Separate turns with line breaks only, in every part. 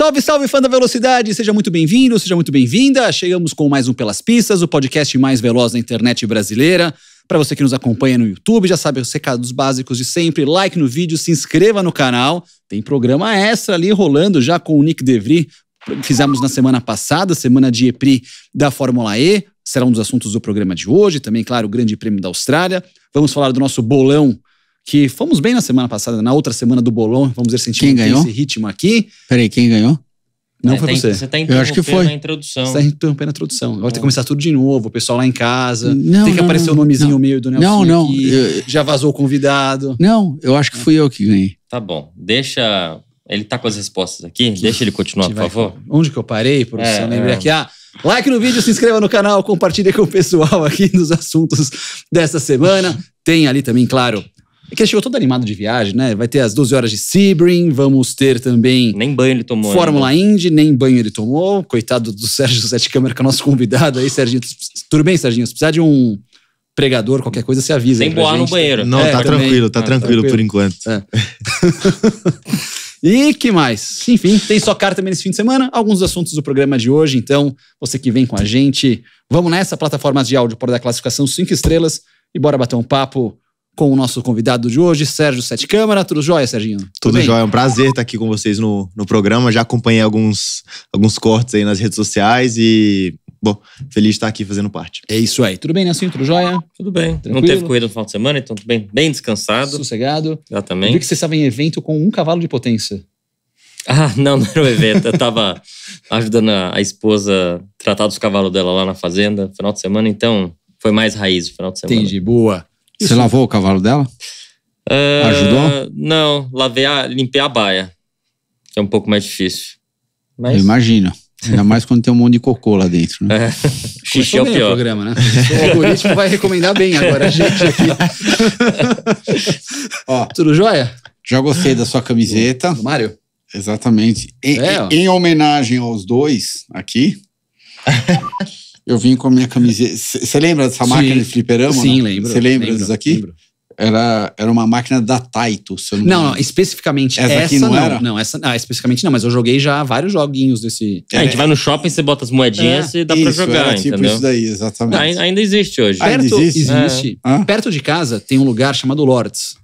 Salve, salve, fã da velocidade! Seja muito bem-vindo, seja muito bem-vinda. Chegamos com mais um Pelas Pistas, o podcast mais veloz da internet brasileira. Para você que nos acompanha no YouTube, já sabe os recados básicos de sempre. Like no vídeo, se inscreva no canal. Tem programa extra ali rolando já com o Nick DeVry. Fizemos na semana passada, semana de EPRI da Fórmula E. Será um dos assuntos do programa de hoje. Também, claro, o Grande Prêmio da Austrália. Vamos falar do nosso bolão que fomos bem na semana passada, na outra semana do bolão, vamos ver se sentimos quem ganhou? esse ritmo aqui. Peraí, quem ganhou?
Não é, foi tá você. Você tá Eu acho que foi. introdução. Você tá
interrompendo a introdução. Agora tem que começar tudo de novo, o pessoal lá em casa. Não, tem que não, aparecer não, o nomezinho não. meio do Nelson Não, não. Aqui, eu... Já vazou o convidado. Não, eu acho que fui eu que ganhei. Tá bom.
Deixa... Ele tá com as respostas aqui. Deixa ele continuar, por favor.
Onde que eu parei, produção? É, Lembrei é. aqui. Ah, like no vídeo, se inscreva no canal, compartilha com o pessoal aqui nos assuntos dessa semana. Tem ali também, claro, é que ele chegou todo animado de viagem, né? Vai ter as 12 horas de Sebring, vamos ter também. Nem banho ele tomou. Fórmula ainda. Indy, nem banho ele tomou. Coitado do Sérgio Sete Câmara, que é o nosso convidado aí, Serginho. Tudo bem, Serginho? Se precisar de um pregador, qualquer coisa, você avisa. Sem boar no banheiro. Não, é, tá, tranquilo, tá, tranquilo, ah, tá tranquilo, por enquanto. É. E que mais? Enfim, tem só carta também nesse fim de semana, alguns assuntos do programa de hoje, então, você que vem com a gente, vamos nessa, plataformas de áudio para dar classificação cinco estrelas e bora bater um papo com o nosso convidado de hoje, Sérgio Sete Câmara. Tudo jóia, Serginho? Tudo, Tudo jóia, é um prazer
estar aqui com vocês no, no programa. Já acompanhei alguns, alguns cortes aí nas redes sociais e Bom,
feliz de estar aqui fazendo parte. É isso aí. Tudo bem, Nelson? Tudo jóia?
Tudo bem. Tranquilo? Não teve corrida
no final de semana, então bem, bem descansado. Sossegado. Exatamente. Eu vi que você
estava em evento com um cavalo de potência.
Ah, não, não era um evento. Eu estava ajudando a, a esposa a tratar dos cavalos dela lá na fazenda, final de semana, então foi mais raiz o final de semana. Entendi, boa.
Você lavou o cavalo dela?
É, Ajudou? Não, lavei a, limpei a baia. é um pouco mais difícil.
Mas... Eu imagino. Ainda mais quando tem um monte de cocô lá dentro, né? É. Xixi é o né, pior. O programa,
né? O algoritmo vai recomendar bem agora a gente aqui.
Ó, Tudo jóia? Já gostei da sua camiseta. Do Mário? Exatamente. Em, é, em homenagem aos dois aqui, Eu vim com a minha camiseta. Você lembra dessa Sim. máquina de fliperama? Sim, não? lembro. Você lembra lembro, disso aqui? Lembro. Era, era uma máquina da Taito, se eu não Não, não especificamente essa, essa não, não, era?
Não, essa ah, especificamente não, mas eu joguei já vários joguinhos desse. É, a gente vai no shopping, você bota as moedinhas é, e dá isso, pra jogar. Era tipo entendeu? isso daí, exatamente. Não, ainda existe hoje. Perto, ainda existe? existe. É. Perto de casa tem um lugar chamado Lords.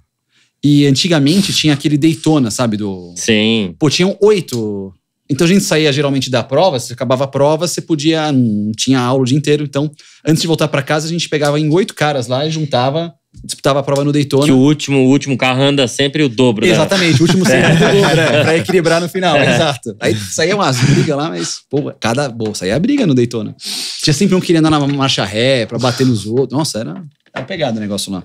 E antigamente tinha aquele Daytona, sabe? Do... Sim. Pô, tinham oito então a gente saía geralmente da prova, se acabava a prova, você podia. Não hum, tinha aula o dia inteiro. Então, antes de voltar para casa, a gente pegava em oito caras lá e juntava disputava a prova no Daytona. Que o
último, o último carro anda sempre o dobro. Né? Exatamente, né? o último sempre o dobro, é, né? pra
equilibrar no final, é. exato. Aí saía umas brigas lá, mas, pô, cada. Pô, saía a briga no Daytona. Tinha sempre um querendo andar na marcha ré pra bater nos outros. Nossa, era, era pegado o negócio lá.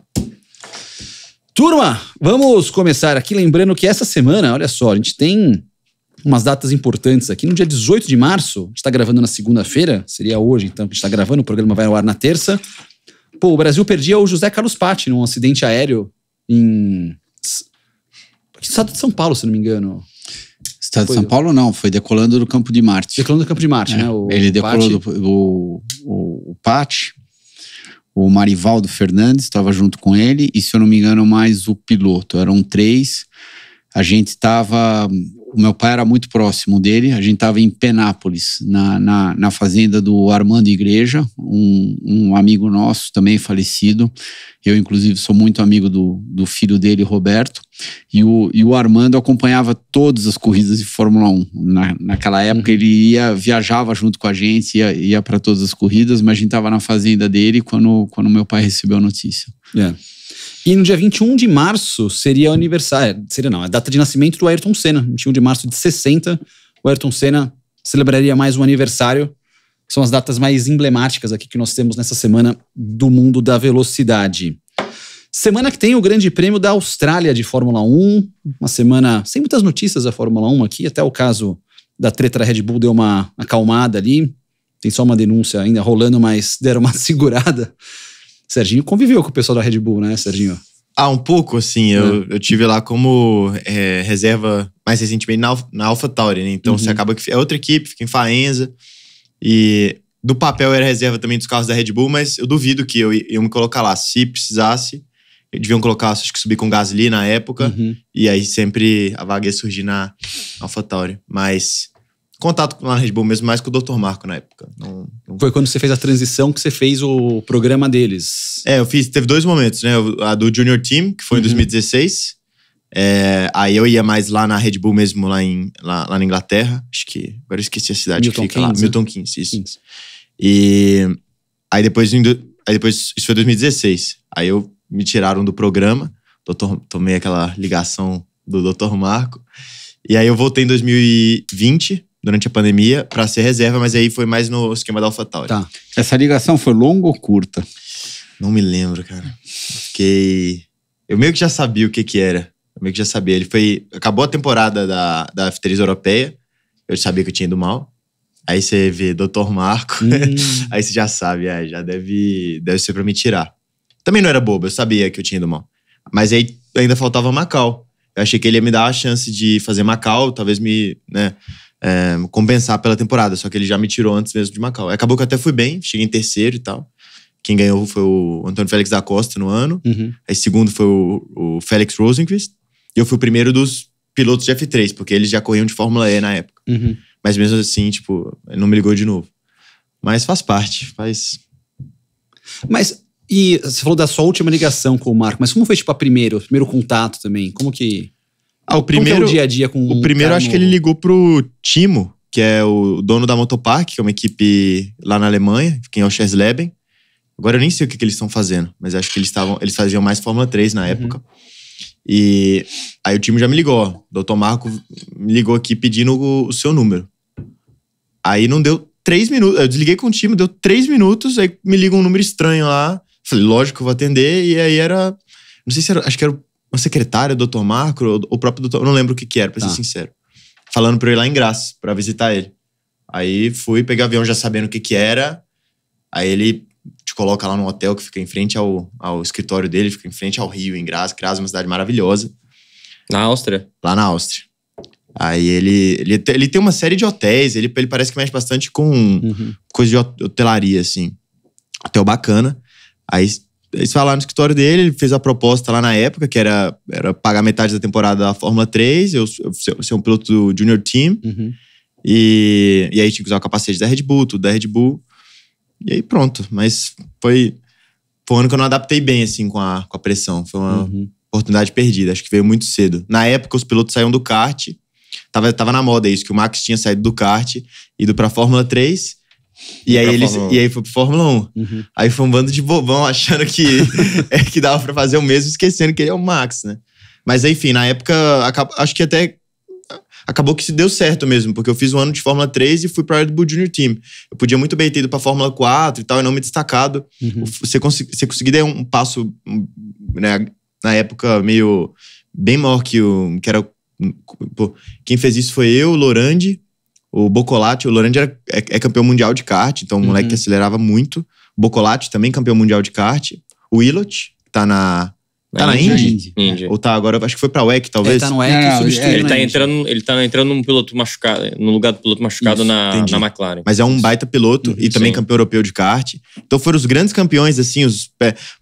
Turma, vamos começar aqui lembrando que essa semana, olha só, a gente tem umas datas importantes aqui. No dia 18 de março, a gente está gravando na segunda-feira, seria hoje então que a gente está gravando, o programa vai ao ar na terça. Pô, o Brasil perdia o José Carlos Patti num acidente aéreo em. Estado de São Paulo, se não me engano.
Estado de São Paulo não, foi decolando do Campo de Marte. Decolando do Campo de Marte, é. né? O, Ele o decolou Patti. do o, o, o Patti, o Marivaldo Fernandes estava junto com ele e, se eu não me engano, mais o piloto. Eram três. A gente estava o meu pai era muito próximo dele. A gente estava em Penápolis, na, na, na, fazenda do Armando Igreja, um, um, amigo nosso também falecido. Eu, inclusive, sou muito amigo do, do filho dele, Roberto. E o, e o Armando acompanhava todas as corridas de Fórmula 1. Na, naquela uhum. época, ele ia, viajava junto com a gente, ia, ia para todas as
corridas, mas a gente estava na fazenda dele quando, quando meu pai recebeu a notícia. Yeah. É. E no dia 21 de março seria o aniversário, seria não, é a data de nascimento do Ayrton Senna. 21 de março de 60, o Ayrton Senna celebraria mais um aniversário. São as datas mais emblemáticas aqui que nós temos nessa semana do mundo da velocidade. Semana que tem o Grande Prêmio da Austrália de Fórmula 1, uma semana sem muitas notícias da Fórmula 1 aqui, até o caso da treta da Red Bull deu uma acalmada ali. Tem só uma denúncia ainda rolando, mas deram uma segurada Serginho conviveu com o pessoal da Red Bull, né, Serginho?
Ah, um pouco, assim. Eu, é. eu tive lá como é, reserva mais recentemente na, na Alpha Tauri, né? Então uhum. você acaba que é outra equipe, fica em Faenza. E do papel era reserva também dos carros da Red Bull, mas eu duvido que eu, ia me colocar lá. Se precisasse, deviam colocar, acho que subir com Gasly na época. Uhum. E aí sempre a vaga ia surgir na Tauri, Mas contato lá na Red Bull mesmo, mais com o Dr. Marco na época. Não, não... Foi quando você fez a transição que você fez o programa deles. É, eu fiz, teve dois momentos, né? A do Junior Team, que foi uhum. em 2016. É, aí eu ia mais lá na Red Bull mesmo, lá, em, lá, lá na Inglaterra. Acho que. Agora eu esqueci a cidade Milton que fica 15, lá. Né? Milton Keynes, isso. E aí depois, aí depois. Isso foi 2016. Aí eu me tiraram do programa. Doutor, tomei aquela ligação do Dr. Marco. E aí eu voltei em 2020 durante a pandemia para ser reserva, mas aí foi mais no esquema da AlphaTauri. Tá.
Essa ligação foi longa ou curta? Não me lembro, cara. Fiquei.
Eu meio que já sabia o que que era. Eu meio que já sabia. Ele foi. Acabou a temporada da, da F3 europeia. Eu sabia que eu tinha ido mal. Aí você vê Dr. Marco. Hum. aí você já sabe, aí é, já deve, deve ser pra me tirar. Também não era bobo, eu sabia que eu tinha ido mal. Mas aí ainda faltava Macau. Eu achei que ele ia me dar a chance de fazer Macau, talvez me. né? é, compensar pela temporada. Só que ele já me tirou antes mesmo de Macau. Acabou que eu até fui bem, cheguei em terceiro e tal. Quem ganhou foi o Antônio Félix da Costa no ano. Uhum. Aí segundo foi o, o Félix Rosenquist. E eu fui o primeiro dos pilotos de F3, porque eles já corriam de Fórmula E na época. Uhum. Mas mesmo assim, tipo, não me ligou de novo. Mas faz parte,
faz. Mas, e você falou da sua última ligação com o Marco, mas como foi, tipo, a primeira, o primeiro contato também? Como que. Ah, o primeiro. o dia a dia com o primeiro, acho que ele
ligou pro Timo, que é o dono da Motopark, que é uma equipe lá na Alemanha, que é o Schersleben. Agora eu nem sei o que, que eles estão fazendo, mas acho que eles, estavam eles faziam mais Fórmula 3 na uhum. época. Uhum. E aí o Timo já me ligou, o Doutor Marco me ligou aqui pedindo o, o, seu número. Aí não deu três minutos. Eu desliguei com o Timo deu três minutos, aí me liga um número estranho lá. Falei, lógico que eu vou atender. E aí era. Não sei se era. Acho que era o uma secretária, o doutor Marco, ou o próprio doutor, não lembro o que que era, pra tá. ser sincero. Falando pra eu ir lá em Graça, pra visitar ele. Aí fui, pegar avião já sabendo o que que era, aí ele te coloca lá no hotel que fica em frente ao, ao escritório dele, fica em frente ao Rio, em Graça. Graça é uma cidade maravilhosa. Na Áustria? Lá na Áustria. Aí ele, ele, ele tem uma série de hotéis, ele, ele parece que mexe bastante com uhum. coisa de hotelaria, assim. Hotel bacana. Aí eles falaram no escritório dele, ele fez a proposta lá na época, que era, era pagar metade da temporada da Fórmula 3, eu, eu ser um piloto do Junior Team. Uhum. E, e aí tinha que usar o capacete da Red Bull, tudo da Red Bull. E aí pronto. Mas foi, foi um ano que eu não adaptei bem, assim, com a, com a pressão. Foi uma uhum. oportunidade perdida. Acho que veio muito cedo. Na época, os pilotos saíam do kart. Tava, tava na moda isso, que o Max tinha saído do kart, ido pra Fórmula 3.
E aí, eles, e aí
foi pro Fórmula 1. Uhum. Aí foi um bando de bobão achando que, é, que dava para fazer o mesmo, esquecendo que ele é o Max, né? Mas enfim, na época, acho que até acabou que se deu certo mesmo, porque eu fiz um ano de Fórmula 3 e fui para Red Bull Junior Team. Eu podia muito bem ter ido para Fórmula 4 e tal, e não me destacado. Uhum. Você, você conseguir dar um passo, né, na época, meio bem maior que o. Que era, pô, quem fez isso foi eu, o Lorandi, o Bocolati, o Lorange era, é, é, campeão mundial de kart, então o uhum. moleque que acelerava muito. O Bocolati também campeão mundial de kart. O Willot, que tá na, Tá na Indy? Indy? Ou tá agora, acho que foi pra WEC, talvez. Ele tá no WEC, é, ele, tá
entrando, ele tá entrando num piloto machucado, no lugar do piloto machucado na, na McLaren. Mas é
um baita piloto uhum, e também sim. campeão europeu de kart. Então foram os grandes campeões assim, os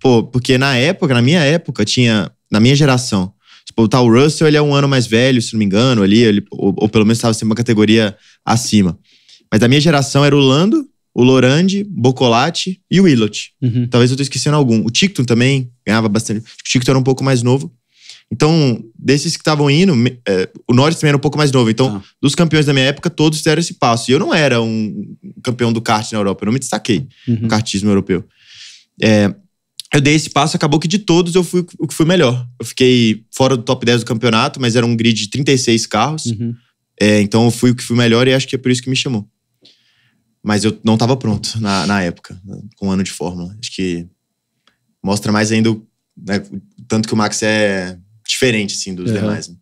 pô, porque na época, na minha época tinha, na minha geração, o tal Russell, ele é um ano mais velho, se não me engano, ali, ele, ou, ou pelo menos estava sendo uma categoria acima. Mas da minha geração era o Lando, o Lorandi, Bocolati e o Willot. Uhum. Talvez eu tô esquecendo algum. O Ticton também ganhava bastante. O Ticton era um pouco mais novo. Então, desses que estavam indo, é, o Norris também era um pouco mais novo. Então, ah. dos campeões da minha época, todos deram esse passo. E eu não era um campeão do kart na Europa, eu não me destaquei uhum. no kartismo europeu. É, eu dei esse passo, acabou que de todos eu fui o que fui melhor. Eu fiquei fora do top 10 do campeonato, mas era um grid de 36 carros. Uhum. É, então eu fui o que fui melhor e acho que é por isso que me chamou. Mas eu não estava pronto na, na época, com um ano de Fórmula. Acho que mostra mais ainda o, né, tanto que o
Max é diferente assim, dos uhum. demais. Né?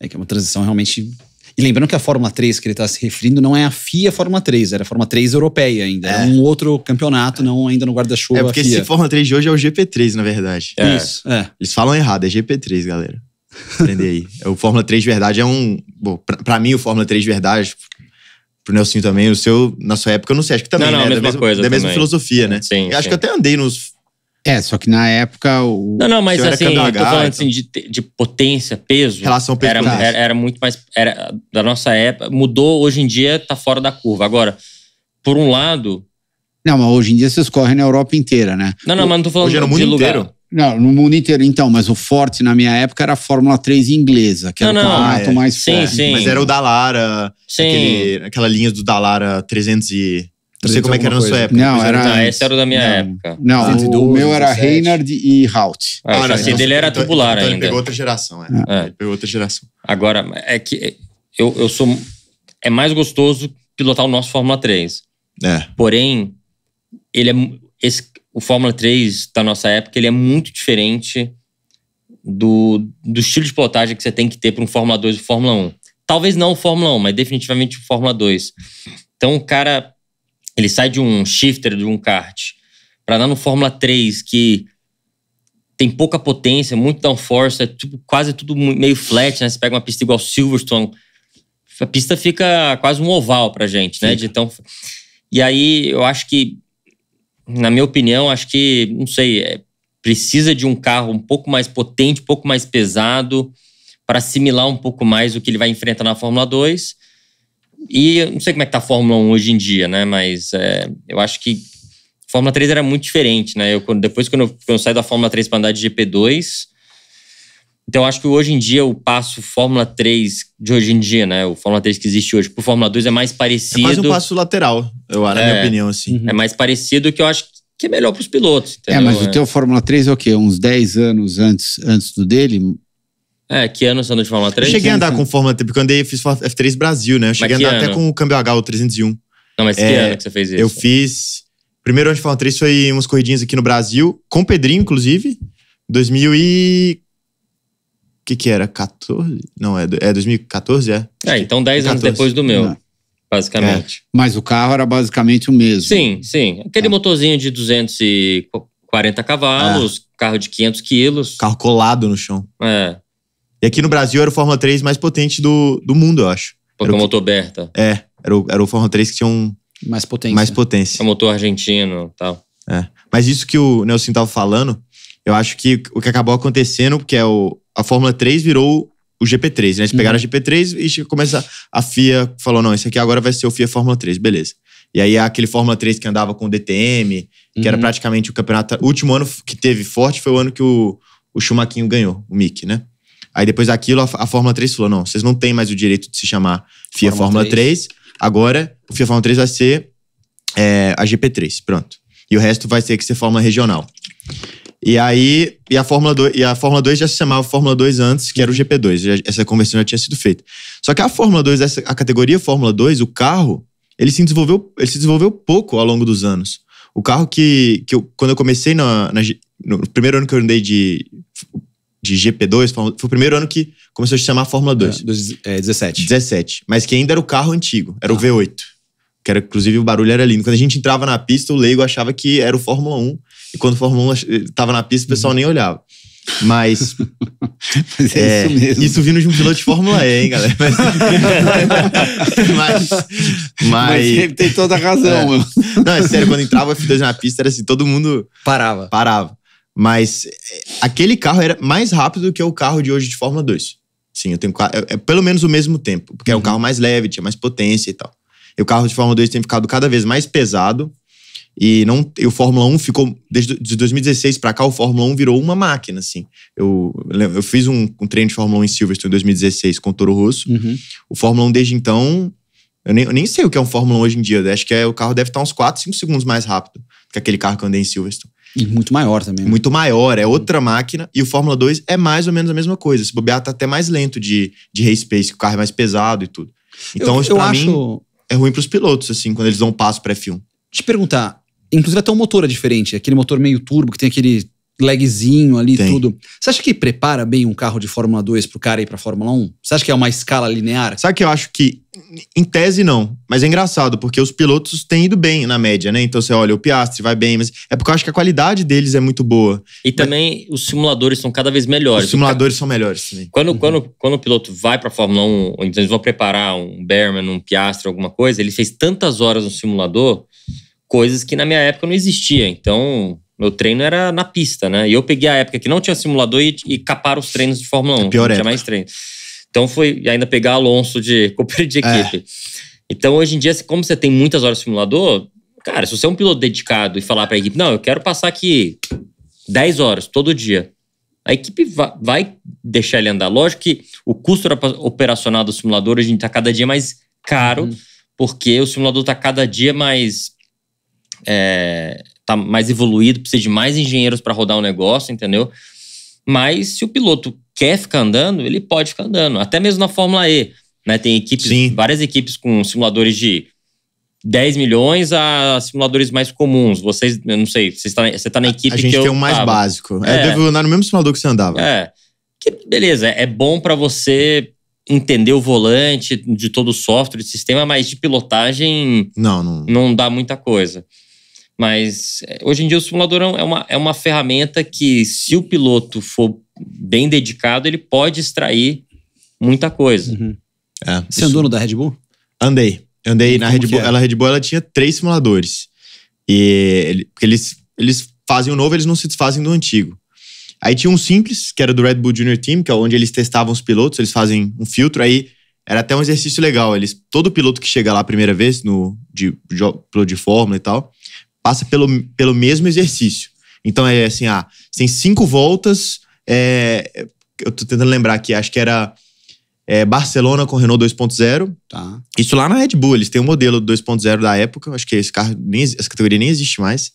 É que é uma transição realmente e lembrando que a Fórmula 3 que ele está se referindo não é a FIA Fórmula 3, era a Fórmula 3 europeia ainda. É. Era um outro campeonato, é. não ainda no guarda-chuva. É porque esse Fórmula 3 de hoje
é o GP3, na verdade. É. Isso. É. Eles falam errado, é GP3, galera. Aprender aí. É, o Fórmula 3 de verdade é um. Bom, pra, mim, o Fórmula 3 de verdade, pro Nelson também, o seu, na sua época, eu não sei, acho que também, não, não, né? Mesma da mesma, coisa da mesma filosofia, né? Sim, eu sim. acho que eu
até andei nos é, só que na época o. Não, não, mas assim, eu tô falando assim
então. de, de potência, peso. Relação peso era, era, era, muito mais. Era da nossa época. Mudou, hoje em dia tá fora da curva. Agora, por um lado.
Não, mas hoje em dia vocês correm na Europa inteira, né? Não, não, mas não tô falando hoje era mundo lugar. inteiro. Não, no mundo inteiro, então, mas o forte na minha época era a Fórmula 3 inglesa, que não, era o campeonato ah, é. mais sim, forte. Sim. Mas era o
Dalara, aquele, aquela linha do Dalara 300 e. Não sei como é que era na sua época. Não, era... Ah, esse era o da minha não. época. Não, 112, o meu era 17.
Reinhard e Halt. Ah, ah, o dele era então,
tubular então ainda. ele pegou outra geração, é. é. Ele pegou outra geração. Agora, é que eu, eu sou... É mais gostoso pilotar o nosso Fórmula 3. É. Porém, ele é... Esse, o Fórmula 3 da nossa época, ele é muito diferente do, do estilo de pilotagem que você tem que ter para um Fórmula 2 e Fórmula 1. Talvez não o Fórmula 1, mas definitivamente o Fórmula 2. Então, o cara ele sai de um shifter, de um kart, para andar no Fórmula 3, que tem pouca potência, muito downforce, é tipo, quase tudo meio flat, né? Você pega uma pista igual Silverstone, a pista fica quase um oval pra gente, né? então, e aí eu acho que, na minha opinião, acho que, não sei, é, precisa de um carro um pouco mais potente, um pouco mais pesado, para assimilar um pouco mais o que ele vai enfrentar na Fórmula 2 e eu não sei como é que tá a Fórmula 1 hoje em dia, né? Mas é, eu acho que a Fórmula 3 era muito diferente, né? Eu, depois, quando eu, quando eu saí da Fórmula 3 para andar de GP2, então acho que hoje em dia o passo Fórmula 3 de hoje em dia, né? O Fórmula 3 que existe hoje pro Fórmula 2 é mais parecido. É quase um passo lateral, eu acho, é, na minha é. opinião, assim. Uhum. É mais parecido que eu acho que é melhor para os pilotos. É, entendeu? É, mas o é. teu
Fórmula 3 é o quê? Uns 10 anos antes, antes do dele?
É, que ano você andou de Fórmula
3? Eu cheguei a andar com
Fórmula 3, porque eu fiz F3
Brasil, né? Eu cheguei a andar ano? até com o câmbio H, o 301. Não, mas que é, ano que você fez isso? Eu fiz. Primeiro ano de Fórmula 3 foi umas corridinhas aqui no Brasil, com o Pedrinho, inclusive. 2000 e. O que que era? 14? Não, é, é 2014, é?
É, então 10 anos depois
do meu. Não basicamente. É. Mas o carro era basicamente o mesmo. Sim,
sim. Aquele é. motorzinho de 240 cavalos, é. carro de 500 quilos. Carro colado no chão. É.
E aqui no Brasil era o Fórmula 3 mais potente do, do mundo, eu acho. Porque era o motor Berta. É, era o, era o Fórmula 3 que tinha um. Mais potência. Mais
potência. É o motor argentino tal.
É. Mas isso que o Nelson estava falando, eu acho que o que acabou acontecendo, porque é o, a Fórmula 3 virou o GP3, né? Eles uhum. pegaram a GP3 e começa a FIA falou: não, isso aqui agora vai ser o FIA Fórmula 3, beleza. E aí aquele Fórmula 3 que andava com o DTM, que uhum. era praticamente o campeonato. O último ano que teve forte foi o ano que o, o Schumacher ganhou, o Mick, né? Aí depois daquilo, a, a Fórmula 3 falou: não, vocês não têm mais o direito de se chamar FIA Fórmula, Fórmula 3. 3. Agora, o FIA Fórmula 3 vai ser é, a GP3, pronto. E o resto vai ter que ser Fórmula Regional. E aí, e a Fórmula 2, e a Fórmula 2 já se chamava Fórmula 2 antes, que era o GP2. Já, essa conversão já tinha sido feita. Só que a Fórmula 2, essa, a categoria Fórmula 2, o carro, ele se desenvolveu, ele se desenvolveu pouco ao longo dos anos. O carro que, que eu, quando eu comecei na, na no primeiro ano que eu andei de de GP2, foi o primeiro ano que começou a se chamar Fórmula 2. Ah, é, dos, é, 17. 17. Mas que ainda era o carro antigo, era ah. o V8. Que era, inclusive, o barulho era lindo. Quando a gente entrava na pista, o leigo achava que era o Fórmula 1. E quando o Fórmula 1 estava eh, na pista, o pessoal uhum. nem olhava. Mas. Mas é, é, isso mesmo. Isso vindo de um piloto de Fórmula E, hein, galera? Mas. mas, mas ele tem toda a razão, é. mano. Não, é sério, quando entrava o F2 na pista, era assim, todo mundo. Parava. Parava. Mas eh, aquele carro era mais rápido do que o carro de hoje de Fórmula 2. Sim, eu tenho é, é pelo menos o mesmo tempo, porque uhum. é um uhum. carro mais leve, tinha mais potência e tal. E o carro de Fórmula 2 tem ficado cada vez mais pesado. E não, e o Fórmula 1 ficou desde 2016 para cá o Fórmula 1 virou uma máquina assim. Eu, eu fiz um, um treino de Fórmula 1 em Silverstone em 2016 com o Toro Rosso. Uhum. O Fórmula 1 desde então eu nem, eu nem sei o que é um Fórmula 1 hoje em dia, acho que é, o carro deve estar uns 4, 5 segundos mais rápido que aquele carro que eu andei em Silverstone. E muito maior também. Né? Muito maior, é outra máquina. E o Fórmula 2 é mais ou menos a mesma coisa. Se bobear, tá até mais lento de, de race pace, que o carro é mais pesado e tudo. Então, eu, isso pra eu mim, acho...
é ruim pros pilotos, assim, quando eles dão um passo pra F1. Te perguntar, inclusive até o motor é diferente. Aquele motor meio turbo que tem aquele lagzinho ali, Tem. tudo. Você acha que prepara bem um carro de Fórmula 2 pro cara ir pra Fórmula 1? Você acha que é uma escala linear? Sabe que eu acho que,
em tese, não. Mas é engraçado, porque os pilotos têm ido bem na média, né? Então você olha, o Piastri vai bem, mas é porque eu acho que a qualidade deles é muito boa.
E mas... também os simuladores são cada vez melhores. Os simuladores ca... são melhores também. Quando, uhum. quando, quando o piloto vai pra Fórmula 1, ou então eles vão preparar um Berman, um Piastri, alguma coisa, ele fez tantas horas no simulador, coisas que na minha época não existia. Então meu treino era na pista, né? E eu peguei a época que não tinha simulador e, e os treinos de Fórmula 1. É pior não época. tinha mais treino. Então foi ainda pegar Alonso de companheiro de é. equipe. É. Então hoje em dia, como você tem muitas horas de simulador, cara, se você é um piloto dedicado e falar para a equipe, não, eu quero passar aqui 10 horas todo dia, a equipe vai deixar ele andar. Lógico que o custo operacional do simulador hoje está cada dia mais caro, uhum. porque o simulador está cada dia mais é, tá mais evoluído, precisa de mais engenheiros para rodar o um negócio, entendeu? Mas se o piloto quer ficar andando, ele pode ficar andando. Até mesmo na Fórmula E, né? Tem equipes, Sim. várias equipes com simuladores de 10 milhões a simuladores mais comuns. Vocês, eu não sei, tá, você está, você está na equipe a, a gente tem o um mais básico. É, é, deve
andar no mesmo simulador que você andava.
É. Que, beleza, é bom para você entender o volante de todo o software, de sistema, mas de pilotagem não, não, não dá muita coisa. Mas é, hoje em dia o simulador é, é uma, é uma ferramenta que, se o piloto for bem dedicado, ele pode extrair muita coisa. Uhum.
É, Você isso. andou no da Red
Bull? Andei. Andei e na Red Bull. É? Ela, Red Bull ela tinha três simuladores. E eles, eles fazem o novo, eles não se desfazem do antigo. Aí tinha um simples, que era do Red Bull Junior Team, que é onde eles testavam os pilotos, eles fazem um filtro, aí era até um exercício legal. Eles, todo piloto que chega lá a primeira vez, no, de, de, de Fórmula e tal, passa pelo, pelo mesmo exercício. Então é assim, ah, tem cinco voltas. É, eu tô tentando lembrar aqui, acho que era é, Barcelona com Renault 2.0. Tá. Isso lá na Red Bull, eles têm um modelo 2.0 da época. Acho que esse carro, nem, essa categoria nem existe mais.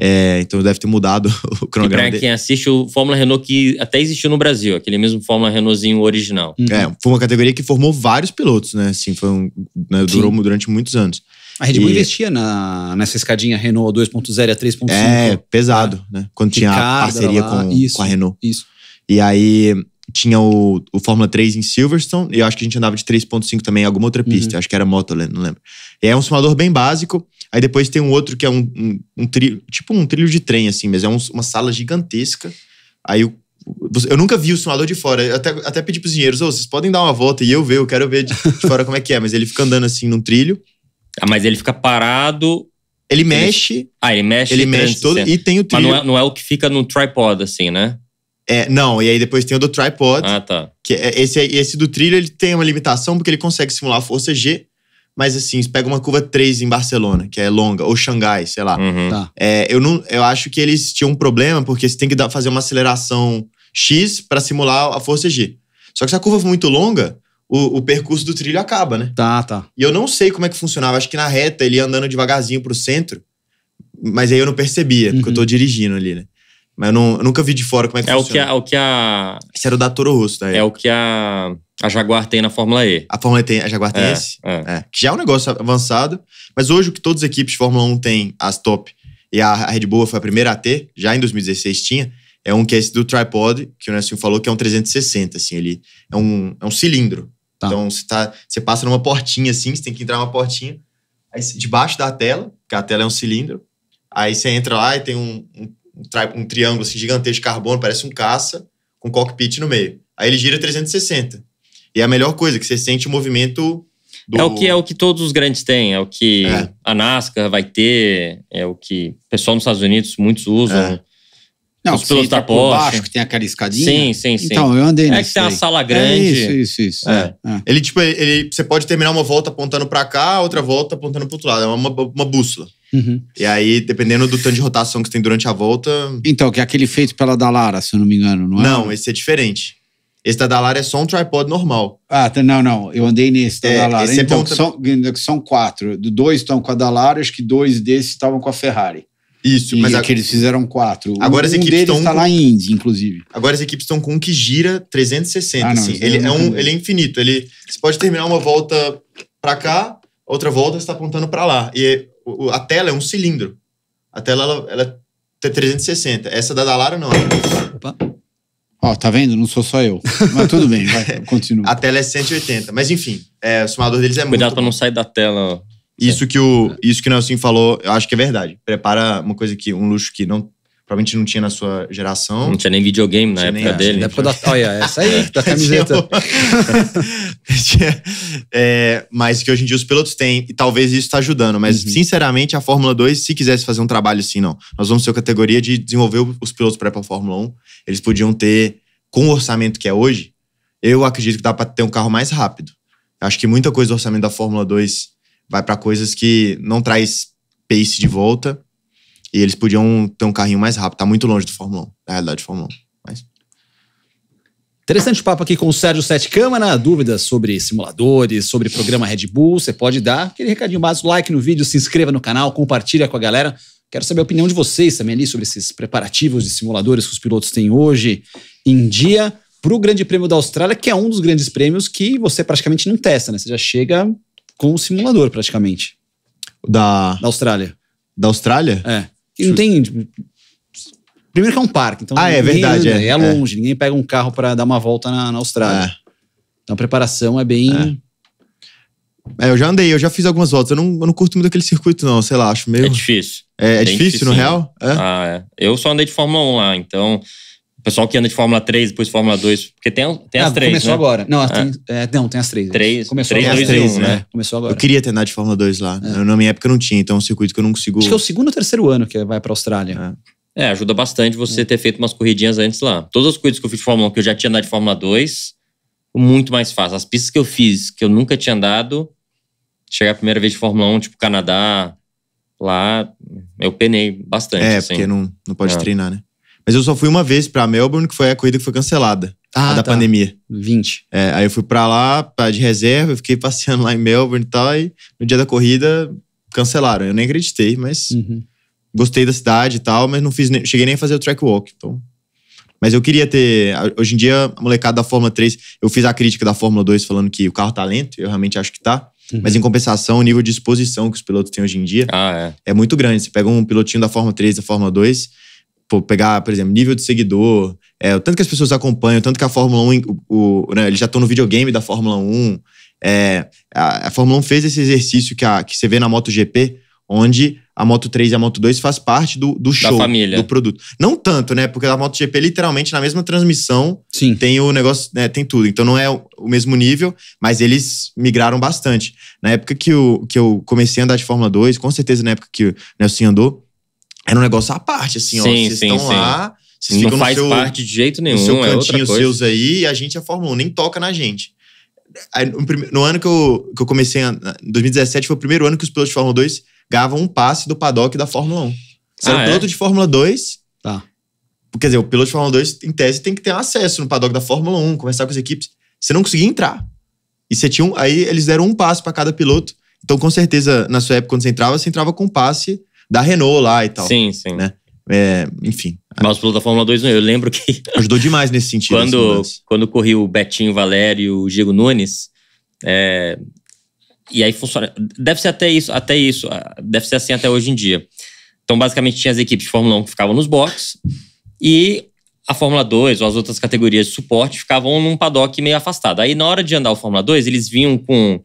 É, então deve ter mudado o cronograma.
quem assiste o Fórmula Renault que até existiu no Brasil, aquele mesmo Fórmula Renaultzinho original.
Uhum. É, foi uma categoria que formou vários pilotos, né? Assim, foi um, né, durou durante muitos anos.
A Red Bull e... investia na, nessa escadinha Renault 2.0 a 3.5. É, pesado, né? Quando Ricardo, a parceria com, isso,
com a Renault. Isso. E aí tinha o, o Fórmula 3 em Silverstone, e eu acho que a gente andava de 3.5 também em alguma outra uhum. pista, uhum. acho que era moto não lembro. E é um simulador bem básico, aí depois tem um outro que é um, um, um trilho, tipo um trilho de trem assim, mas é um, uma sala gigantesca, aí eu, eu nunca vi o simulador de fora, eu até, até pedi pros engenheiros, oh, vocês podem dar uma volta e eu ver, eu quero ver de, de fora como é que é, mas ele
fica andando assim num trilho, ah, mas ele fica parado.
Ele mexe.
Ele... Ah, ele mexe. Ele mexe todo e tem o trilho. Mas não é, não é o que fica no tripod, assim, né? É, não, e aí depois
tem o do tripod. Ah, tá. Que é esse, esse do trilho ele tem uma limitação, porque ele consegue simular a força G, mas assim, você pega uma curva 3 em Barcelona, que é longa, ou Xangai, sei lá. Uhum. Tá. É, eu, não, eu acho que eles tinham um problema, porque você tem que dar, fazer uma aceleração X para simular a força G. Só que se a curva for muito longa, o, o, percurso do trilho acaba, né? Tá, tá. E eu não sei como é que funcionava. Acho que na reta ele ia andando devagarzinho pro centro, mas aí eu não percebia, uhum. porque eu tô uhum. dirigindo ali, né? Mas eu, não, eu nunca vi de fora como é que é funciona. O que a,
o que a... Esse era o da Toro Rosso, daí. Tá é o que a, a Jaguar tem na Fórmula E. A Fórmula E tem, a Jaguar tem é, esse?
É. é. Que já é um negócio avançado, mas hoje o que todas as equipes de Fórmula 1 têm, as top, e a Red Bull foi a primeira a ter, já em 2016 tinha, é um que é esse do tripod, que o Nelson falou que é um 360, assim, ele é um, é um cilindro. Tá. Então, você, tá, você passa numa portinha assim, você tem que entrar numa portinha. Aí, debaixo da tela, que a tela é um cilindro, aí você entra lá e tem um, um, um, triângulo assim, gigantesco de carbono, parece um caça, com cockpit no meio. Aí ele gira 360. E é a melhor coisa, que você sente o movimento
do... É o que é o que todos os grandes têm, é o que é. a NASCAR vai ter, é o que o pessoal nos Estados Unidos muitos usam. É.
Não, os pelos da tá Porsche. baixo, que tem aquela escadinha. Sim,
sim, sim. Então, eu andei É que tem uma sala é grande. É isso, isso, isso. É.
É. Ele, tipo, ele, você pode terminar uma volta apontando para cá, outra volta apontando pro outro lado. É uma, uma bússola. Uhum. E aí, dependendo do tanto de rotação que você tem durante a volta. Então, que é aquele feito pela Dalara, se eu não me engano, não é? Não, esse é diferente. Esse da Dalara é só um tripod normal. Ah, tá, não, não. Eu andei nesse da é, Dalara. É então, é ponta... são,
são quatro. Dois estão com a Dalara, acho que dois desses estavam com a Ferrari. Isso, e mas. É a... que eles fizeram quatro. Agora um, as equipes estão. Tá com... na
Indy, inclusive. Agora as equipes estão com um que gira 360. Ah, não, assim. Ele, é um, ele é infinito. Ele, você pode terminar uma volta para cá, outra volta está apontando para lá. E é, a tela é um cilindro. A tela ela, ela é 360. Essa da Dalara não. Opa.
Ó, oh, tá vendo? Não sou só eu. Mas tudo bem, vai, continua.
a tela é 180. Mas enfim, é, o somador deles é Cuidado muito. Cuidado pra bom. não sair da tela. Isso que, o, é. isso que o Nelson falou, eu acho que é verdade. Prepara uma coisa que, um luxo que não provavelmente não tinha na sua geração. Não tinha nem videogame na época nem, dele. Né? Na época da Olha, é essa aí, da camiseta. é, mas que hoje em dia os pilotos têm, e talvez isso está ajudando. Mas, uhum. sinceramente, a Fórmula 2, se quisesse fazer um trabalho assim, não. Nós vamos ser a categoria de desenvolver os pilotos para a Fórmula 1. Eles podiam ter, com o orçamento que é hoje, eu acredito que dá para ter um carro mais rápido. Acho que muita coisa do orçamento da Fórmula 2 vai para coisas que não traz pace de volta. E eles podiam ter um carrinho mais rápido. Tá muito longe do Fórmula 1, da realidade Fórmula 1. Mas...
Interessante o papo aqui com o Sérgio Sete Câmara. Dúvidas sobre simuladores, sobre programa Red Bull, você pode dar aquele recadinho básico, like no vídeo, se inscreva no canal, compartilha com a galera. Quero saber a opinião de vocês também ali sobre esses preparativos de simuladores que os pilotos têm hoje em dia para o Grande Prêmio da Austrália, que é um dos grandes prêmios que você praticamente não testa, né? Você já chega com o simulador, praticamente. Da. Da Austrália. Da Austrália? É. Que não tem. Tipo, primeiro que é um parque, então. Ah, é verdade. Anda, é. É, é. longe, é. ninguém pega um carro para dar uma volta na, na Austrália. É. Então a preparação é bem. É.
é, eu já andei, eu já fiz algumas voltas. Eu não, eu não curto muito aquele circuito, não, sei lá, acho meio. É difícil. É, é difícil, difícil, no real?
É? Ah, é. Eu só andei de Fórmula 1 lá, então pessoal que anda de Fórmula 3, depois Fórmula 2, porque
tem, tem ah, as três. Começou né? agora. Não, ah. tem, é, não, tem as três. Três. Começou três, agora. três, um, né? É, começou agora. Eu
queria ter andado de Fórmula 2 lá. É. Na minha época não tinha, então é um circuito que eu não consigo. Acho que é o segundo ou terceiro ano que vai pra
Austrália. É, é ajuda bastante você é. ter feito umas corridinhas antes lá. Todas as coisas que eu fiz de Fórmula 1 que eu já tinha andado de Fórmula 2, muito mais fácil. As pistas que eu fiz, que eu nunca tinha andado, chegar a primeira vez de Fórmula 1, tipo Canadá, lá, eu penei bastante. É, assim. porque não, não pode é. treinar, né?
Mas eu só fui uma vez para Melbourne, que foi a corrida que foi cancelada. Ah, da tá. pandemia. 20. É, aí eu fui para lá, pra, de reserva, eu fiquei passeando lá em Melbourne e tal. E no dia da corrida, cancelaram. Eu nem acreditei, mas uhum. gostei da cidade e tal, mas não fiz nem, cheguei nem a fazer o track walk. Então. Mas eu queria ter. Hoje em dia, a molecada da Fórmula 3, eu fiz a crítica da Fórmula 2 falando que o carro tá lento, eu realmente acho que tá. Uhum. Mas em compensação, o nível de exposição que os pilotos têm hoje em dia ah, é. é. muito grande. Você pega um pilotinho da Fórmula 3, da Fórmula 2, pô, pegar, por exemplo, nível de seguidor, é, o tanto que as pessoas acompanham, o tanto que a Fórmula 1, o, o, né, eles já estão no videogame da Fórmula 1. É, a, a, Fórmula 1 fez esse exercício que, a, que você vê na MotoGP, onde a Moto 3 e a Moto 2 faz parte do, do show, do produto. Não tanto, né? Porque a MotoGP, é literalmente, na mesma transmissão, Sim. tem o negócio, né, tem tudo. Então não é o mesmo nível, mas eles migraram bastante. Na época que eu, que eu comecei a andar de Fórmula 2, com certeza na época que o Nelson andou, era um negócio à parte, assim, sim, ó. Vocês estão lá. Vocês não faz seu, parte de jeito nenhum. No seu é cantinho, é seus aí, e a gente é Fórmula 1, nem toca na gente. no, ano que eu, que eu comecei, em 2017, foi o primeiro ano que os pilotos de Fórmula 2 ganhavam um passe do paddock da Fórmula 1. Você ah, era é? piloto de Fórmula 2. Tá. Quer dizer, o piloto de Fórmula 2, em tese, tem que ter acesso no paddock da Fórmula 1, conversar com as equipes. Você não conseguia entrar. E você tinha um, Aí eles deram um passe para cada piloto. Então, com certeza, na sua época, quando você entrava, você entrava com um passe da Renault lá e tal.
Sim, sim. Né? É, enfim. Mas o piloto da Fórmula 2, eu lembro que. Ajudou demais nesse sentido. quando, assim, quando corri o Betinho Valério e o Diego Nunes. É, e aí funciona. Deve ser até isso, até isso. Deve ser assim até hoje em dia. Então, basicamente, tinha as equipes de Fórmula 1 que ficavam nos boxes e a Fórmula 2 ou as outras categorias de suporte ficavam num paddock meio afastado. Aí, na hora de andar o Fórmula 2, eles vinham com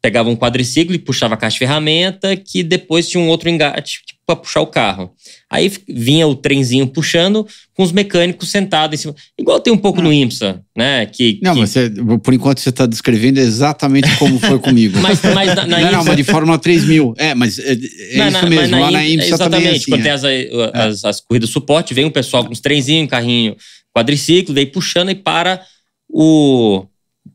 pegava um quadriciclo e puxava a caixa de ferramenta, que depois tinha um outro engate para puxar o carro. Aí vinha o trenzinho puxando, com os mecânicos sentados em cima. Igual tem um pouco ah. no hum. IMSA, né? Que,
não, que... mas você, por enquanto você está descrevendo exatamente como foi comigo. mas, mas na, na não, IMSA... não, mas de Fórmula 3000. É, mas é, é isso na, mesmo. Lá na IMSA exatamente, também é assim, quando é. tem
as, é. as, as, corridas suporte, vem o pessoal com os trenzinhos, carrinho, quadriciclo, daí puxando e para o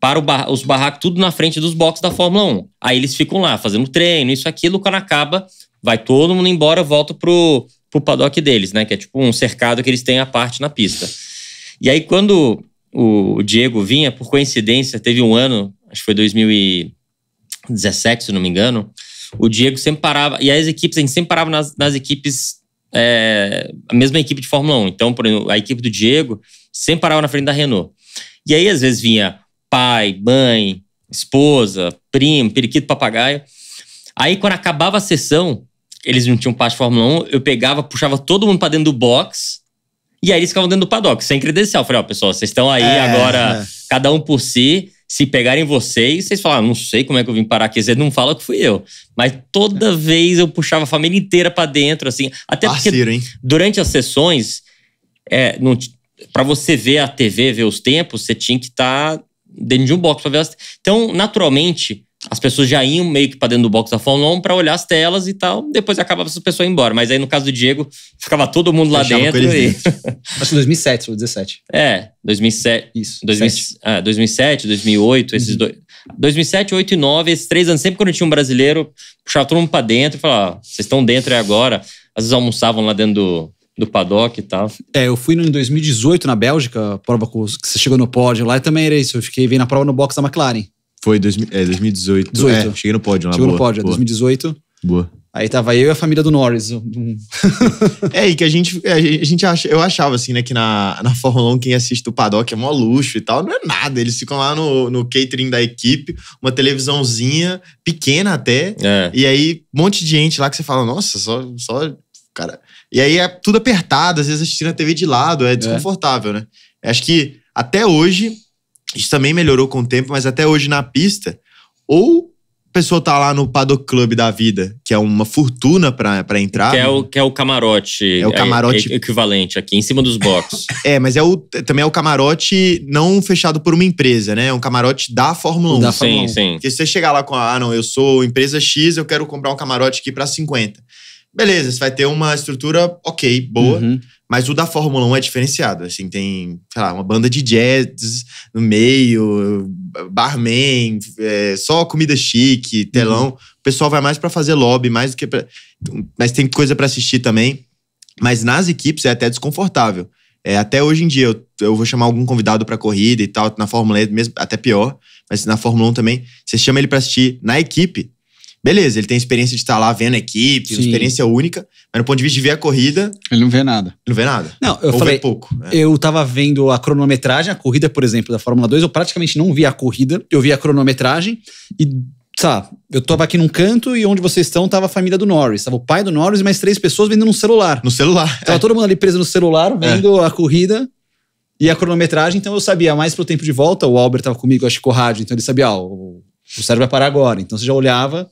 para os barracos tudo na frente dos boxes da Fórmula 1. Aí eles ficam lá fazendo treino, isso, aquilo, quando acaba, vai todo mundo embora, volta pro, pro paddock deles, né? Que é tipo um cercado que eles têm à parte na pista. E aí, quando o Diego vinha, por coincidência, teve um ano, acho que foi 2017, se não me engano, o Diego sempre parava, e as equipes, a gente sempre parava nas, nas equipes, é, a mesma equipe de Fórmula 1. Então, por exemplo, a equipe do Diego sempre parava na frente da Renault. E aí, às vezes, vinha pai, mãe, esposa, primo, periquito, papagaio. Aí, quando acabava a sessão, eles não tinham parte de Fórmula 1, eu pegava, puxava todo mundo para dentro do box, e aí eles ficavam dentro do paddock, sem credencial. Eu falei, ó, oh, pessoal, vocês estão aí é, agora, cada um por si, se pegarem vocês, vocês falam, ah, não sei como é que eu vim parar aqui, vocês não falam que fui eu. Mas toda é. vez eu puxava a família inteira para dentro, assim. Até Parceiro, porque hein? durante as sessões, é, para você ver a TV, ver os tempos, você tinha que estar tá dentro de um box para ver as. Então, naturalmente, as pessoas já iam meio que para dentro do box da Fórmula 1 para olhar as telas e tal. Depois acabava essa pessoa embora. Mas aí, no caso do Diego, ficava todo mundo lá Fechava dentro. E...
Acho que 2007 ou 2017.
É, 2007. Isso. 2000, ah, 2007, 2008, esses uhum. dois. 2007, 8 e 9, esses três anos, sempre quando tinha um brasileiro, puxava todo mundo para dentro e falava: ah, vocês estão dentro e agora. Às vezes almoçavam lá dentro do, do paddock e tal.
É, eu fui em 2018 na Bélgica, prova que você chegou no pódio lá e também era isso. Eu fiquei vendo a prova no box da McLaren. Foi dois, é, 2018. 18. É, cheguei no pódio lá. Cheguei boa, no pódio, é, boa. 2018. Boa. Aí tava eu e a família do Norris.
é, e que a gente, é, a gente acha, eu achava assim, né, que na, na Fórmula 1 quem assiste o paddock é mó luxo e tal, não é nada. Eles ficam lá no, no catering da equipe, uma televisãozinha, pequena até, é. e aí um monte de gente lá que você fala, nossa, só, só cara, e aí é tudo apertado, às vezes assistindo a TV de lado, é, é. desconfortável, é. né? Acho que até hoje, isso também melhorou com o tempo, mas até hoje na pista, ou a pessoa tá lá no Paddock Club da vida, que é uma fortuna para entrar. Que é, o, né?
que é o camarote. É o é, camarote. É, é equivalente aqui, em cima dos boxes.
é, mas é o, também é o camarote não fechado por uma empresa, né? É um camarote da Fórmula 1. Da Fórmula sim, 1. sim. Porque se você chegar lá com, ah, não, eu sou empresa X, eu quero comprar um camarote aqui para 50 beleza, você vai ter uma estrutura ok, boa. Uhum. Mas o da Fórmula 1 é diferenciado. Assim, tem, sei lá, uma banda de jazz no meio, barman, é, só comida chique, telão. Uhum. O pessoal vai mais para fazer lobby, mais do que pra... Mas tem coisa para assistir também. Mas nas equipes é até desconfortável. É, até hoje em dia, eu, eu vou chamar algum convidado para corrida e tal, na Fórmula 1, mesmo, até pior, mas na Fórmula 1 também. Você chama ele para assistir na equipe, Beleza, ele tem experiência de estar tá lá vendo a equipe, Sim. uma experiência única, mas no ponto de vista de ver a corrida.
Ele não vê nada. Ele não vê nada. Não, eu Ou falei. pouco. Né? Eu tava vendo a cronometragem, a corrida, por exemplo, da Fórmula 2, eu praticamente não vi a corrida, eu vi a cronometragem e. Tá, eu tava aqui num canto e onde vocês estão tava a família do Norris. Tava o pai do Norris e mais três pessoas vendo no celular. No celular. Tava é. todo mundo ali preso no celular, é. vendo é. a corrida e a cronometragem. Então eu sabia ah, mais pro tempo de volta. O Albert tava comigo, acho que com o rádio, então ele sabia, ó, oh, ah, o cérebro vai parar agora. Então você já olhava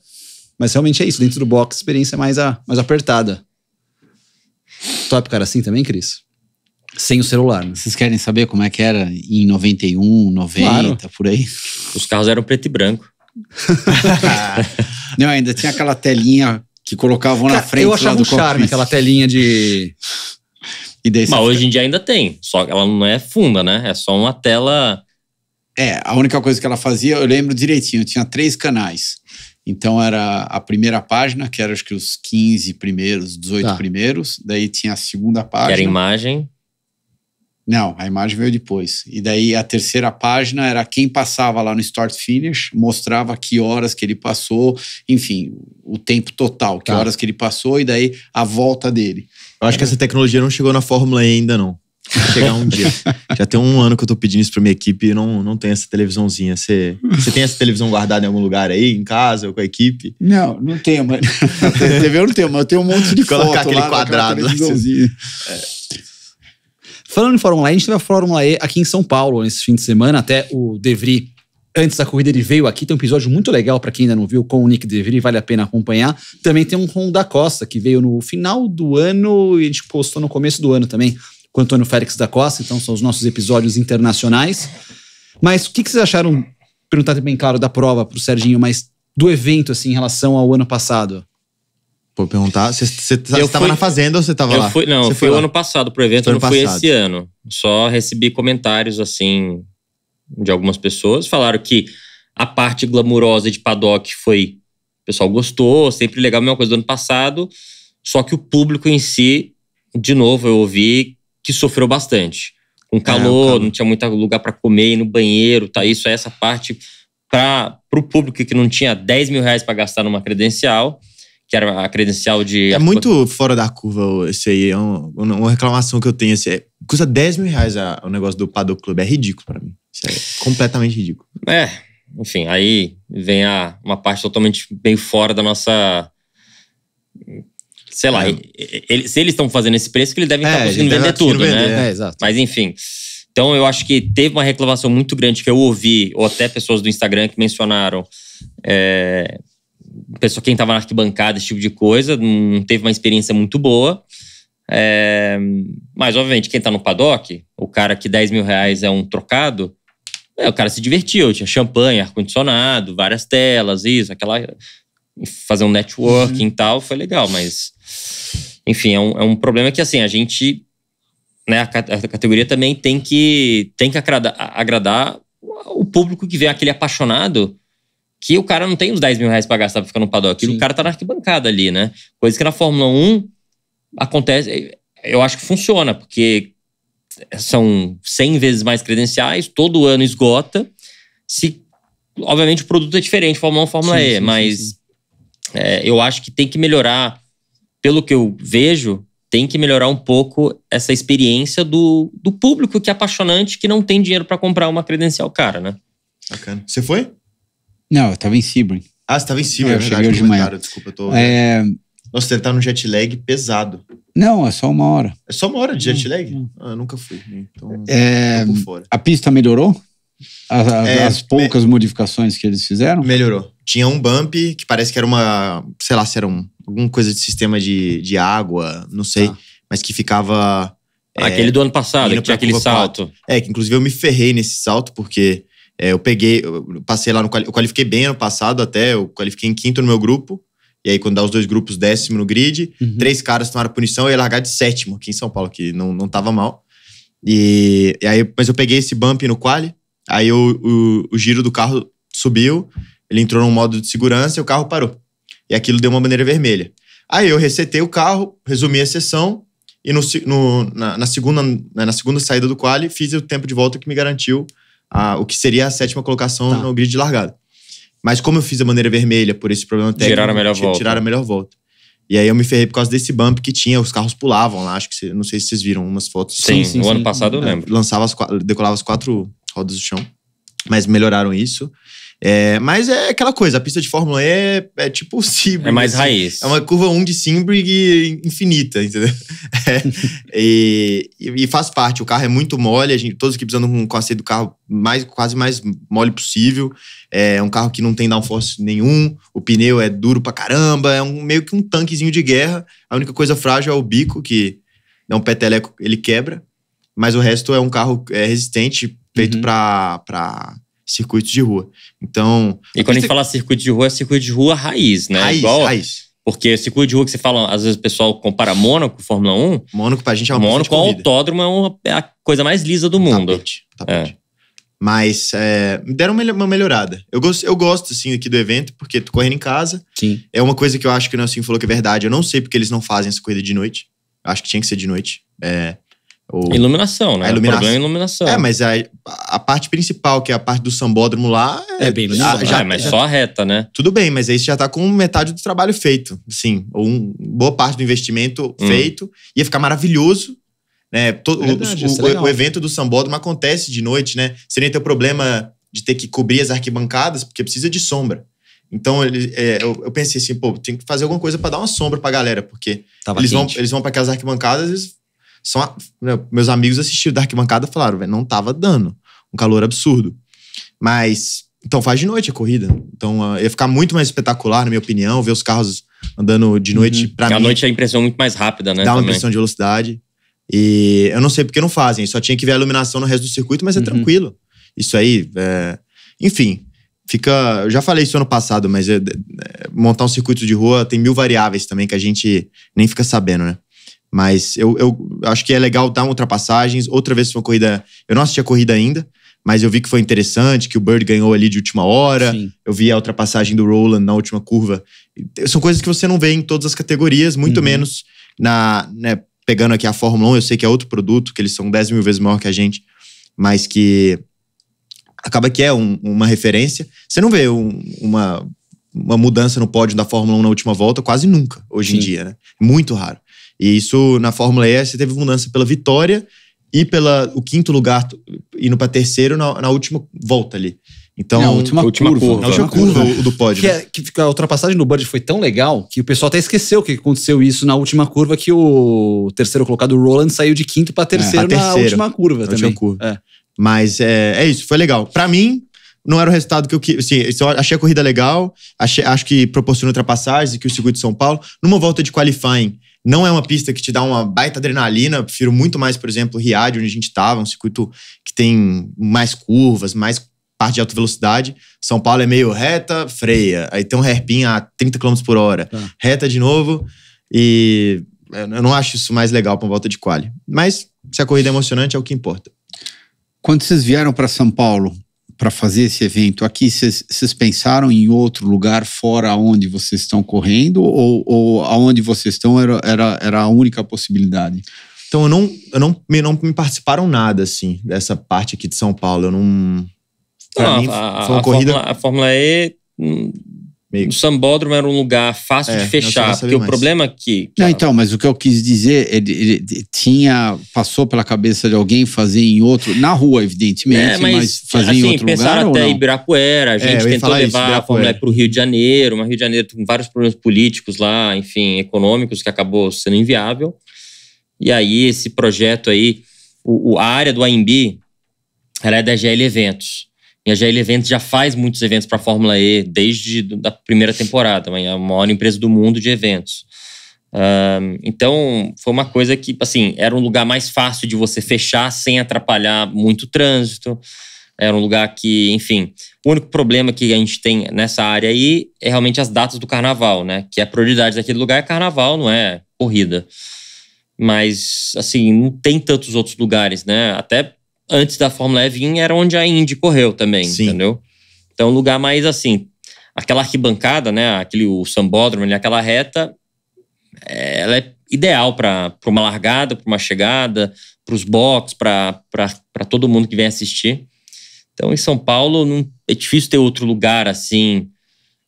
mas realmente é isso. Dentro do box, a experiência é mais, a, mais apertada. Top, cara, assim também, Cris? Sem o celular, né? Vocês querem saber como é que era em
91, 90, claro. por aí? Os carros eram preto e branco. Não, ainda tinha aquela telinha que colocavam cara, na frente. Eu achava lá do um charme, aquela
telinha de. E daí Mas hoje fica... em dia ainda tem, só que ela não é funda, né? É só uma tela.
É, a única coisa que ela fazia, eu lembro direitinho, tinha três canais. Então era a primeira página, que era acho que os 15 primeiros, 18 tá. primeiros, daí tinha a segunda página. Que era imagem? Não, a imagem veio depois. E daí a terceira página era quem passava lá no start finish, mostrava que horas que ele passou, enfim, o tempo total, que tá. horas que ele passou e daí a volta dele. Eu acho era... que essa tecnologia não chegou na Fórmula E ainda não chegar um dia.
Já tem um ano que eu tô pedindo isso pra minha equipe e não, não tem essa televisãozinha. Você, você tem essa televisão guardada em algum lugar aí, em casa, ou com a
equipe? Não, não tenho, mas. TV eu não tenho, mas eu tenho um monte de Colocar foto aquele lá, quadrado lá. É. Falando em Fórmula E, a gente teve a Fórmula E aqui em São Paulo nesse fim de semana, até o Devry antes da corrida ele veio aqui, tem um episódio muito legal para quem ainda não viu com o Nick DeVry, vale a pena acompanhar. Também tem um Ron da Costa que veio no final do ano e a gente postou no começo do ano também com o Antônio Félix da Costa, então são os nossos episódios internacionais. Mas o que, que vocês acharam, perguntar bem claro, da prova para o Serginho, mas do evento, assim, em relação ao ano passado? Pô, perguntar, você tá, estava na fazenda ou você estava lá? Fui, não, você foi o ano passado
pro evento, eu não fui esse ano. Só recebi comentários, assim, de algumas pessoas. Falaram que a parte glamurosa de paddock foi... O pessoal gostou, sempre legal, a mesma coisa do ano passado. Só que o público em si, de novo, eu ouvi que sofreu bastante. Com é, calor, é, calor. não tinha muito lugar para comer, no banheiro, tá? Isso é essa parte para o público que não tinha 10 mil reais para gastar numa credencial, que era a credencial de. É
muito fora da curva esse aí. É uma reclamação que eu tenho. Esse, é, custa 10 mil reais a, o negócio do Paddock Club. É ridículo para mim. Isso é completamente ridículo.
É, enfim, aí vem a, uma parte totalmente bem fora da nossa sei lá, é. ele, se eles estão fazendo esse preço, que eles devem estar tá conseguindo vender tudo, vender, né? É, mas enfim. Então eu acho que teve uma reclamação muito grande que eu ouvi, ou até pessoas do Instagram que mencionaram. É, pessoa, quem estava na arquibancada, esse tipo de coisa, não teve uma experiência muito boa. É, mas, obviamente, quem está no paddock, o cara que 10 mil reais é um trocado, é, o cara se divertiu, tinha champanhe, ar-condicionado, várias telas, isso, aquela. Fazer um networking e uhum. tal, foi legal, mas enfim, é um, é um problema que assim, a gente. Né, a, a categoria também tem que, tem que agradar, agradar o público que vê aquele apaixonado que o cara não tem os 10 mil reais pra gastar pra ficar no paddock. O cara tá na arquibancada ali, né? Coisa que na Fórmula 1 acontece. Eu acho que funciona, porque são 100 vezes mais credenciais, todo ano esgota. Se, obviamente o produto é diferente, Fórmula 1, Fórmula sim, E, sim, mas sim, é, eu acho que tem que melhorar pelo que eu vejo, tem que melhorar um pouco essa experiência do, do público que é apaixonante, que não tem dinheiro para comprar uma credencial cara, né? Bacana. Você foi?
Não, eu tava em Sebring.
Ah, você tava em
Sebring, é, é Hoje de manhã. Desculpa, eu tô... É... Nossa, você estar no jet lag pesado.
Não, é só uma hora.
É só uma hora de jet lag? Ah, eu nunca fui. Então,
é... por fora. A pista melhorou? As, as, é, as poucas me... modificações que eles fizeram? Melhorou. Tinha um bump que
parece que era uma. Sei lá se era um alguma coisa de sistema de, de água, não sei, tá. mas que ficava. É, aquele do ano passado, que tinha aquele salto. É, que inclusive eu me ferrei nesse salto, porque é, eu peguei, eu passei lá no. quali Eu qualifiquei bem ano passado até, eu qualifiquei em quinto no meu grupo. E aí, quando dá os dois grupos, décimo no grid, uhum. três caras tomaram punição e ia largar de sétimo aqui em São Paulo, que não, não tava mal. E, e aí, mas eu peguei esse bump no quali, aí o, o, o giro do carro subiu, ele entrou num modo de segurança e o carro parou. E aquilo deu uma bandeira vermelha. Aí eu resetei o carro, resumi a sessão e no, no, na, na, segunda, na, né, na, segunda saída do quali fiz o tempo de volta que me garantiu a, o que seria a sétima colocação tá. no grid de largada. Mas como eu fiz a bandeira vermelha por esse problema técnico, tiraram a melhor volta. Tiraram a melhor volta. E aí eu me ferrei por causa desse bump que tinha, os carros pulavam lá, acho que não sei se vocês viram umas fotos. Sim, sim, sim o sim, ano passado eu é, lembro. Lançava as, decolava as quatro rodas do chão, mas melhoraram isso. É, mas é aquela coisa, a pista de Fórmula E é, é tipo o É mais raiz. é uma curva 1 de Sebring infinita, entendeu? É, e, e, faz parte, o carro é muito mole, a gente, todos aqui precisando andam com o aceito do carro mais, quase mais mole possível. É, é um carro que não tem downforce nenhum, o pneu é duro pra caramba, é um, meio que um tanquezinho de guerra. A única coisa frágil é o bico, que dá é um peteleco, ele quebra. Mas o resto é um carro é resistente, feito uhum. pra...
pra circuitos de rua. Então. E quando a gente é fala circuito de rua, é circuito de rua raiz, né? Raiz, Igual... raiz. Porque circuito de rua que você fala, às vezes o pessoal compara Mônaco com Fórmula 1. Mônaco pra gente é uma Mônaco, o autódromo é, uma, é, a coisa mais lisa do um mundo. Tapete, um tapete. É.
Mas é, deram uma melhorada. Eu gosto, eu gosto, assim, aqui do evento, porque tô correndo em casa. Sim. É uma coisa que eu acho que o Nelson falou que é verdade. Eu não sei porque eles não fazem essa corrida de noite. Eu acho que tinha que ser de noite. É, o... Iluminação, né? A iluminação. O problema é iluminação. É, mas a, a parte principal, que é a parte do sambódromo lá. É, é bem iluminado. Já, ah, mas já, só a reta, né? Tudo bem, mas aí você já tá com metade do trabalho feito. Sim, ou um, boa parte do investimento hum. feito. Ia ficar maravilhoso. Né? Todo, Verdade, o, o, o, evento do sambódromo acontece de noite, né? Você nem tem o problema de ter que cobrir as arquibancadas, porque precisa de sombra. Então ele, é, eu, eu, pensei assim, pô, tem que fazer alguma coisa para dar uma sombra pra galera, porque Tava eles vão, eles vão para aquelas arquibancadas, eles são, meus amigos assistiram da arquibancada falaram, velho, não tava dando. Um calor absurdo. Mas, então faz de noite a corrida. Então uh, ia ficar muito mais espetacular, na minha opinião, ver os carros andando de noite. Uhum. Pra Porque mim, a noite
é a impressão muito mais rápida, né? Dá uma também. impressão de velocidade.
E eu não sei porque não fazem. Só tinha que ver a iluminação no resto do circuito, mas é uhum. tranquilo. Isso aí, é... enfim, fica. Eu já falei isso ano passado, mas é... é montar um circuito de rua tem mil variáveis também que a gente nem fica sabendo, né? Mas eu, eu acho que é legal dar ultrapassagens. Outra vez foi uma corrida. Eu não assisti a corrida ainda, mas eu vi que foi interessante, que o Bird ganhou ali de última hora. Sim. Eu vi a ultrapassagem do Roland na última curva. São coisas que você não vê em todas as categorias, muito uhum. menos na. Né, pegando aqui a Fórmula 1, eu sei que é outro produto, que eles são 10 mil vezes maior que a gente, mas que acaba que é um, uma referência. Você não vê um, uma, uma mudança no pódio da Fórmula 1 na última volta quase nunca, hoje Sim. em dia, né? É muito raro. E isso na Fórmula E você teve mudança pela vitória e pela o quinto lugar indo para terceiro na, na,
última volta ali. Então, na última, última curva, curva. Na última curva, do pódio. Que, né? é, que, a ultrapassagem do Bud foi tão legal que o pessoal até esqueceu que aconteceu isso na última curva que o terceiro colocado, o Roland, saiu de quinto para terceiro, é, terceiro, na última curva na também. Última curva. É. Mas é, é isso,
foi legal. Para mim, não era o resultado que eu queria. Assim, eu achei a corrida legal, achei, acho que proporcionou ultrapassagens, que o circuito de São Paulo. Numa volta de qualifying, não é uma pista que te dá uma baita adrenalina. Eu prefiro muito mais, por exemplo, o Riad, onde a gente estava, um circuito que tem mais curvas, mais parte de alta velocidade. São Paulo é meio reta, freia. Aí tem um hairpin a 30 km por hora. Tá. Reta de novo. E é, eu não acho isso mais legal para uma
volta de quali. Mas se a corrida é emocionante, é o que importa. Quando vocês vieram para São Paulo, para fazer esse evento aqui? Vocês pensaram em outro lugar fora onde vocês estão correndo ou, ou aonde vocês estão era, era, era a única possibilidade?
Então, eu não, eu não, me, não me participaram nada, assim, dessa parte aqui de São Paulo. Eu não.
Pra não, mim, a, foi uma a corrida.
Fórmula, a Fórmula E hum, Meio... O sambódromo era um lugar fácil é, de fechar, porque mais. o problema é que.
Não, então, mas o que eu quis dizer, ele, ele, tinha. passou pela cabeça de alguém fazer em outro. Na rua, evidentemente, é, mas, mas, fazer assim, em outro pensaram lugar. Pensaram até em
Ibirapuera, a é, gente é, tentou levar isso, a Fórmula para o Rio de Janeiro, mas Rio de Janeiro com vários problemas políticos lá, enfim, econômicos, que acabou sendo inviável. E aí, esse projeto aí, o, o a área do AMB, ela é da GL Eventos. E a GL Eventos já faz muitos eventos para a Fórmula E desde a primeira temporada, é a maior empresa do mundo de eventos. Um, então, foi uma coisa que, assim, era um lugar mais fácil de você fechar sem atrapalhar muito o trânsito. Era um lugar que, enfim, o único problema que a gente tem nessa área aí é realmente as datas do carnaval, né? Que a prioridade daquele lugar é carnaval, não é corrida. Mas, assim, não tem tantos outros lugares, né? Até antes da Fórmula E vir, era onde a Indy correu também, Sim. entendeu? Então, lugar mais assim, aquela arquibancada, né, aquele o sambódromo, ali, aquela reta, é, ela é ideal para uma largada, para uma chegada, para os box, para todo mundo que vem assistir. Então, em São Paulo, não, é difícil ter outro lugar assim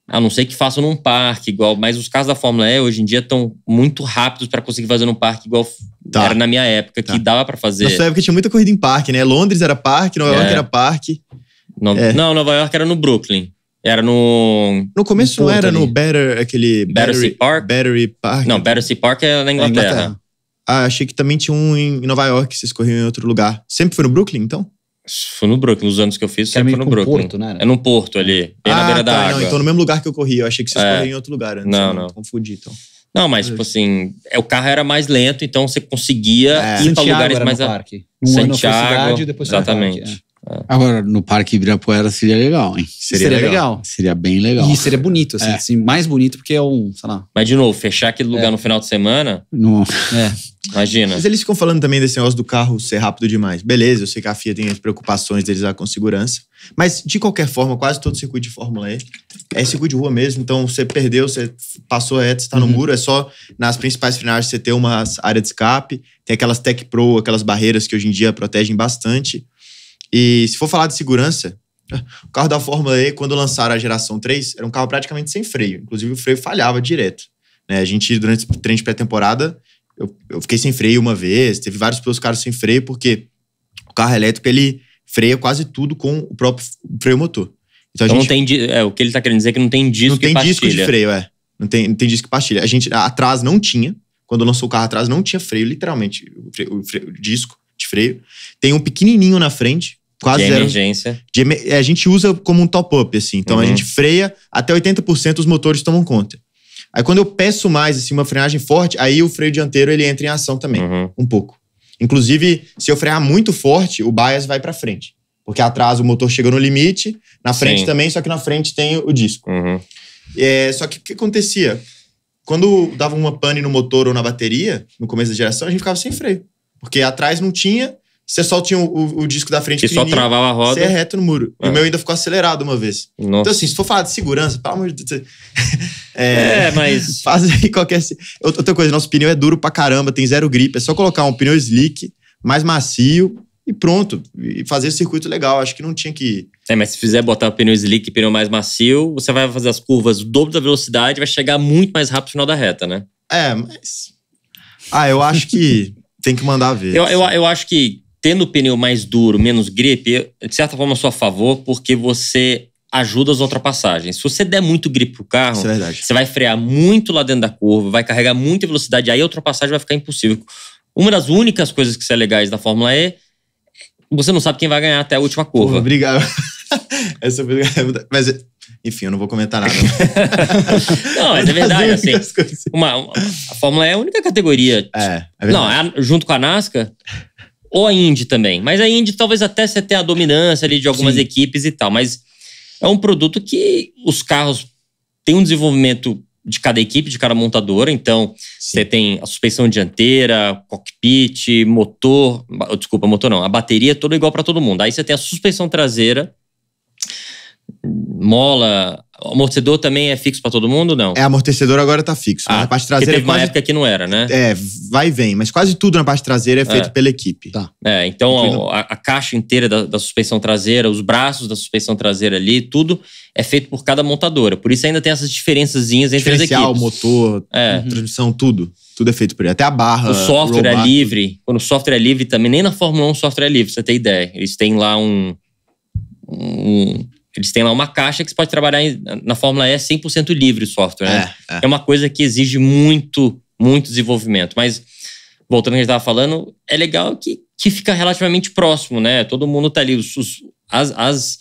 a não ser que façam num parque igual, mas os carros da Fórmula E hoje em dia estão muito rápidos para conseguir fazer num parque igual tá. era na minha época, tá. que dava para fazer. Na sua
época tinha muita corrida em parque, né? Londres era parque, Nova é. York era parque.
No... É. Não, Nova York era no Brooklyn. Era no.
No começo não era ali. no Better,
aquele. Battersea Park? Battery Park. Não, Battersea Park é na é, Inglaterra. É Inglaterra.
Ah, achei que também tinha um em Nova York, vocês corriam em outro lugar. Sempre foi no Brooklyn, então?
Foi no Brooklyn, nos anos que eu fiz, que sempre foi no Brooklyn. Porto, né? É no porto ali, bem ah, na beira tá, da água. Não, então no mesmo lugar que eu corri, eu achei que vocês é. corriam em
outro
lugar antes. Não, não. não.
Confundi, então. Não, mas, tipo assim, é, o carro era mais lento, então você conseguia é. ir para lugares mais. No parque. Um Santiago, ano foi cidade, depois Exatamente. É.
É. Agora, no Parque Ibirapuera seria legal, hein? Seria, seria legal. legal. Seria bem
legal. E seria
bonito, assim, é. assim, mais bonito porque é um, sei lá.
Mas, de novo, fechar aquele lugar é. no final de semana.
Não. É.
Imagina. Mas
eles ficam falando também desse negócio do carro ser rápido demais. Beleza, eu sei que a FIA tem as preocupações deles lá com segurança. Mas, de qualquer forma, quase todo circuito de Fórmula E é circuito de rua mesmo. Então, você perdeu, você passou reto, está no uhum. muro. É só nas principais finais você ter uma área de escape. Tem aquelas Tech Pro, aquelas barreiras que hoje em dia protegem bastante. E se for falar de segurança, o carro da Fórmula E, quando lançaram a geração 3, era um carro praticamente sem freio. Inclusive, o freio falhava direto. Né? A gente, durante o treino de pré-temporada, eu, eu, fiquei sem freio uma vez, teve vários pilotos caras sem freio, porque o carro elétrico ele freia quase tudo com o próprio freio motor. Então, então gente, não
tem. É, o que ele está querendo dizer é que não tem disco Não
tem disco de freio, é. Não tem, não tem disco que pastilha. A gente, atrás não tinha. Quando lançou o carro atrás, não tinha freio, literalmente, o, freio, o, freio, o disco de freio. Tem um pequenininho na frente, quase de zero. Emergência. De emergência. É, a gente usa como um top-up, assim. Então uhum. a gente freia, até 80% os motores tomam conta. Aí quando eu peço mais, assim, uma frenagem forte, aí o freio dianteiro ele entra em ação também, uhum. um pouco. Inclusive, se eu frear muito forte, o bias vai para frente. Porque atrás o motor chegou no limite, na frente Sim. também, só que na frente tem o disco. Uhum. É, só que o que acontecia? Quando dava uma pane no motor ou na bateria, no começo da geração, a gente ficava sem freio. Porque atrás não tinha, você só tinha o, o, o disco da frente que, que só travava a roda. Você é reto no muro. É. E o é. meu ainda ficou acelerado uma vez. Nossa. Então, assim, se for falar de segurança, pelo amor de Deus. É, é mas. Faz aí qualquer. Outra coisa, nosso pneu é duro pra caramba, tem zero grip. É só colocar um pneu slick, mais macio e pronto. E fazer circuito legal. Acho que não tinha
que. É, mas se fizer botar o pneu slick e pneu mais macio, você vai fazer as curvas o dobro da velocidade vai chegar muito mais rápido no final da reta, né?
É, mas. Ah, eu acho que. tem que mandar ver. Eu, assim.
eu, eu acho que tendo o pneu mais duro, menos gripe, de certa forma eu sou a favor, porque você ajuda as ultrapassagens. Se você der muito grip pro carro, é você vai frear muito lá dentro da curva, vai carregar muita velocidade, aí a ultrapassagem vai ficar impossível. Uma das únicas coisas que são legais da Fórmula E, você não sabe quem vai ganhar até a última curva. Pô, obrigado. Essa obrigado. Mas, enfim, eu não vou comentar nada. não, mas é verdade, assim. Uma, uma, a Fórmula E é a única categoria. É, é verdade. Não, é junto com a NASCAR, ou a Indy também. Mas a Indy talvez até você tenha a dominância ali de algumas Sim. equipes e tal. Mas é um produto que os carros têm um desenvolvimento de cada equipe, de cada montadora. Então, Sim. você tem a suspensão dianteira, cockpit, motor. Desculpa, motor não. A bateria é toda igual para todo mundo. Aí você tem a suspensão traseira, mola o amortecedor também é fixo para todo mundo, não? É, amortecedor agora tá fixo. Ah, mas a parte traseira teve é quase... uma época que não era, né?
É, vai e vem. Mas quase tudo na parte traseira é feito é. pela equipe. Tá.
É, então a, a, caixa inteira da, da, suspensão traseira, os braços da suspensão traseira ali, tudo é feito por cada montadora. Por isso ainda tem essas diferençazinhas entre as equipes.
motor, é. transmissão, tudo. Tudo é feito por ele. Até a barra. O software é
livre. Quando o software é livre também, nem na Fórmula 1 o software é livre, pra você ter ideia. Eles têm lá um... um eles têm lá uma caixa que você pode trabalhar em, na Fórmula E 100% livre o software, né? É, é. é uma coisa que exige muito, muito desenvolvimento. Mas, voltando ao que a gente estava falando, é legal que, que fica relativamente próximo, né? Todo mundo está ali, os, os as, as,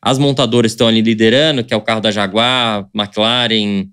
as montadoras estão ali liderando, que é o carro da Jaguar, McLaren,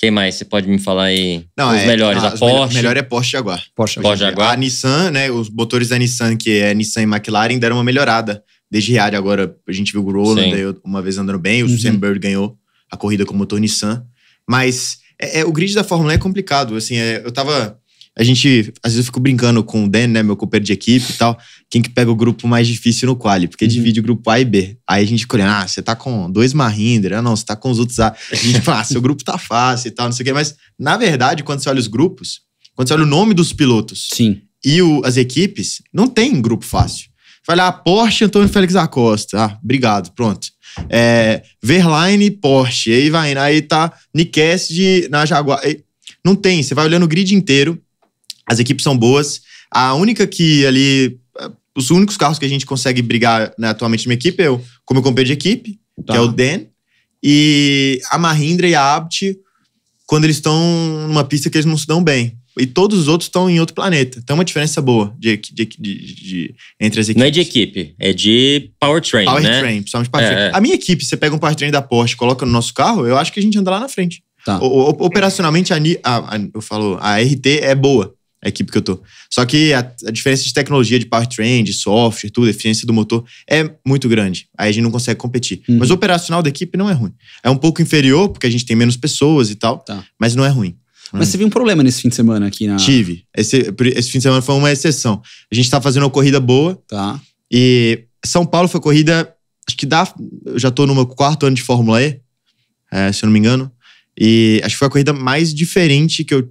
quem mais você pode me falar aí? Não, os é, melhores, ah, a, a Porsche. Melhor, melhor é Porsche e Jaguar.
Porsche, Porsche Jaguar. A Nissan, né? Os motores da Nissan, que é Nissan e McLaren, deram uma melhorada Desde Riad agora, a gente viu o Roland uma vez andando bem, o uhum. Sam Bird ganhou a corrida com o motor Nissan. Mas é, é, o grid da Fórmula é complicado. Assim, é, eu tava. A gente, às vezes, eu fico brincando com o Dan, né, meu companheiro de equipe e tal, quem que pega o grupo mais difícil no quali, porque uhum. divide o grupo A e B. Aí a gente fica ah, você tá com dois Mahindra, ah, não, você tá com os outros A. A gente fala, ah, seu grupo tá fácil e tal, não sei o quê. Mas, na verdade, quando você olha os grupos, quando você olha o nome dos pilotos Sim. e o, as equipes, não tem grupo fácil. Falei, ah, Porsche, Antônio Félix da Costa. Ah, obrigado, pronto. É, Verline Porsche. Aí vai indo. Aí tá Nicast de, na Jaguar. Aí, não tem, você vai olhando o grid inteiro. As equipes são boas. A única que ali. É, os únicos carros que a gente consegue brigar né, atualmente na equipe é o, como eu comprei de equipe, tá. que é o Dan. E a Mahindra e a Abt, quando eles estão numa pista que eles não se dão bem e todos os outros estão em outro planeta. Então, uma diferença boa de, de, de, de entre as equipes. Não é de equipe, é de powertrain. Powertrain, né? precisamos de powertrain. É, é. A minha equipe, você pega um powertrain da Porsche coloca no nosso carro, eu acho que a gente anda lá na frente. Tá. O, o, operacionalmente, a, a, a, eu falo, a RT é boa, a equipe que eu tô. Só que a, a, diferença de tecnologia, de powertrain, de software, tudo, eficiência do motor, é muito grande. Aí a gente não consegue competir. Uhum. Mas o operacional da equipe não é ruim. É um pouco inferior, porque a gente tem menos pessoas e tal, tá. mas não é ruim. Mas hum. você viu um problema nesse fim de semana aqui na. Tive. Esse, esse fim de semana foi uma exceção. A gente estava tá fazendo uma corrida boa. Tá. E São Paulo foi corrida. Acho que dá. Eu já tô no meu quarto ano de Fórmula E, é, se eu não me engano. E acho que foi a corrida mais diferente que eu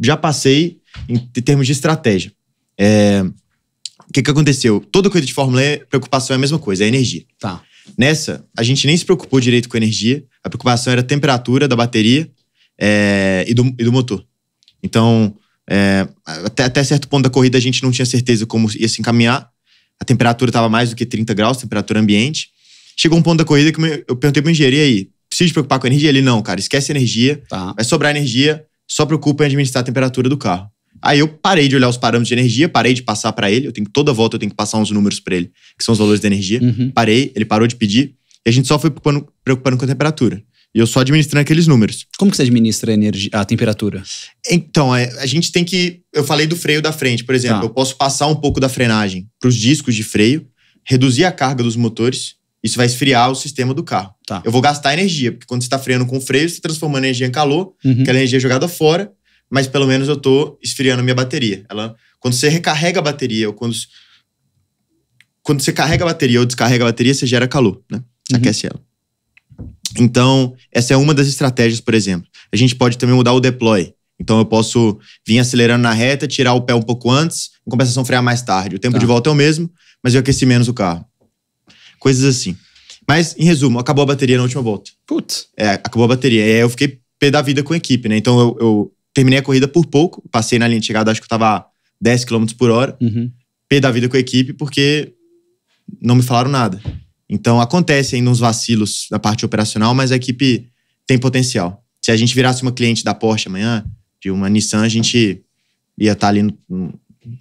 já passei em, em termos de estratégia. É, o que, que aconteceu? Toda corrida de Fórmula E, preocupação é a mesma coisa, é energia. Tá. Nessa, a gente nem se preocupou direito com energia. A preocupação era a temperatura da bateria é, e, do, e do motor. Então, é, até, até certo ponto da corrida a gente não tinha certeza como ia se encaminhar. A temperatura estava mais do que 30 graus, temperatura ambiente. Chegou um ponto da corrida que eu perguntei o engenheiro, e aí, preciso preocupar com a energia? Ele, não, cara, esquece a energia, tá. vai sobrar energia, só preocupa em administrar a temperatura do carro. Aí eu parei de olhar os parâmetros de energia, parei de passar para ele. Eu tenho toda volta eu tenho que passar uns números para ele, que são os valores da energia. Uhum. Parei, ele parou de pedir e a gente só foi preocupando, preocupando com a temperatura. E eu só administrando aqueles números. Como que você administra a, energia,
a temperatura?
Então, é, a gente tem que. Eu falei do freio da frente, por exemplo. Tá. Eu posso passar um pouco da frenagem para os discos de freio, reduzir a carga dos motores. Isso vai esfriar o sistema do carro. Tá. Eu vou gastar energia, porque quando você está freando com freio, você está transformando energia em calor, uhum. aquela energia é jogada fora, mas pelo menos eu estou esfriando a minha bateria. Ela, quando você recarrega a bateria, ou quando, quando você carrega a bateria ou descarrega a bateria, você gera calor, né? uhum. aquece ela. Então, essa é uma das estratégias, por exemplo. A gente pode também mudar o deploy. Então eu posso vir acelerando na reta, tirar o pé um pouco antes, em compensação frear mais tarde. O tempo tá. de volta é o mesmo, mas eu aqueci menos o carro. Coisas assim. Mas, em resumo, acabou a bateria na última volta. Putz. É, acabou a bateria. E é, aí eu fiquei pé da vida com a equipe, né? Então eu, eu, terminei a corrida por pouco, passei na linha de chegada, acho que eu tava 10 km por hora. Uhum. Pé da vida com a equipe, porque não me falaram nada. Então acontece ainda uns vacilos da parte operacional, mas a equipe tem potencial. Se a gente virasse uma cliente da Porsche amanhã, de uma Nissan, a gente ia estar tá ali em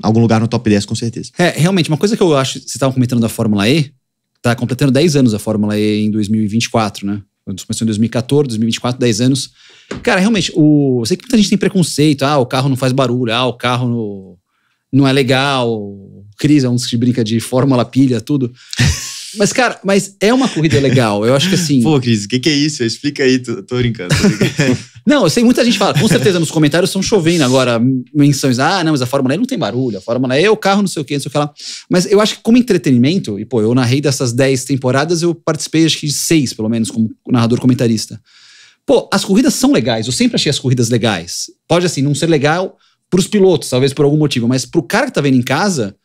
algum lugar
no top 10 com certeza. É, realmente, uma coisa que eu acho, vocês estavam comentando da Fórmula E, Está completando 10 anos a Fórmula E em 2024, né? Quando começou em 2014, 2024, 10 anos. Cara, realmente, o, eu sei que muita gente tem preconceito, ah, o carro não faz barulho, ah, o carro no, não é legal, Cris é um que brinca de fórmula pilha, tudo. Mas, cara, mas é uma corrida legal. Eu acho que assim. Pô, Cris, o que, que, é isso? Explica aí, tô, tô brincando. Tô brincando. não, eu sei, muita gente fala. Com certeza nos comentários estão chovendo agora menções. Ah, não, mas a Fórmula E não tem barulho. A Fórmula E é o carro, não sei o que, não sei o que lá. Mas eu acho que como entretenimento, e pô, eu narrei dessas 10 temporadas, eu participei acho que de 6, pelo menos, como narrador comentarista. Pô, as corridas são legais. Eu sempre achei as corridas legais. Pode, assim, não ser legal para os pilotos, talvez por algum motivo, mas para o cara que tá vendo em casa,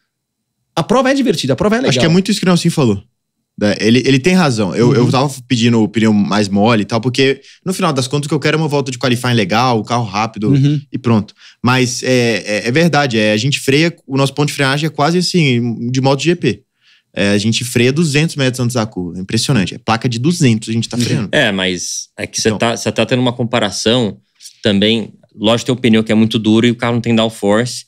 a prova é divertida, a prova é legal. Acho que é muito isso que o Nelson falou. Ele, ele tem
razão. Eu, uhum. eu tava pedindo o pneu mais mole e tal, porque no final das contas o que eu quero é uma volta de qualifying legal, um carro rápido uhum. e pronto. Mas é, é, é, verdade, é, a gente freia, o nosso ponto de frenagem é quase assim, de modo GP. É, a gente freia 200 metros antes da curva. É impressionante. É placa de 200 a gente tá freando.
É, mas é que você então, tá, tá tendo uma comparação também. Lógico, tem o pneu que é muito duro e o carro não tem downforce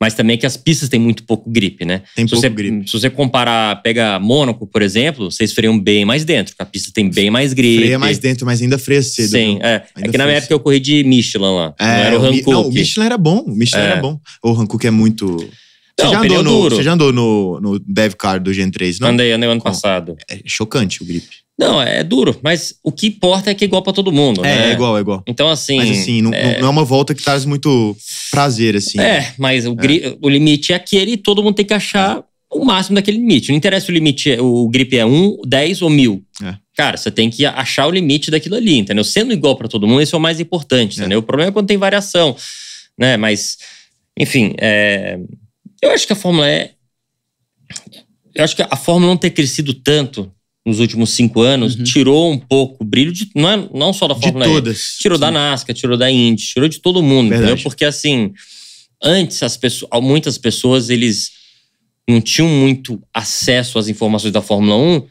mas também é que as pistas têm muito pouco gripe, né? Tem se pouco você, gripe. Se você comparar, pega Mônaco, por exemplo, vocês freiam bem mais dentro, a pista tem bem mais gripe. Freia mais dentro, mas ainda freia cedo. Sim, é. é. que na minha época eu corri de Michelin lá, é, não era o Hankook. Não, o Michelin
era bom, o Michelin é. era bom. O Hankook é muito... Você, já andou no, você já andou no, no dev car do Gen 3, não? Andei, andei ano Com, passado. É chocante o grip.
Não, é duro, mas o que importa é que é igual para todo mundo. É, né? é igual, é igual. Então, assim. Mas assim,
não é, não é uma volta que traz muito prazer, assim. É,
mas o, é. o limite é aquele e todo mundo tem que achar o máximo daquele limite. Não interessa o limite, é, o grip é 1, 10 ou 1000. É. Cara, você tem que achar o limite daquilo ali, entendeu? Sendo igual para todo mundo, isso é o mais importante, é. entendeu? O problema é quando tem variação, né? Mas, enfim, é eu acho que a Fórmula E. É, eu acho que a Fórmula não ter crescido tanto nos últimos cinco anos uhum. tirou um pouco o brilho, de, não, é, não só da Fórmula de é, todas, E. Tirou sim. da NASCAR, tirou da Indy, tirou de todo mundo, Verdade. entendeu? Porque assim, antes as pessoas, muitas pessoas eles não tinham muito acesso às informações da Fórmula 1.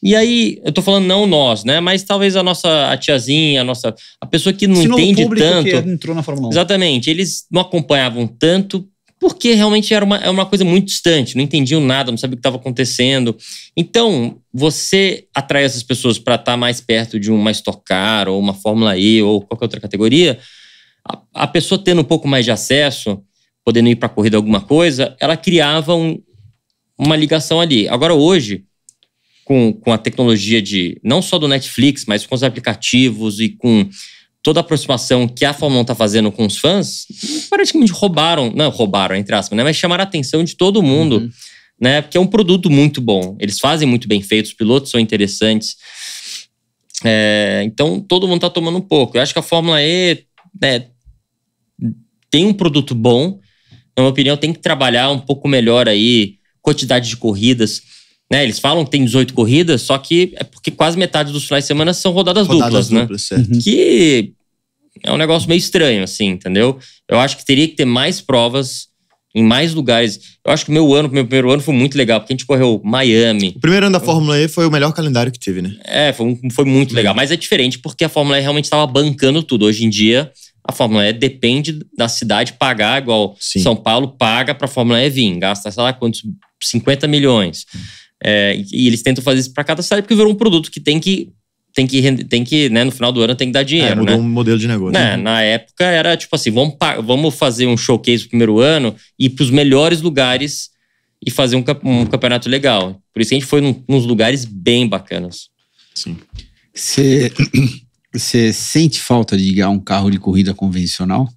E aí, eu tô falando não nós, né? Mas talvez a nossa a tiazinha, a nossa. A pessoa que não entende tanto. Que entrou na Fórmula 1. Exatamente. Eles não acompanhavam tanto porque realmente era uma, era é uma coisa muito distante, não entendiam nada, não sabiam o que estava acontecendo. Então, você atrai essas pessoas para estar tá mais perto de uma Stock Car ou uma Fórmula E ou qualquer outra categoria, a, a pessoa tendo um pouco mais de acesso, podendo ir para a corrida alguma coisa, ela criava um, uma ligação ali. Agora, hoje, com, com a tecnologia de não só do Netflix, mas com os aplicativos e com toda a aproximação que a Fórmula 1 tá fazendo com os fãs, praticamente roubaram, não, roubaram, entre aspas, né? Mas chamaram a atenção de todo mundo, uhum. né? Porque é um produto muito bom. Eles fazem muito bem feito, os pilotos são interessantes. É, então, todo mundo tá tomando um pouco. Eu acho que a Fórmula E né, tem um produto bom. Na minha opinião, tem que trabalhar um pouco melhor aí, quantidade de corridas. Né, eles falam que tem 18 corridas, só que é porque quase metade dos finais de semana são rodadas, rodadas duplas, né. duplas, né? Que é um negócio meio estranho, assim, entendeu? Eu acho que teria que ter mais provas em mais lugares. Eu acho que meu ano, meu primeiro ano foi muito legal, porque a gente correu Miami. O
primeiro ano da Fórmula E foi o melhor calendário que teve, né?
É, foi, foi muito legal. Mas é diferente porque a Fórmula E realmente estava bancando tudo. Hoje em dia, a Fórmula E depende da cidade pagar, igual Sim. São Paulo paga para a Fórmula E vir, gasta, sei lá quantos, 50 milhões. É, e eles tentam fazer isso para cada cidade porque virou um produto que tem que tem que tem que, né, no final do ano tem que dar é, dinheiro. É, mudou né? um modelo de negócio. Né? né? Na época era tipo assim: vamos, vamos fazer um showcase no primeiro ano e ir para os melhores lugares e fazer um, um, campeonato legal. Por isso a gente foi num, nos lugares bem bacanas.
Sim. Você sente falta de ligar um carro de corrida convencional?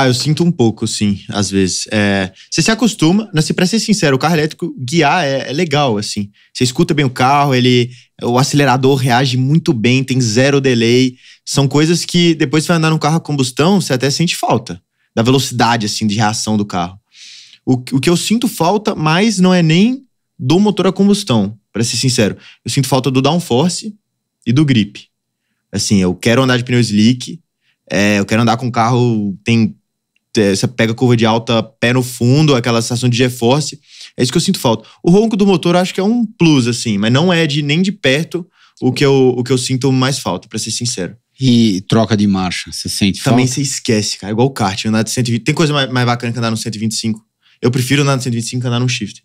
Ah, eu sinto um pouco, sim, às vezes. É, você se
acostuma, mas né, pra ser sincero, o carro elétrico guiar é, é, legal, assim. Você escuta bem o carro, ele. O acelerador reage muito bem, tem zero delay. São coisas que depois você vai andar num carro a combustão, você até sente falta. Da velocidade, assim, de reação do carro. O, o que eu sinto falta mais não é nem do motor a combustão, para ser sincero. Eu sinto falta do downforce e do grip. Assim, eu quero andar de pneu slick, é, eu quero andar com um carro tem é, você pega curva de alta, pé no fundo, aquela sensação de G-force. É isso que eu sinto falta. O ronco do motor acho que é um plus, assim, mas não é de nem de perto o que eu, o que eu sinto mais falta, para ser sincero. E troca de marcha, você sente Também falta? Também você esquece, cara. Igual o kart, andar de 120. Tem coisa mais, mais bacana que andar no 125. Eu prefiro andar no 125 que andar no shift.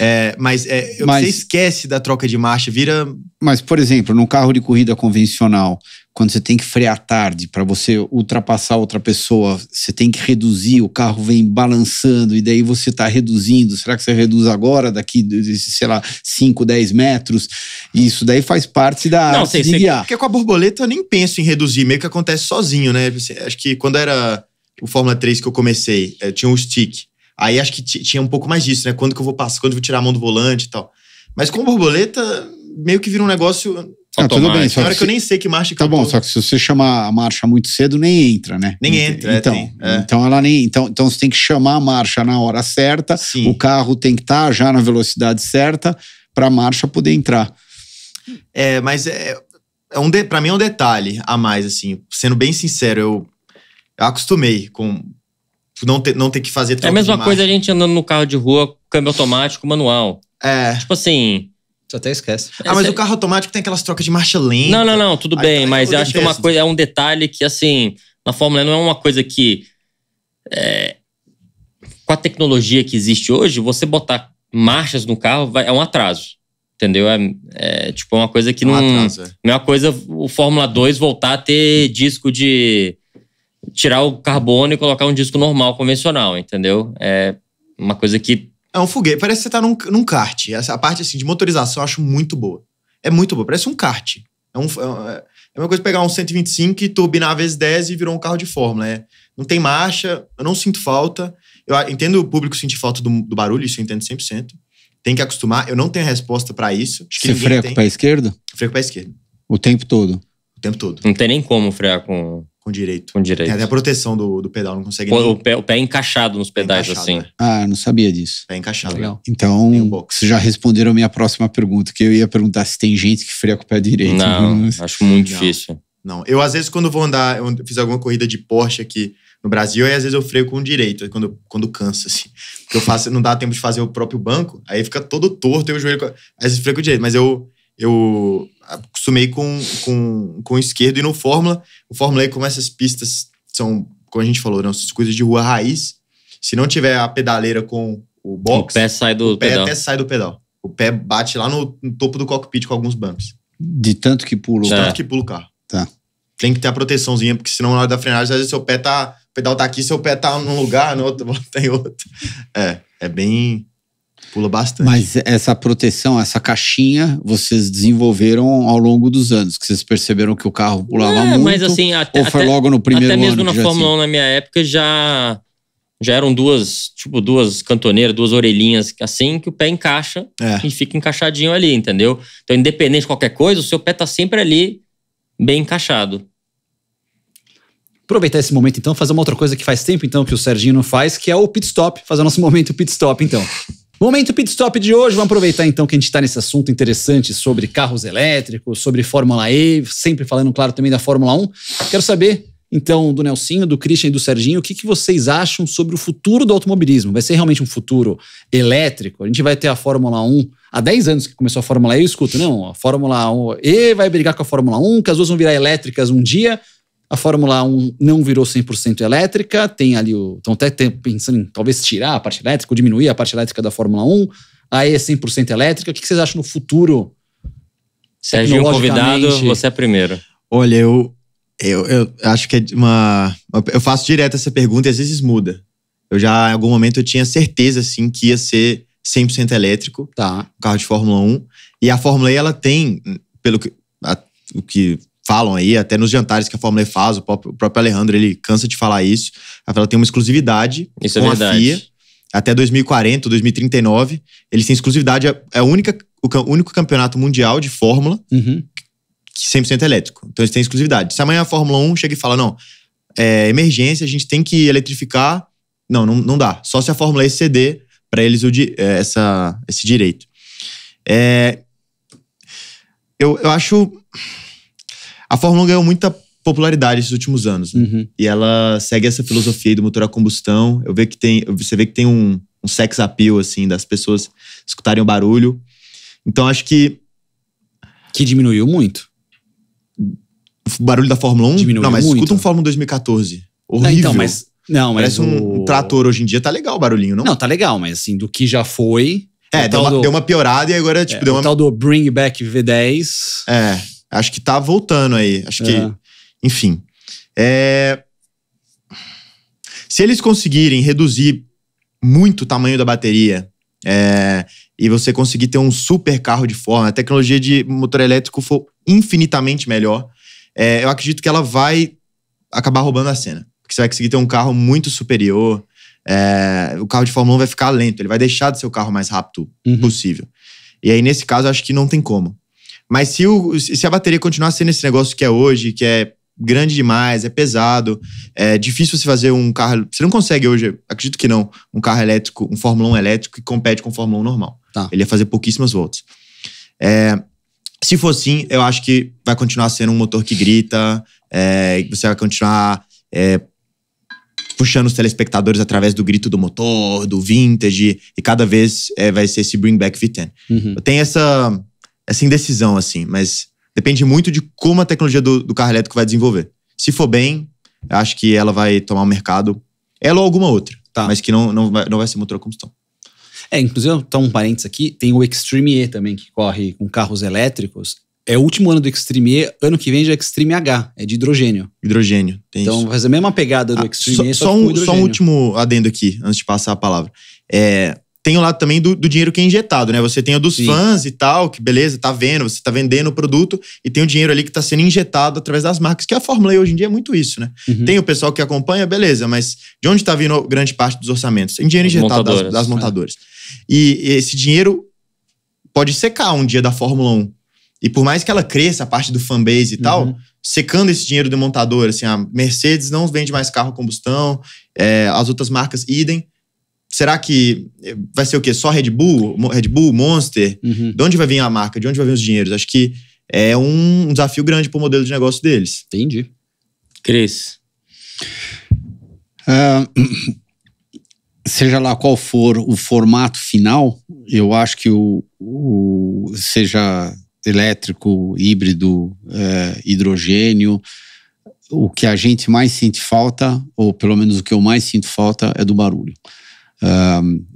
É, mas, é, mas você esquece da troca de marcha, vira.
Mas, por exemplo, num carro de corrida convencional, quando você tem que frear tarde para você ultrapassar outra pessoa, você tem que reduzir, o carro vem balançando e daí você está reduzindo. Será que você reduz agora, daqui, sei lá, 5, 10 metros? Isso daí faz parte da Não, sei, de sei. guiar.
Porque com a borboleta eu nem penso em reduzir, meio que acontece sozinho, né? Acho que quando era o Fórmula 3 que eu comecei, eh, tinha um stick. Aí acho que tinha um pouco mais disso, né? Quando que eu vou passar, quando eu vou tirar a mão do volante e tal. Mas com borboleta, meio que vira um negócio não, ah, tudo bem. Só que, se... eu nem sei que
marcha que Tá bom, tô... só que se você chamar a marcha muito cedo, nem entra, né? Nem entra, é, então, é, tem, é. então ela nem. Então, então você tem que chamar a marcha na hora certa, Sim. o carro tem que estar tá já na velocidade certa para a marcha poder entrar.
É, mas é, é um de... para mim é um detalhe a mais, assim. Sendo bem sincero, eu, eu acostumei com não ter, não ter que fazer É a mesma coisa a
gente andando no carro de rua, câmbio automático, manual. É. Tipo assim Tu até esquece. Ah, mas Essa... o
carro automático tem aquelas trocas de marcha lenta. Não, não, não, tudo bem, tá, aí, mas eu acho que é uma
coisa, é um detalhe que, assim, na Fórmula 1 não é uma coisa que. É, com a tecnologia que existe hoje, você botar marchas no carro vai, é um atraso. Entendeu? É, é tipo é uma coisa que é não. é. Não é uma coisa o Fórmula 2 voltar a ter disco de. tirar o carbono e colocar um disco normal, convencional, entendeu? É uma coisa que
é um foguete. Parece que você tá num, num kart. A parte assim, de motorização eu acho muito boa. É muito boa. Parece um kart. É, um, é, é, é uma coisa pegar um 125 e turbinar vezes 10 e virou um carro de fórmula. É, não tem marcha, eu não sinto falta. Eu entendo o público sentir falta do, do barulho, isso eu entendo 100%. Tem que acostumar. Eu não tenho resposta para isso. Acho Você freca para
esquerda? Freco para esquerda. O tempo todo?
O tempo todo. Não tem nem como frear com com direito.
Com direito. Tem até a proteção do, do pedal, não consegue Pô, nem... o,
pé, o pé é encaixado nos pedais,
encaixado, assim. Né?
Ah, não sabia disso. Pé encaixado. Legal. Então, um vocês já responderam a minha próxima pergunta, que eu ia perguntar se tem gente que freia com o pé direito. Não, acho muito não, difícil. Não, eu
às vezes quando vou andar, eu fiz alguma corrida de Porsche aqui no Brasil, aí às vezes eu freio com o direito, quando, quando canso assim. Porque eu faço, não dá tempo de fazer o próprio banco, aí fica todo torto, e o joelho... Às vezes freio com o direito, mas eu... eu acostumei com, com, com esquerdo e no Fórmula, o Fórmula E, como essas pistas são, como a gente falou, não, né, essas coisas de rua raiz, se não tiver a pedaleira com o
box, o pé sai do o pé pedal. até sai
do pedal. O pé bate lá no, no topo do cockpit com alguns
bumps. De tanto que pula o carro. De tanto que pula o carro. Tá.
Tem que ter a proteçãozinha, porque senão na hora da frenagem, às vezes seu pé tá. O pedal tá aqui, seu pé tá num lugar, no outro tem outro.
É, é bem. Pula bastante. Mas essa proteção, essa caixinha, vocês desenvolveram ao longo dos anos, que vocês perceberam que o carro pulava é, muito. Mas assim, até, ou foi até, logo no primeiro até mesmo ano na Fórmula
1 assim? na minha época já já eram duas, tipo, duas cantoneiras, duas orelhinhas, assim, que o pé encaixa é. e fica encaixadinho ali, entendeu? Então, independente de qualquer coisa, o seu pé tá sempre ali, bem encaixado.
Aproveitar esse momento, então, fazer uma outra coisa que faz tempo, então, que o Serginho não faz, que é o pit stop, fazer o nosso momento pit stop, então. Momento pit stop de hoje, vamos aproveitar então que a gente está nesse assunto interessante sobre carros elétricos, sobre Fórmula E, sempre falando, claro, também da Fórmula 1. Quero saber então, do Nelsinho, do Christian e do Serginho, o que, que, vocês acham sobre o futuro do automobilismo? Vai ser realmente um futuro elétrico? A gente vai ter a Fórmula 1 há 10 anos que começou a Fórmula E, eu escuto, não, a Fórmula E vai brigar com a Fórmula 1, que as duas vão virar elétricas um dia. A Fórmula 1 não virou 100% elétrica, tem ali o. Estão até pensando em talvez tirar a parte elétrica ou diminuir a parte elétrica da Fórmula 1. Aí é 100% elétrica. O que vocês acham no futuro? Sérgio, convidado,
você é primeiro.
Olha, eu,
eu,
eu acho que é uma. Eu faço direto essa pergunta e às vezes muda. Eu já, em algum momento, eu tinha certeza, assim, que ia ser 100% elétrico. Tá. Um carro de Fórmula 1. E a Fórmula E, ela tem, pelo que, a, o que falam aí, até nos jantares que a Fórmula E faz, o próprio, o próprio Alejandro, ele cansa de falar isso. Ela tem uma exclusividade isso é com é a FIA até 2040, 2039. Eles têm exclusividade, é a única, o único campeonato mundial de Fórmula uhum. que 100% é elétrico. Então eles têm exclusividade. Se amanhã a Fórmula 1 chega e fala, não, é emergência, a gente tem que eletrificar. Não, não, não dá. Só se a Fórmula E ceder para eles o, é, essa, esse direito. É, eu, eu acho a Fórmula 1 ganhou muita popularidade esses últimos anos. Né? Uhum. E ela segue essa filosofia do motor a combustão. Eu vejo que tem, você vê que tem um, um sex appeal assim das pessoas escutarem o barulho. Então acho que que diminuiu muito. O barulho da Fórmula 1? Diminuiu não, mas muito. escuta um Fórmula 1 2014.
Horrível. Não, então, mas não, mas Parece o... um trator hoje em dia, tá legal o barulhinho, não? Não, tá legal, mas assim, do que já foi. É, deu uma, do... deu uma piorada e agora, tipo, é, deu uma. O tal do Bring Back V10.
É. Acho que tá voltando aí. Acho é. que. Enfim. É... Se eles conseguirem reduzir muito o tamanho da bateria é... e você conseguir ter um super carro de forma, a tecnologia de motor elétrico for infinitamente melhor, é... eu acredito que ela vai acabar roubando a cena. Porque você vai conseguir ter um carro muito superior. É, o carro de Fórmula 1 vai ficar lento, ele vai deixar de ser o carro mais rápido uhum. possível. E aí, nesse caso, acho que não tem como. Mas se, o, se a bateria continuar sendo esse negócio que é hoje, que é grande demais, é pesado, é difícil você fazer um carro. Você não consegue hoje, acredito que não, um carro elétrico, um Fórmula 1 elétrico que compete com o Fórmula 1 normal. Tá. Ele ia fazer pouquíssimas voltas. É, se for assim, eu acho que vai continuar sendo um motor que grita, é, você vai continuar. É, puxando os telespectadores através do grito do motor, do vintage, e cada vez é, vai ser esse Bring Back V10. Uhum. Eu tenho essa, essa indecisão, assim, mas depende muito de como a tecnologia do, do carro elétrico vai desenvolver. Se for bem, acho
que ela vai tomar o um mercado, ela ou alguma outra, tá. mas que não, não, vai, não vai ser motor a combustão. É, inclusive, então, um parênteses aqui, tem o Extreme E também, que corre com carros elétricos. É o último ano do Extreme E, ano que vem já é Extreme H, é de hidrogênio. Hidrogênio, tem Então, isso. vai fazer a mesma pegada do ah, Extreme só, E, só, só um, só um
último adendo aqui, antes de passar a palavra. É, tem o lado também do, do, dinheiro que é injetado, né? Você tem o dos Sim. fãs e tal, que beleza, tá vendo, você tá vendendo o produto, e tem o dinheiro ali que tá sendo injetado através das marcas, que a Fórmula E hoje em dia é muito isso, né? Uhum. Tem o pessoal que acompanha, beleza, mas de onde tá vindo grande parte dos orçamentos? Tem dinheiro injetado montadoras, das, das, é. montadoras. É. E esse dinheiro pode secar um dia da Fórmula 1. E por mais que ela cresça, a parte do fanbase e uhum. tal, secando esse dinheiro do montador, assim, a Mercedes não vende mais carro a combustão, é, as outras marcas idem Será que eh, vai ser o quê? Só Red Bull? Red Bull, Monster? Uhum. De onde vai vir a marca? De onde vai vir os dinheiros? Acho que é um desafio grande para o modelo de negócio deles. Entendi. Cris.
Uh, seja lá qual for o formato final, eu acho que o, o seja elétrico, híbrido, é, hidrogênio, o que a gente mais sente falta, ou pelo menos o que eu mais sinto falta, é do barulho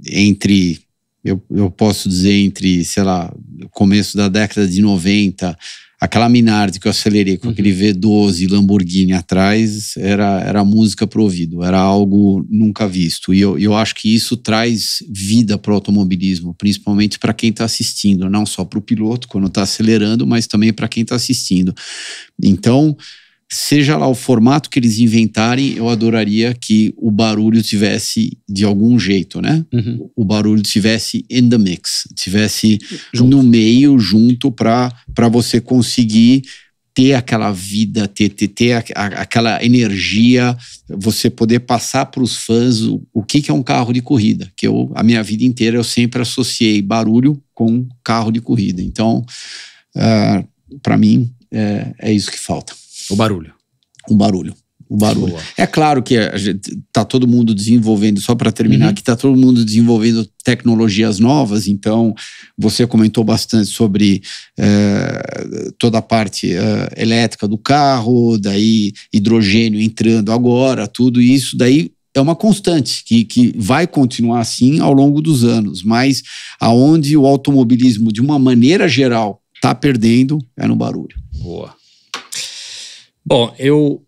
entre, eu, eu posso dizer, entre, sei lá, começo da década de 90, aquela Minardi que eu acelerei com uhum. aquele V12 Lamborghini atrás era, era música pro ouvido, era algo nunca visto. E eu, eu acho que isso traz vida para o automobilismo, principalmente para quem está assistindo, não só para o piloto quando está acelerando, mas também para quem está assistindo. Então, seja lá o formato que eles inventarem, eu adoraria que o barulho tivesse de algum jeito, né? Uhum. O barulho tivesse in the mix, tivesse junto. no meio, junto, para você conseguir ter aquela vida, ter, ter, ter a, a, aquela energia, você poder passar para os fãs o, o que, que, é um carro de corrida. Que eu, a minha vida inteira, eu sempre associei barulho com carro de corrida. Então, uh, ah, para mim, é, é isso que falta. O barulho. O barulho. O barulho. Boa. É claro que está todo mundo desenvolvendo, só para terminar, uhum. que está todo mundo desenvolvendo tecnologias novas, então você comentou bastante sobre é, toda a parte é, elétrica do carro, daí hidrogênio entrando agora, tudo isso, daí é uma constante que, que vai continuar assim ao longo dos anos, mas aonde o automobilismo, de uma maneira geral, está perdendo é no barulho. Boa.
Bom, eu.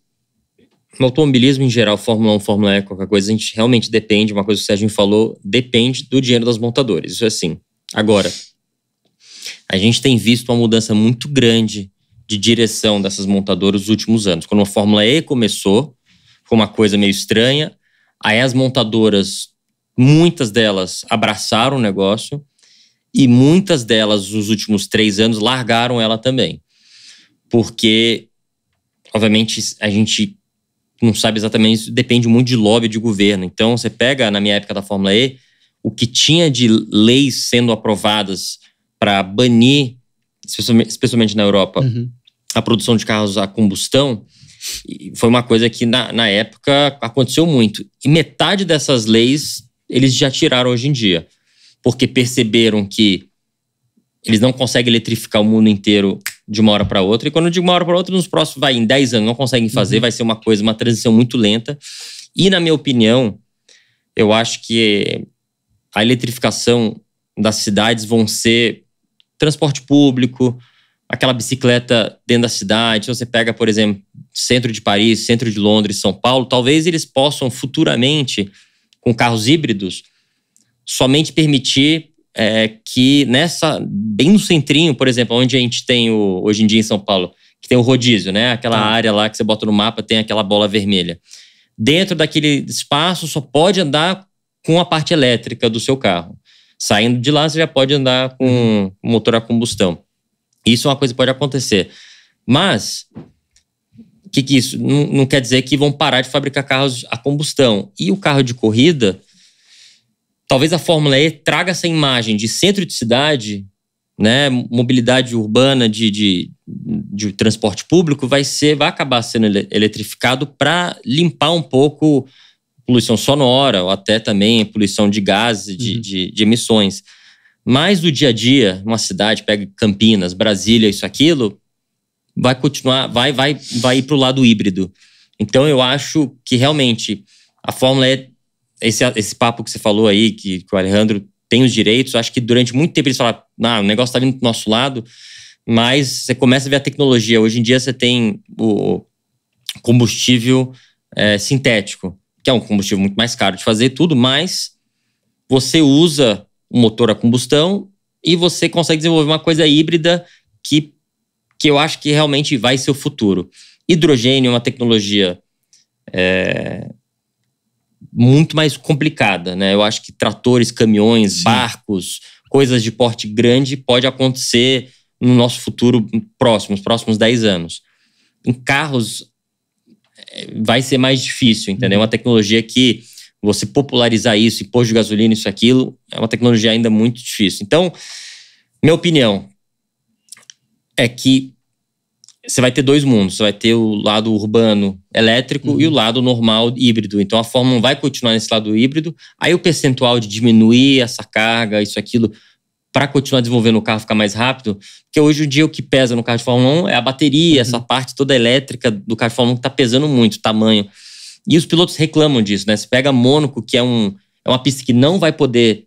No automobilismo em geral, Fórmula 1, Fórmula E, qualquer coisa, a gente realmente depende, uma coisa que o Sérgio falou, depende do dinheiro das montadoras. Isso é assim. Agora, a gente tem visto uma mudança muito grande de direção dessas montadoras nos últimos anos. Quando a Fórmula E começou, foi uma coisa meio estranha. Aí as montadoras, muitas delas abraçaram o negócio e muitas delas, nos últimos três anos, largaram ela também. Porque obviamente, a gente não sabe exatamente isso, depende muito de lobby de governo. Então, você pega, na minha época da Fórmula E, o que tinha de leis sendo aprovadas para banir, especialmente na Europa, uhum. a produção de carros a combustão, foi uma coisa que na, na época aconteceu muito. E metade dessas leis eles já tiraram hoje em dia, porque perceberam que eles não conseguem eletrificar o mundo inteiro de uma hora para outra. E quando de uma hora para outra, nos próximos, vai, em 10 anos, não conseguem fazer, uhum. vai ser uma coisa, uma transição muito lenta. E, na minha opinião, eu acho que a eletrificação das cidades vão ser transporte público, aquela bicicleta dentro da cidade. Se você pega, por exemplo, centro de Paris, centro de Londres, São Paulo, talvez eles possam futuramente, com carros híbridos, somente permitir é, que nessa, bem no centrinho, por exemplo, onde a gente tem o, hoje em dia em São Paulo, que tem o rodízio, né? Aquela ah. área lá que você bota no mapa, tem aquela bola vermelha. Dentro daquele espaço só pode andar com a parte elétrica do seu carro. Saindo de lá, você já pode andar com o uhum. motor a combustão. Isso é uma coisa que pode acontecer. Mas que, que isso não, não, quer dizer que vão parar de fabricar carros a combustão. E o carro de corrida, talvez a Fórmula E traga essa imagem de centro de cidade, né, mobilidade urbana de, de, de transporte público, vai ser, vai acabar sendo eletrificado para limpar um pouco poluição sonora ou até também poluição de gases, de, uhum. de, de emissões. Mas o dia a dia, uma cidade, pega Campinas, Brasília, isso, aquilo, vai continuar, vai, vai, vai ir para o lado híbrido. Então eu acho que realmente a Fórmula E esse, esse papo que você falou aí, que, que o Alejandro tem os direitos, acho que durante muito tempo eles falaram, ah, o negócio está vindo do nosso lado, mas você começa a ver a tecnologia. Hoje em dia você tem o combustível é, sintético, que é um combustível muito mais caro de fazer tudo, mas você usa um motor a combustão e você consegue desenvolver uma coisa híbrida que, que eu acho que realmente vai ser o futuro. Hidrogênio é uma tecnologia é, muito mais complicada, né? Eu acho que tratores, caminhões, Sim. barcos, coisas de porte grande pode acontecer no nosso futuro próximo, nos próximos 10 anos. Em carros é, vai ser mais difícil, entendeu? Uhum. uma tecnologia que você popularizar isso, pôr de gasolina, isso, aquilo, é uma tecnologia ainda muito difícil. Então, minha opinião é que você vai ter dois mundos. Você vai ter o lado urbano elétrico uhum. e o lado normal híbrido. Então a Fórmula 1 vai continuar nesse lado híbrido. Aí o percentual de diminuir essa carga, isso, aquilo, para continuar desenvolvendo o carro ficar mais rápido. Porque hoje o dia o que pesa no carro de Fórmula 1 é a bateria, uhum. essa parte toda elétrica do carro de Fórmula 1 que está pesando muito, o tamanho. E os pilotos reclamam disso, né? Você pega Mônaco, que é, um, é uma pista que não vai poder,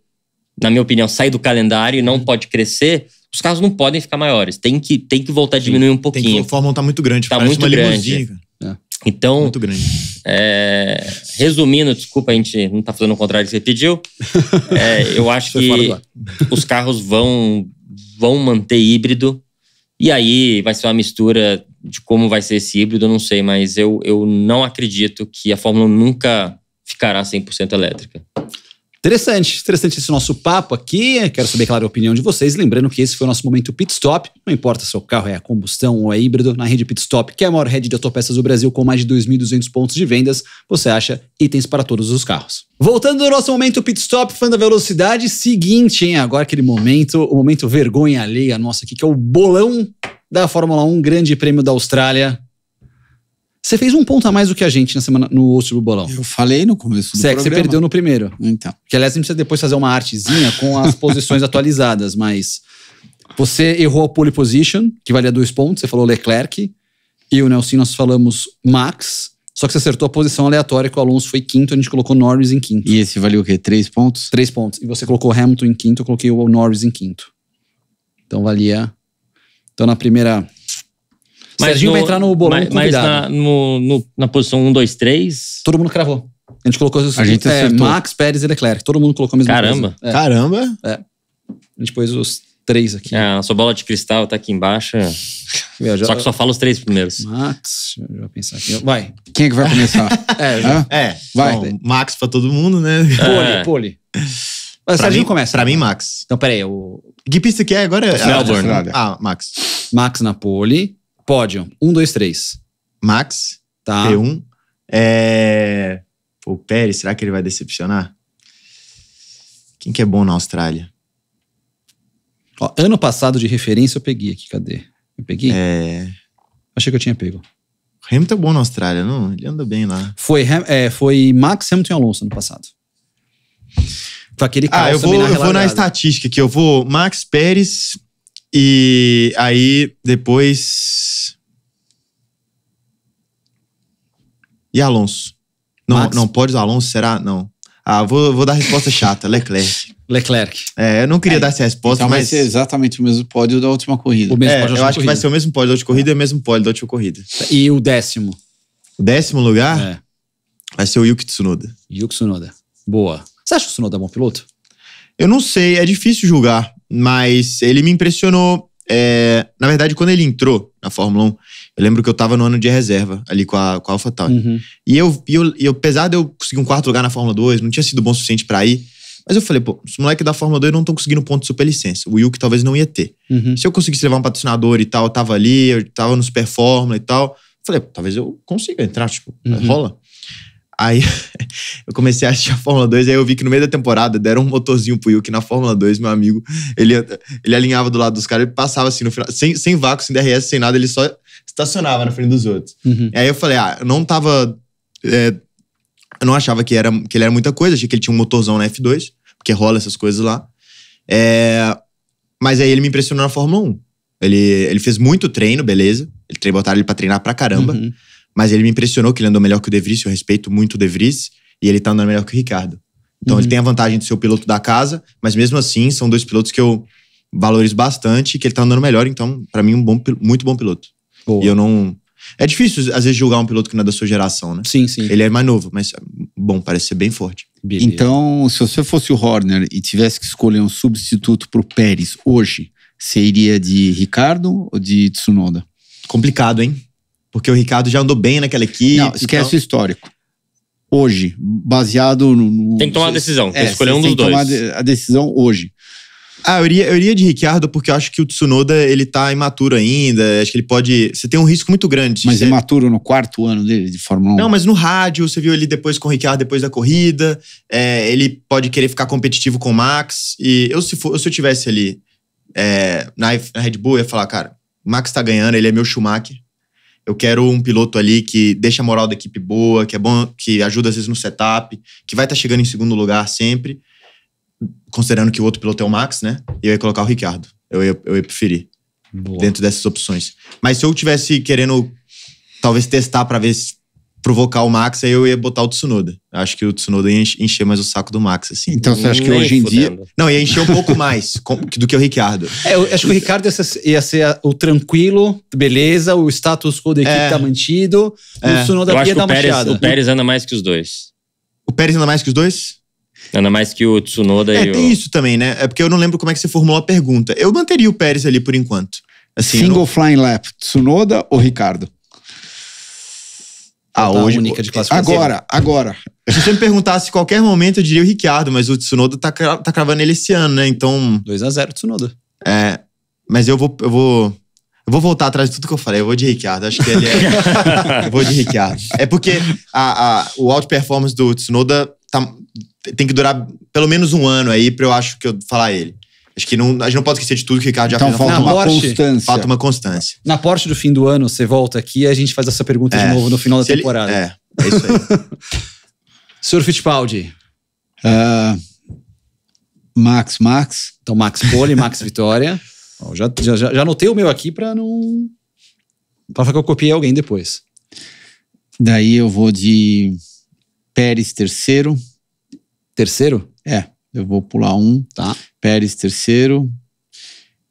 na minha opinião, sair do calendário e não uhum. pode crescer os carros não podem ficar maiores. Tem que, tem que voltar a diminuir um pouquinho. Tem que, o Fórmula tá muito grande. Tá muito grande. É. Então, muito grande. É, resumindo, desculpa, a gente não tá fazendo o contrário que você pediu. É, eu acho é que os carros vão, vão manter híbrido. E aí vai ser uma mistura de como vai ser esse híbrido, eu não sei, mas eu, eu não acredito que a Fórmula nunca ficará 100% elétrica.
Interessante, interessante esse nosso papo aqui. Quero saber, claro, a opinião de vocês. Lembrando que esse foi o nosso momento pit stop. Não importa se o carro é a combustão ou é híbrido, na rede pit stop, que é a maior rede de autopeças do Brasil com mais de 2.200 pontos de vendas, você acha itens para todos os carros. Voltando ao nosso momento pit stop, fã da velocidade, seguinte, hein? Agora aquele momento, o momento vergonha alheia nossa aqui, que é o bolão da Fórmula 1 Grande Prêmio da Austrália você fez um ponto a mais do que a gente na semana no último Bolão. Eu falei no começo do é Cê, programa. Você perdeu no primeiro. Então. Que aliás, você precisa depois fazer uma artezinha com as posições atualizadas, mas você errou a pole position, que valia dois pontos. Você falou Leclerc. E o Nelson, nós falamos Max. Só que você acertou a posição aleatória que o Alonso foi quinto, a gente colocou Norris em quinto. E esse valeu o quê? Três pontos? Três pontos. E você colocou Hamilton em quinto, eu coloquei o Norris em quinto. Então valia. Então na primeira mas Serginho no, vai entrar no bolão mas, mas na,
no, no, na posição 1, 2, 3...
Todo mundo cravou. A gente colocou os, a gente é, Max, Pérez e Leclerc. Todo mundo colocou a mesma Caramba. coisa. É. Caramba! É. A gente pôs os três
aqui. É, a sua bola de cristal tá aqui embaixo. Já... Só que só fala os três primeiros.
Max, deixa eu pensar aqui. Vai. Quem é que vai é, começar? é, já... é, vai. Bom,
Max pra todo mundo, né?
Pole, é. pole. Mas pra mim, começa. Pra mim, Max.
Então, peraí. O... Que pista que é
agora? Melbourne. Ah, Max. Max na pole. Pódio. Um, dois, três. Max. Tá. P1. É... O Pérez, será que ele vai decepcionar? Quem que é bom na Austrália? Ó, ano passado de referência eu peguei aqui, cadê? Eu peguei? É... Achei que eu tinha pego. Hamilton é bom na Austrália, não? Ele anda bem lá. Foi, é, foi Max Hamilton Alonso ano passado.
Foi aquele Ah, eu vou, eu vou na estatística aqui. Eu vou Max Pérez e aí depois E Alonso? Não, não pode Alonso, será? Não. Ah, vou, vou dar a resposta chata, Leclerc. Leclerc. É, eu não queria é. dar essa resposta, então mas... vai ser
exatamente o mesmo pódio da última corrida. O mesmo é, eu acho corrida. que vai ser o mesmo
pódio da última corrida e o mesmo pódio da última corrida. E o décimo? O décimo lugar é. vai ser o Yuki Tsunoda. Yuki Tsunoda. Boa. Você acha que o Tsunoda é bom piloto? Eu não sei, é difícil julgar, mas ele me impressionou. É, na verdade, quando ele entrou na Fórmula 1, eu lembro que eu tava no ano de reserva ali com a, com a AlphaTauri. Uhum. E, eu, e, eu, e eu, apesar de eu conseguir um quarto lugar na Fórmula 2, não tinha sido bom o suficiente para ir. Mas eu falei, pô, os moleques da Fórmula 2 não estão conseguindo ponto de superlicença. O Will que talvez não ia ter. Uhum. Se eu conseguisse levar um patrocinador e tal, eu tava ali, eu tava no Super Fórmula e tal. Falei, talvez eu consiga entrar, tipo, é, uhum. rola. Aí eu comecei a assistir a Fórmula 2, aí eu vi que no meio da temporada deram um motorzinho pro Yuki na Fórmula 2, meu amigo. Ele, ele alinhava do lado dos caras, ele passava assim no final, sem, sem vácuo, sem DRS, sem nada, ele só estacionava na frente dos outros. Uhum. Aí eu falei, ah, eu não tava. É, eu não achava que, era, que ele era muita coisa, achei que ele tinha um motorzão na F2, porque rola essas coisas lá. É, mas aí ele me impressionou na Fórmula 1. Ele, ele fez muito treino, beleza. Ele treinou botaram ele pra treinar pra caramba. Uhum. Mas ele me impressionou que ele andou melhor que o De Vries, eu respeito muito o De Vries, e ele tá andando melhor que o Ricardo. Então uhum. ele tem a vantagem de ser o piloto da casa, mas mesmo assim são dois pilotos que eu valorizo bastante, que ele tá andando melhor, então para mim um bom, muito bom piloto. Boa. E eu não. É difícil, às vezes, julgar um piloto que não é da sua geração, né? Sim, sim. Ele é mais novo,
mas, bom, parece ser bem forte. Beleza. Então, se você fosse o Horner e tivesse que escolher um substituto para o Pérez hoje, seria de Ricardo ou de Tsunoda? Complicado, hein? Porque o Ricardo já andou bem naquela equipe. Não, esquece então... o histórico. Hoje, baseado no. no tem que tomar a decisão, é, tem que é, escolher um dos dois. Tem que
tomar a decisão hoje. Ah, eu iria, eu iria de Ricciardo porque eu acho que o Tsunoda ele tá imaturo ainda. Acho que ele pode. Você tem um risco muito grande. Mas é. imaturo no quarto ano dele de Fórmula 1? Não, mas no rádio, você viu ele depois com o Ricciardo, depois da corrida. É, ele pode querer ficar competitivo com o Max. E eu, se, for, se eu tivesse ali é, na, na Red Bull, eu ia falar, cara, o Max tá ganhando, ele é meu Schumacher. Eu quero um piloto ali que deixa a moral da equipe boa, que é bom, que ajuda às vezes no setup, que vai estar tá chegando em segundo lugar sempre considerando que o outro piloto é o Max, né? Eu ia colocar o Ricardo. Eu ia, eu ia preferir. Boa. Dentro dessas opções. Mas se eu tivesse querendo, talvez, testar para ver se provocar o Max, aí eu ia botar o Tsunoda. Acho que o Tsunoda ia encher mais o saco do Max, assim. Então você acha que hoje em dia. Não, ia encher um pouco mais do que o Ricardo. É,
eu acho que o Ricardo ia ser, ia ser o tranquilo, beleza, o status quo da equipe é. tá mantido. É. O Tsunoda ia dar uma Pérez, O Pérez
anda mais que os dois. O Pérez
anda mais que os dois?
Ainda mais que o Tsunoda é, e o... tem isso também,
né? É porque eu não lembro como é que você formulou a pergunta. Eu manteria o Pérez ali por enquanto. Assim, Single não... flying lap,
Tsunoda ou Ricardo?
Ah, hoje. Única de classificação. Agora, agora. Se você me perguntasse em qualquer momento, eu diria o Ricardo, mas o Tsunoda tá, tá cravando ele esse ano, né? Então. 2x0 Tsunoda. É. Mas eu vou, eu vou. Eu vou voltar atrás de tudo que eu falei. Eu vou de Ricardo. Acho que ele é. eu vou de Ricardo. É porque a, a, o outperformance do Tsunoda tá, tem que durar pelo menos um ano aí pra eu acho que eu falar ele. Acho que não, a gente não pode esquecer de tudo que o Ricardo já então, fez. Falta uma Porsche, constância. Falta uma
constância. Na Porsche do fim do ano, você volta aqui e a gente faz essa pergunta é, de novo no final da temporada. Ele, é, é isso aí. Sr. Fittipaldi. Uh, Max, Max. Então, Max Pole, Max Vitória. Bom, já, já, já anotei o meu aqui pra não. pra falar que eu copiei alguém depois.
Daí eu vou de Pérez terceiro, terceiro? É, eu vou pular um. Tá. Pérez, terceiro.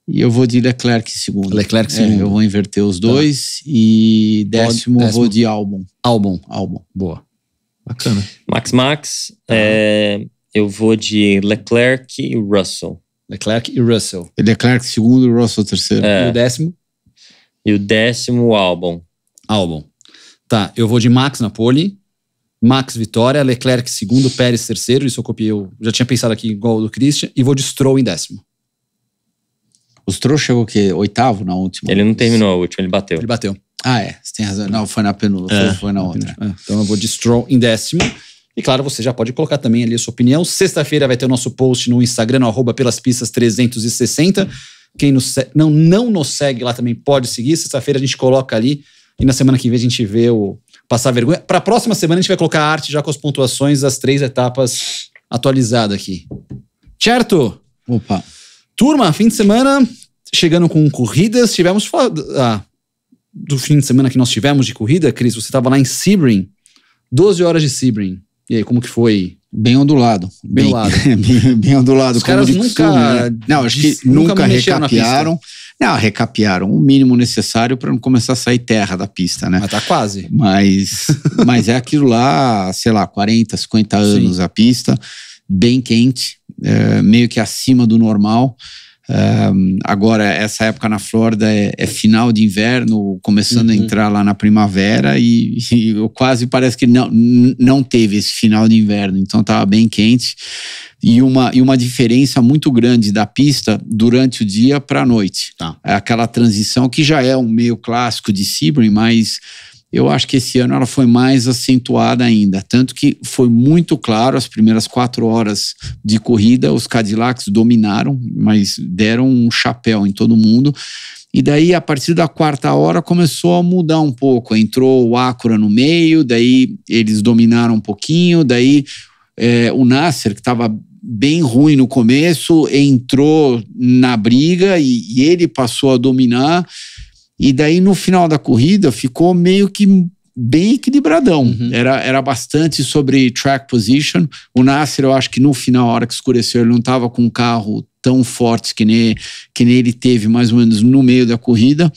E eu vou de Leclerc segundo. Leclerc é, segundo. É, eu vou inverter os tá. dois. Tá. E décimo, décimo, vou de Albon. Albon. Albon. Boa.
Bacana. Max Max. É, eu vou de Leclerc e Russell.
Leclerc e Russell. E Leclerc segundo, Russell terceiro. É. E o décimo? E o décimo, Albon. Albon. Tá, eu vou de Max na pole. Max vitória, Leclerc segundo, Pérez terceiro, isso eu copiei, eu já tinha pensado aqui igual do Christian, e vou de Stroll em décimo.
O Stroll chegou o quê? Oitavo na última? Ele não terminou a última,
ele bateu. Ele
bateu. Ah, é, você tem razão. Não, foi na penúltima, é, foi na outra. É. Então eu vou de Stroll em décimo. E claro, você já pode colocar também ali a sua opinião. Sexta-feira vai ter o nosso post no Instagram, no arroba pelas pistas 360. Quem nos, não, não nos segue lá também pode seguir. Sexta-feira a gente coloca ali e na semana que vem a gente vê o, passar vergonha. Para a próxima semana a gente vai colocar a arte já com as pontuações das três etapas atualizada aqui. Certo? Opa. Turma, fim de semana, chegando com corridas, tivemos ah, do fim de semana que nós tivemos de corrida, Cris, você estava lá em Sebring, 12 horas de Sebring. E aí, como que foi Bem ondulado. Bem, bem, bem ondulado. Os caras nunca. Costume, né? Não, acho que nunca, nunca recapearam.
Não, recapearam o mínimo necessário para não começar a sair terra da pista, né? Mas tá quase. Mas, mas é aquilo lá, sei lá, 40, 50 anos Sim. a pista, bem quente, é, meio que acima do normal agora, essa época na Flórida é, é final de inverno, começando uhum. a entrar lá na primavera, e, e quase parece que não, não teve esse final de inverno, então estava bem quente. E uma, e uma diferença muito grande da pista durante o dia para a noite. Tá. É aquela transição que já é um meio clássico de Sebring, mas eu acho que esse ano ela foi mais acentuada ainda. Tanto que foi muito claro, as primeiras quatro horas de corrida, os Cadillacs dominaram, mas deram um chapéu em todo mundo. E daí, a partir da quarta hora, começou a mudar um pouco. Entrou o Acura no meio, daí eles dominaram um pouquinho, daí é, o Nasser, que estava bem ruim no começo, entrou na briga e, e ele passou a dominar. E daí no final da corrida ficou meio que bem equilibradão. Uhum. Era, era bastante sobre track position. O Nasser, eu acho que no final, a hora que escureceu, ele não estava com um carro tão forte que nem, que nem ele teve mais ou menos no meio da corrida.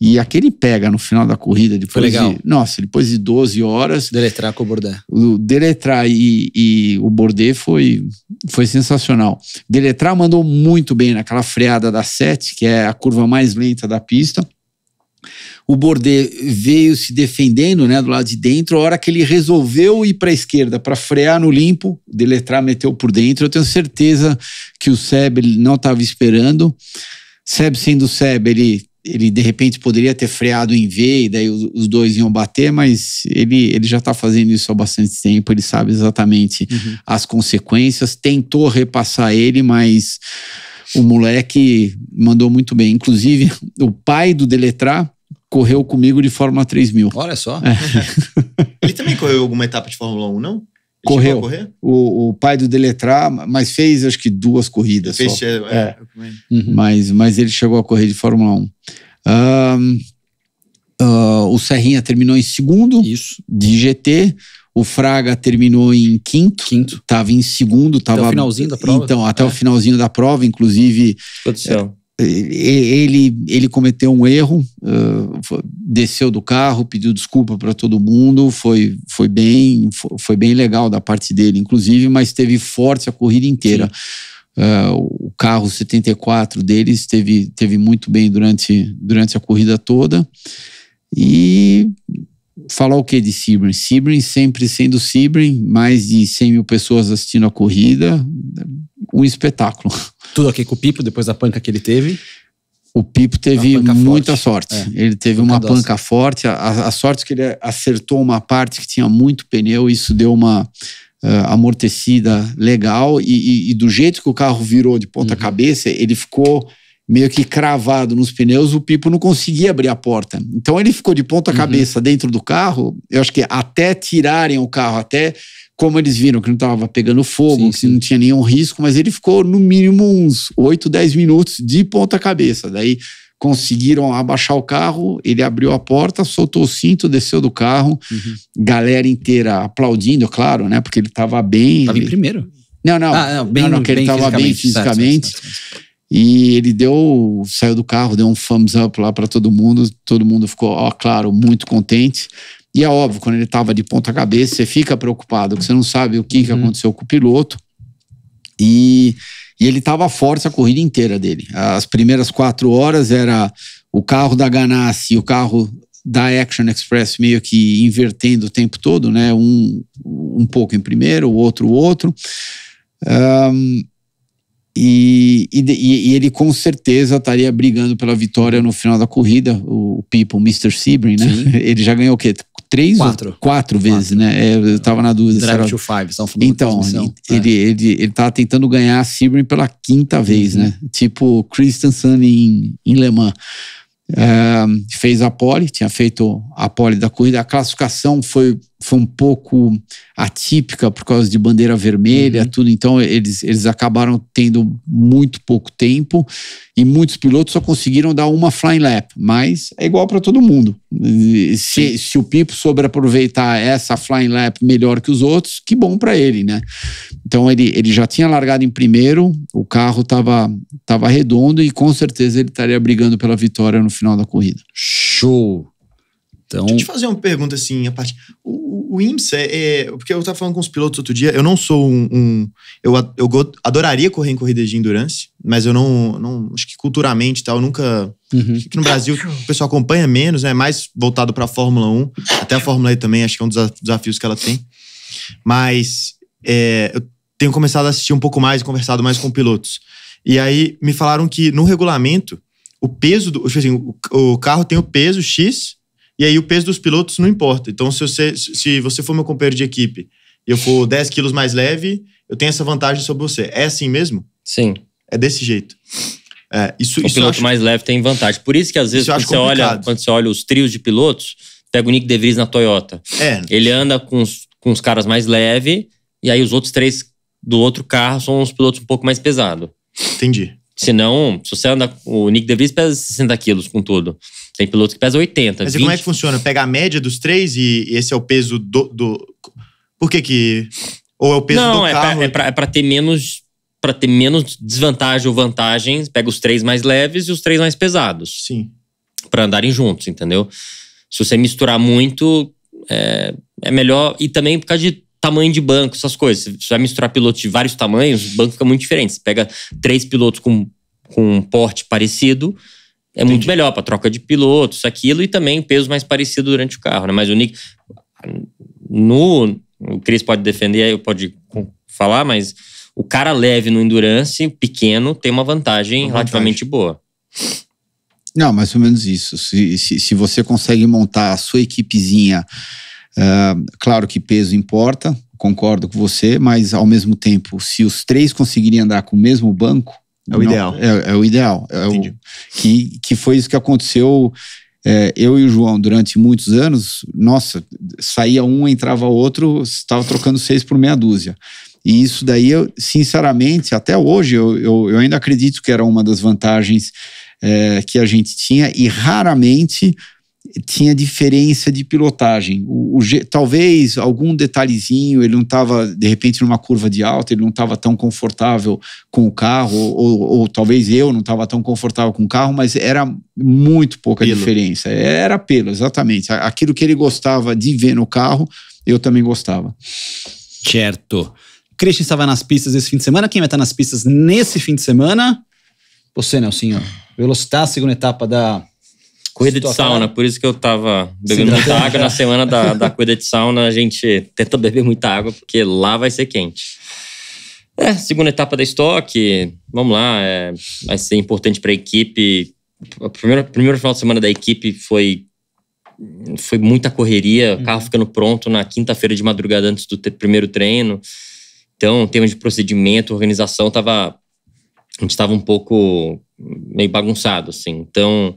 E aquele pega no final da corrida, depois Foi legal. De, nossa, depois de 12 horas. Deletrar com o Bordet. O Deletrar e, e o Bordet foi, foi sensacional. Deletrar mandou muito bem naquela freada da 7, que é a curva mais lenta da pista o Bordet veio se defendendo né, do lado de dentro. A hora que ele resolveu ir para a esquerda para frear no limpo, Deletrar meteu por dentro. Eu tenho certeza que o Seb não estava esperando. Seb sendo Seb, ele, ele de repente poderia ter freado em V e daí os, os dois iam bater, mas ele, ele já está fazendo isso há bastante tempo. Ele sabe exatamente uhum. as consequências. Tentou repassar ele, mas. O moleque mandou muito bem. Inclusive, o pai do Deletrar correu comigo de Fórmula 3000.
Olha só. É.
Ele também correu alguma etapa de Fórmula 1, não? Ele correu. O, o, pai do Deletrá, mas fez acho que duas corridas só. Fez, é, é. Uhum. Mas, mas ele chegou a correr de Fórmula 1. Um, uh, o Serrinha terminou em segundo Isso. de GT. O Fraga terminou em quinto. Quinto. Tava em segundo. Tava, até o finalzinho da prova. Então, até é. o finalzinho da prova, inclusive. Meu Deus do céu ele, ele cometeu um erro, desceu do carro, pediu desculpa para todo mundo, foi, foi, bem, foi bem legal da parte dele, inclusive, mas teve forte a corrida inteira. o carro 74 deles teve, teve muito bem durante, durante a corrida toda e falar o que de Sebring? Sebring sempre sendo Sebring, mais de 100 mil pessoas assistindo a corrida, um espetáculo. Tudo aqui okay com o Pipo, depois da panca que ele teve? O Pipo teve muita forte. sorte. É. Ele teve uma panca forte. A, a, sorte que ele acertou uma parte que tinha muito pneu, isso deu uma uh, amortecida legal. E, e, e, do jeito que o carro virou de ponta-cabeça, uhum. ele ficou meio que cravado nos pneus, o Pipo não conseguia abrir a porta. Então ele ficou de ponta uhum. cabeça uhum. dentro do carro, eu acho que até tirarem o carro, até como eles viram que não estava pegando fogo, sim, que sim. não tinha nenhum risco, mas ele ficou no mínimo uns 8, 10 minutos de ponta cabeça. Daí conseguiram abaixar o carro, ele abriu a porta, soltou o cinto, desceu do carro, uhum. galera inteira aplaudindo, claro, né? Porque ele estava bem. Estava ele... em primeiro. Não, não. Ah, não, bem, não, não, que ele estava bem fisicamente. Certo, certo, certo. E ele deu, saiu do carro, deu um thumbs up lá para todo mundo. Todo mundo ficou, ó, claro, muito contente. E é óbvio, quando ele estava de ponta cabeça, você fica preocupado, porque você não sabe o que, que uhum. aconteceu com o piloto. E, e ele estava forte a corrida inteira dele. As primeiras quatro horas era o carro da Ganassi e o carro da Action Express meio que invertendo o tempo todo, né? Um, um pouco em primeiro, o outro, o outro. Um, e, e, e, ele com certeza estaria brigando pela vitória no final da corrida, o, o People, Mr. Sebring, né? Sim. Ele já ganhou o quê? Três quatro. ou quatro, quatro vezes, né? É, eu tava na dúvida. Drive to five, são Então, ele, é. ele, ele tava tentando ganhar a Sebring pela quinta vez, uhum. né? Tipo Christensen em, em Le Mans. É. fez a pole, tinha feito a pole da corrida. A classificação foi foi um pouco atípica por causa de bandeira vermelha, uhum. tudo. Então, eles, eles acabaram tendo muito pouco tempo e muitos pilotos só conseguiram dar uma flying lap, mas é igual para todo mundo. Se, se o Pipo souber aproveitar essa flying lap melhor que os outros, que bom para ele, né? Então, ele, ele já tinha largado em primeiro, o carro estava tava redondo e com certeza ele estaria brigando pela vitória no final da corrida. Show! Então... Deixa eu te
fazer uma pergunta assim, a parte. O, o IMSA é, é, Porque eu estava falando com os pilotos outro dia, eu não sou um. um eu, eu adoraria correr em corrida de endurance, mas eu não. não acho que culturalmente tal, eu nunca. Uhum. no Brasil o pessoal acompanha menos, né? É mais voltado para a Fórmula 1. Até a Fórmula E também, acho que é um dos desafios que ela tem. Mas é, eu tenho começado a assistir um pouco mais e conversado mais com pilotos. E aí me falaram que no regulamento, o peso do. Tipo assim, o, o carro tem o peso X e aí o peso dos pilotos não importa. Então, se você, se você for meu companheiro de equipe e eu for 10 quilos mais leve, eu tenho essa vantagem sobre você. É assim mesmo? Sim. É desse
jeito. É, isso, o isso piloto acho... mais leve tem vantagem. Por isso que às vezes, quando você, olha, quando você olha os trios de pilotos, pega o Nick DeVries na Toyota. É. Ele anda com os, com os caras mais leve, e aí os outros três do outro carro são os pilotos um pouco mais pesados. Entendi. Senão, se você anda. O Nick DeVries pesa 60 quilos com tudo. Tem piloto que pesa 80. Mas 20. como é que
funciona? Pega a média dos três e esse é o peso do. do... Por que
que. Ou é o peso Não, do é carro? É pra, é, para é ter menos. para ter menos desvantagem ou vantagem. Pega os três mais leves e os três mais pesados. Sim. para andarem juntos, entendeu? Se você misturar muito, é, é melhor. E também por causa de tamanho de banco, essas coisas. Se você vai misturar pilotos de vários tamanhos, o banco fica muito diferente. Você pega três pilotos com, com um porte parecido é Entendi. muito melhor para troca de pilotos, aquilo, e também peso mais parecido durante o carro, né? Mas o Nick. No. O Cris pode defender, pode falar, mas o cara leve no Endurance, pequeno, tem uma vantagem, uma vantagem. relativamente boa.
Não, mais ou menos isso. Se, se, se você consegue montar a sua equipezinha, uh, claro que peso importa, concordo com você, mas ao mesmo tempo, se os três conseguirem andar com o mesmo banco, é o ideal. É, é, o ideal. É O, que, que foi isso que aconteceu. É, eu e o João, durante muitos anos, nossa, saía um, entrava outro, estava trocando seis por meia dúzia. E isso daí, eu, sinceramente, até hoje, eu, eu, eu ainda acredito que era uma das vantagens é, que a gente tinha, e raramente tinha diferença de pilotagem. O, o, talvez algum detalhezinho, ele não estava, de repente, numa curva de alta, ele não estava tão confortável com o carro, ou, ou talvez eu não estava tão confortável com o carro, mas era muito pouca pelo. diferença. Era
pelo, exatamente. Aquilo que ele gostava de ver no carro, eu também gostava. Certo. Christian estava nas pistas esse fim de semana. Quem vai estar nas pistas nesse fim de semana? Você, Nelsinho. Velocitar, segunda etapa da Corrida de sauna, né? por
isso que eu tava bebendo muita água. Na semana da, da corrida de sauna, a gente tenta beber muita água, porque lá vai ser quente. É, segunda etapa da estoque, vamos lá, é, vai ser importante para a equipe. O primeiro, primeiro final de semana da equipe foi, foi muita correria, o uhum. carro ficando pronto na quinta-feira de madrugada antes do primeiro treino. Então, em termos de procedimento, organização, tava a gente estava um pouco meio bagunçado, assim. Então,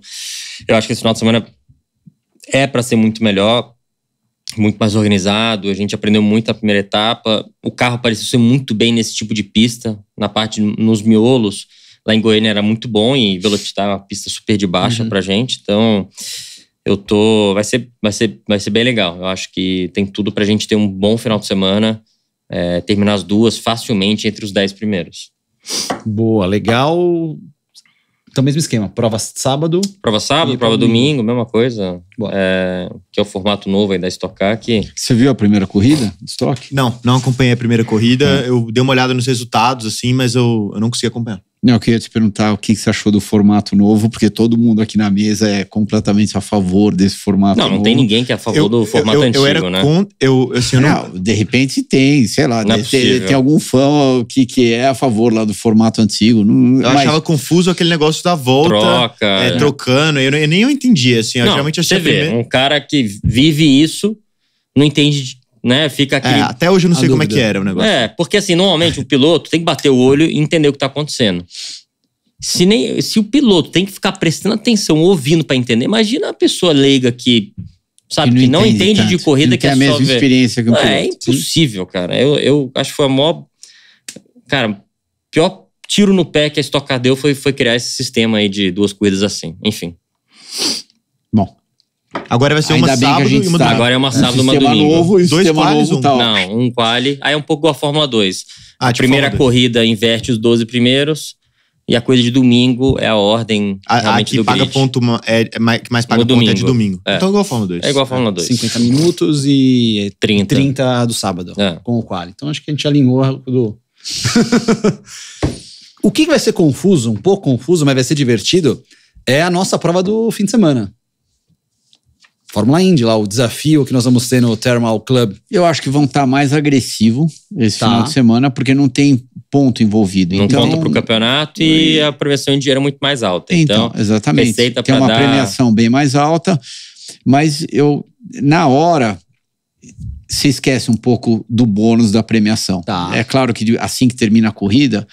eu acho que esse final de semana é para ser muito melhor, muito mais organizado. A gente aprendeu muito na primeira etapa. O carro pareceu ser muito bem nesse tipo de pista, na parte nos miolos. Lá em Goiânia era muito bom e Velocitar é uma pista super de baixa uhum. a gente. Então, eu tô, vai ser, vai ser, vai ser bem legal. Eu acho que tem tudo para a gente ter um bom final de semana, é, terminar as duas facilmente entre os dez primeiros.
Boa, legal. Então, mesmo esquema. Prova sábado.
Prova sábado, prova domingo, domingo mesma coisa. É, que é o formato novo aí da Stock Car.
Você viu a primeira corrida de Stock? Não,
não acompanhei a primeira corrida. É. Eu dei uma olhada nos resultados, assim, mas eu, eu não consegui acompanhar.
Não, eu queria te perguntar o que você achou do formato novo, porque todo mundo aqui na mesa é completamente a favor desse formato novo. Não, não tem ninguém que é a favor eu, do formato eu, eu, antigo, eu era né? Com, eu, assim, eu não... não... de repente tem, sei lá, não tem, é tem algum fã que, que é a favor lá do formato antigo. Não, eu mas... achava
confuso aquele negócio da volta. Troca. É, é. trocando, eu, nem eu entendi, assim, eu realmente achei... Você vê, primeira... um
cara que vive isso não entende né? Fica aquele... é, até hoje eu não sei dúvida. como é que era o negócio. É, porque assim, normalmente o piloto tem que bater o olho e entender o que está acontecendo. Se, nem, se o piloto tem que ficar prestando atenção, ouvindo para entender, imagina a pessoa leiga que sabe, que não, que não entende, de corrida, que, é a mesma só experiência que um é, piloto. É impossível, cara. Eu, eu acho que foi a maior. Cara, pior tiro no pé que a Stock deu foi, foi criar esse sistema aí de duas corridas assim. Enfim. Bom, Agora vai ser Ainda uma é sábado e uma domingo. Agora é uma sábado e uma domingo. Novo, Dois qualis novo, então? Não, um quali. Aí é um pouco a Fórmula 2. Ah, a primeira corrida inverte os 12 primeiros. E a coisa de domingo é a ordem a, realmente a que do paga grid.
ponto é, é,
mais, mais paga no ponto domingo. é de domingo.
É. Então é igual a Fórmula 2. É igual a Fórmula 2. É. 50
minutos e 30, 30 do sábado é. com o quali. Então acho que a gente alinhou do... o que vai ser confuso, um pouco confuso, mas vai ser divertido, é a nossa prova do fim de semana. Fórmula Indy lá, o desafio que nós vamos ter no Thermal Club. Eu acho que vão estar tá mais agressivo
esse tá. final de semana, porque não tem ponto envolvido. Não então, conta para o
campeonato e, a premiação em dinheiro é muito mais alta. Então, então exatamente. Tem uma dar... premiação
bem mais alta, mas eu, na hora, se esquece um pouco do bônus da premiação. Tá. É claro que assim que termina a corrida,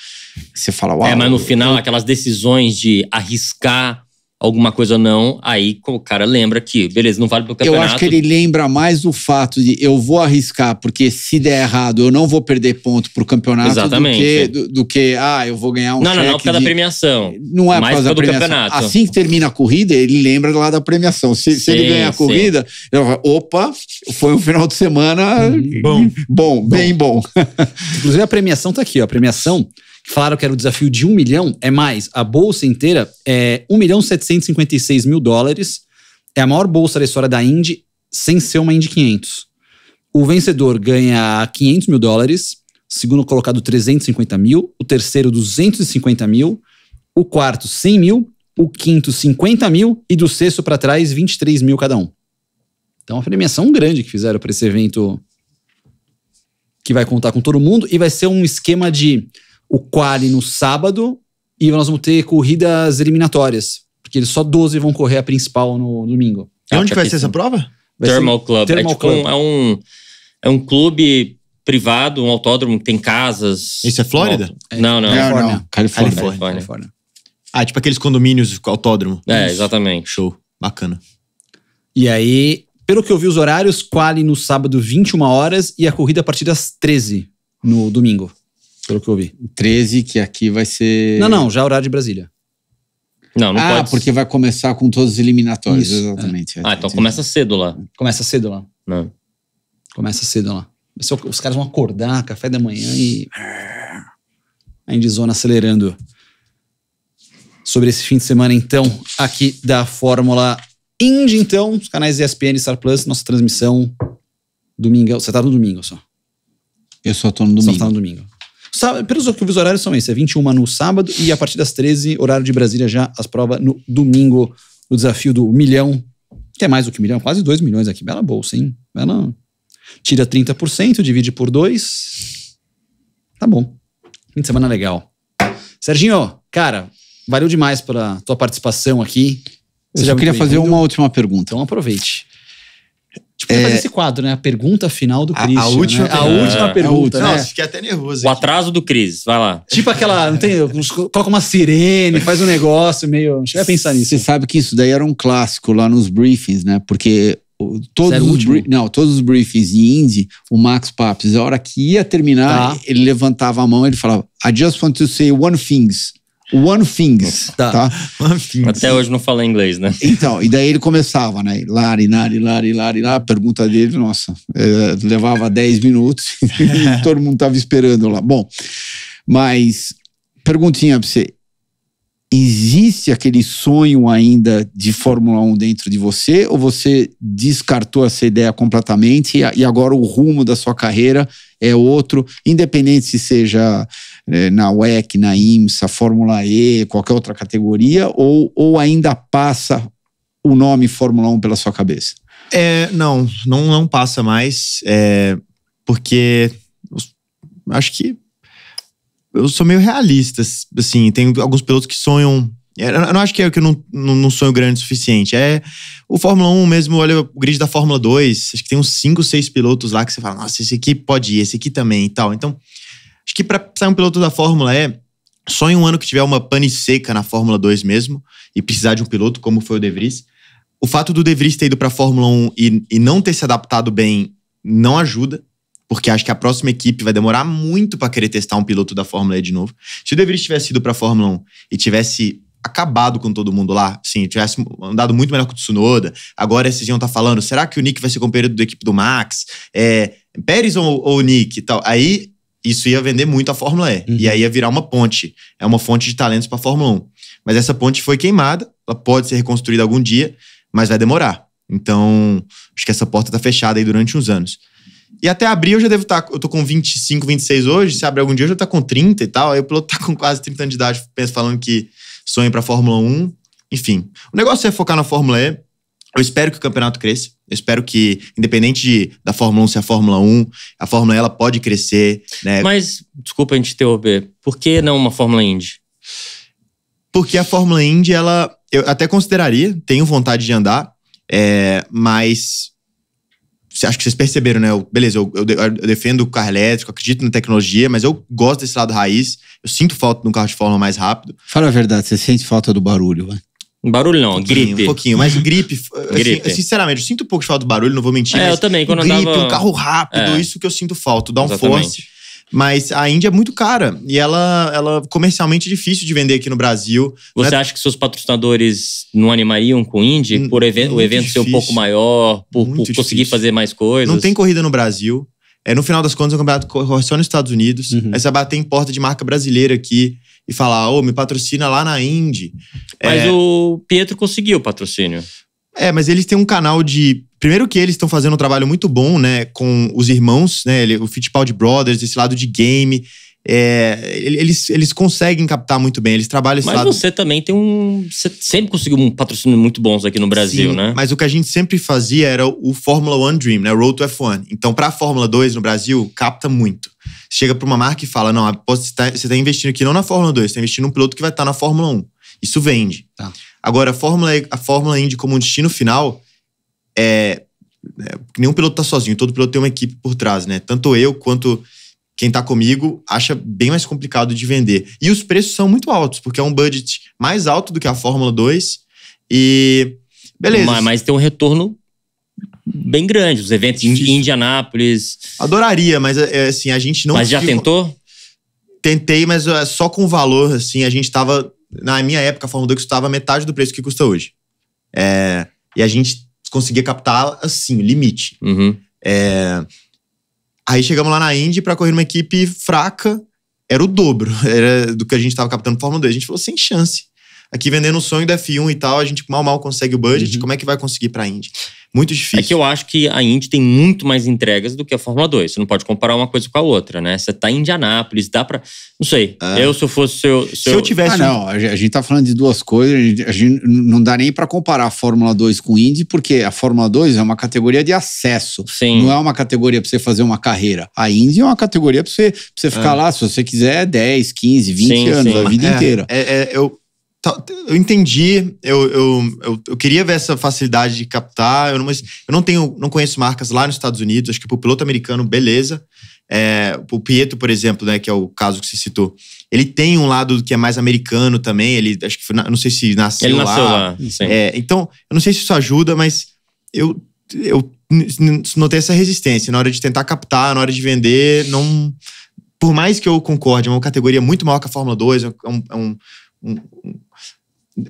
você fala, uau. É, mas no final, eu...
aquelas decisões de arriscar alguma coisa não, aí o cara lembra que, beleza, não vale pro campeonato. Eu acho que ele
lembra mais o fato de eu vou arriscar, porque se der errado eu não vou perder ponto pro campeonato Exatamente. do que, do, do que ah, eu vou ganhar um Não, não, não por causa de... da premiação. Não é por causa da premiação. Campeonato. Assim que termina a corrida, ele lembra lá da premiação. Se, sim, ele ganhar a corrida,
ele opa, foi um final de semana bom, bom, bem bom. bom. Inclusive a premiação tá aqui, ó. a premiação falaram que era o desafio de um milhão, é mais, a bolsa inteira é 1 milhão 756 mil dólares, é a maior bolsa da história da Indy, sem ser uma Indy 500. O vencedor ganha 500 mil dólares, segundo colocado 350 mil, o terceiro 250 mil, o quarto 100 mil, o quinto 50 mil e do sexto para trás 23 mil cada um. Então, uma premiação grande que fizeram para esse evento que vai contar com todo mundo e vai ser um esquema de o quali no sábado e nós vamos ter corridas eliminatórias, porque eles só 12 vão correr a principal no domingo. E onde vai ser essa prova? Vai Thermal Club. Thermal é, tipo Club. Um,
é, um, é um clube privado, um autódromo que tem casas. Isso é Flórida? Um não, não. Não, não. Califórnia. Califórnia. Califórnia. Califórnia.
Ah, tipo aqueles condomínios autódromo. É, Isso. exatamente. Show. Bacana.
E aí, pelo que eu vi os horários, quali no sábado 21 horas e a corrida a partir das 13 no domingo pelo que eu vi. 13, que aqui vai ser. Não, não, já é horário de Brasília.
Não, não ah, pode. porque vai começar com todos os eliminatórios. Isso, é. exatamente. É. Ah, então começa
cedo lá. Começa cedo lá. Não. Começa cedo lá. É os caras vão acordar, café da manhã e. A Indizona acelerando. Sobre esse fim de semana, então, aqui da Fórmula Indy, então, os canais ESPN e Star Plus, nossa transmissão domingo. Você tá no domingo só. Eu só tô no domingo. Só tá no domingo. Sábado, pelos que os horários são esses, é 21 no sábado e a partir das 13, horário de Brasília já, as provas no domingo, o desafio do milhão, que é mais do que um milhão, quase 2 milhões aqui, bela bolsa, hein? Bela... Tira 30%, divide por 2, tá bom. Fim de semana legal. Serginho, cara, valeu demais pela tua participação aqui. Você Eu já queria fazer
uma última pergunta. Então aproveite.
Tipo, é, esse quadro, né? A pergunta final do Cris. A, a, né? última, né? pergunta, a última é, pergunta. Não, né?
fiquei até nervoso. O aqui. atraso do Cris, vai lá.
Tipo aquela, não tem, coloca uma sirene,
faz um negócio meio. Chega a pensar nisso. Você sabe que isso daí era um clássico lá nos briefings, né? Porque todos os, não, todos os briefings em Indy, o Max Papes, a hora que ia terminar, tá. ele levantava a mão, ele falava: I just want to say one things. One Things. Tá. tá?
One things. Até hoje não fala inglês, né? Então,
e daí ele começava, né? Lari, lari, lari, lari, lá. A pergunta dele, nossa, é, levava 10 minutos e todo mundo tava esperando lá. Bom, mas perguntinha pra você. Existe aquele sonho ainda de Fórmula 1 dentro de você ou você descartou essa ideia completamente e agora o rumo da sua carreira é outro, independente se seja é, na UEC, na IMSA, Fórmula E, qualquer outra categoria, ou, ou ainda passa o nome Fórmula 1 pela sua cabeça?
É, não, não, não passa mais, é, porque acho que eu sou meio realista, assim, tem alguns pilotos que sonham é, eu não acho que é que eu não, não, sonho grande o suficiente. É o Fórmula 1 mesmo, olha o grid da Fórmula 2, acho que tem uns 5, 6 pilotos lá que você fala, nossa, esse aqui pode ir, esse aqui também e tal. Então, Acho que para sair um piloto da Fórmula E, só em um ano que tiver uma pane seca na Fórmula 2 mesmo, e precisar de um piloto, como foi o De Vries, o fato do De Vries ter ido para a Fórmula 1 e, e não ter se adaptado bem não ajuda, porque acho que a próxima equipe vai demorar muito para querer testar um piloto da Fórmula E de novo. Se o De Vries tivesse ido para a Fórmula 1 e tivesse acabado com todo mundo lá, sim, tivesse andado muito melhor com o Tsunoda, agora esses iam estar tá falando, será que o Nick vai ser companheiro da equipe do Max? É, Pérez ou, ou Nick e tal? Aí isso ia vender muito a Fórmula E. Uhum. E aí ia virar uma ponte. É uma fonte de talentos para a Fórmula 1. Mas essa ponte foi queimada, ela pode ser reconstruída algum dia, mas vai demorar. Então, acho que essa porta está fechada aí durante uns anos. E até abrir eu já devo estar. Tá, eu tô com 25, 26 hoje. Se abrir algum dia, eu já tá com 30 e tal. Aí o piloto tá com quase 30 anos de idade, falando que sonha pra Fórmula 1. Enfim. O negócio é focar na Fórmula E. Eu espero que o campeonato cresça. Eu espero que, independente de, da Fórmula 1 ser a Fórmula 1, a Fórmula ela pode
crescer. Né? Mas, desculpa a gente interromper, por que não uma Fórmula Indy?
Porque a Fórmula Indy, ela. Eu até consideraria, tenho vontade de andar, é, mas. Acho que vocês perceberam, né? Eu, beleza, eu, eu, eu, defendo o carro elétrico, acredito na tecnologia, mas eu gosto desse lado raiz. Eu sinto falta de um carro de forma mais rápido. Fala a
verdade, você sente falta do barulho, né?
Barulho não, um gripe. Um pouquinho, mas gripe, assim,
gripe. Assim, sinceramente, eu sinto um pouco de falta do barulho, não vou mentir. É, eu também, quando gripe, andava... um carro rápido, é. isso que eu sinto falta, dá um force. Mas a Índia é muito cara e ela, ela comercialmente é difícil de vender aqui no Brasil.
Você é acha que seus patrocinadores não animariam com Indy hum, por o evento difícil. ser um pouco maior, por, por conseguir fazer mais coisas? Não tem
corrida no Brasil. É, no final das contas, o é campeonato corre só nos Estados Unidos. Uhum. bater em porta de marca brasileira aqui e falar, ô, oh, me patrocina lá na Indy.
Mas é... o Pietro conseguiu o patrocínio.
É, mas eles têm um canal de. Primeiro que eles estão fazendo um trabalho muito bom, né? Com os irmãos, né? O Fittipaldi Brothers, esse lado de game. É, eles, eles conseguem captar muito bem, eles trabalham esse Mas lado... você
também tem um. Você sempre conseguiu um patrocínio muito bons aqui no Brasil, Sim, né? Mas
o que a gente sempre fazia era o Fórmula One Dream, né? Road to F1. Então, pra Fórmula 2 no Brasil, capta muito chega para uma marca e fala: não, você está tá investindo aqui não na Fórmula 2, você está investindo num piloto que vai estar tá na Fórmula 1. Isso vende. Tá. Agora, a Fórmula, a Fórmula Indy como destino final é, é, nenhum piloto está sozinho, todo piloto tem uma equipe por trás, né? Tanto eu quanto quem está comigo acha bem mais complicado de vender. E os preços são muito altos, porque é um budget mais alto do que a Fórmula 2 e beleza. Mas, mas tem um retorno
bem grande, os eventos em Indianápolis.
Adoraria, mas é, é, assim, a gente não. Mas já tentou? Tentei, mas é, só com valor, assim, a gente tava. Na minha época, a Fórmula 2 custava metade do preço que custa hoje. É, e a gente conseguia captar, assim, limite. Uhum. É, aí chegamos lá na Indy para correr uma equipe fraca, era o dobro era do que a gente estava captando Fórmula 2. A gente falou, sem chance. Aqui vendendo o sonho da F1 e tal, a gente mal mal consegue o budget, uhum. como é que vai conseguir para a Indy?
Muito é difícil. É que eu acho que a Indy tem muito mais entregas do que a Fórmula 2. Você não pode comparar uma coisa com a outra, né? Você tá em Indianápolis, dá pra. Não sei. Ah. Eu, se eu fosse seu. Se, se eu... tivesse. Ah, não.
A gente tá falando de duas coisas. A gente, a gente não dá nem para comparar a Fórmula 2 com Indy, porque a Fórmula 2 é uma categoria de acesso. Sim. Não é uma categoria pra você fazer uma carreira. A Indy é uma categoria pra você, pra você ficar ah. lá, se você quiser, 10, 15, 20 sim, anos, sim. a vida é, inteira. É, é, eu
Tá, eu entendi, eu, eu, eu, eu, queria ver essa facilidade de captar, eu não, mas eu não tenho, não conheço marcas lá nos Estados Unidos, acho que pro piloto americano, beleza. É, o Pietro, por exemplo, né, que é o caso que você citou, ele tem um lado que é mais americano também, ele acho que foi, não sei se nasceu ele nasceu lá. lá é, então, eu não sei se isso ajuda, mas eu, eu notei essa resistência na hora de tentar captar, na hora de vender, não... Por mais que eu concorde, é uma categoria muito maior que a Fórmula 2, é um, é um,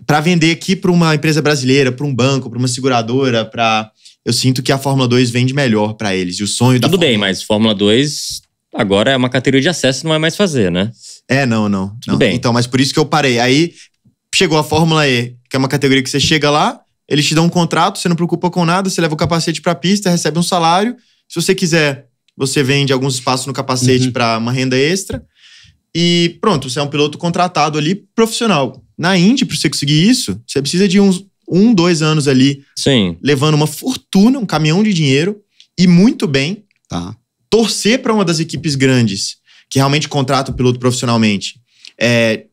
para vender aqui para uma empresa brasileira, para um banco, para uma seguradora, para eu sinto que a Fórmula 2 vende melhor para eles. E o sonho da Tudo Fórmula... bem, mas Fórmula 2 agora é uma categoria de acesso, não é mais fazer, né? É, não, não. Tudo não. bem. Então, mas por isso que eu parei. Aí chegou a Fórmula E, que é uma categoria que você chega lá, eles te dão um contrato, você não preocupa com nada, você leva o capacete para a pista, recebe um salário. Se você quiser, você vende alguns espaços no capacete uhum. para uma renda extra. E pronto, você é um piloto contratado ali profissional. Na Indy, para você conseguir isso, você precisa de uns um, dois anos ali. Sim. Levando uma fortuna, um caminhão de dinheiro e muito bem. Tá. Torcer para uma das equipes grandes que realmente contrata o piloto profissionalmente. É,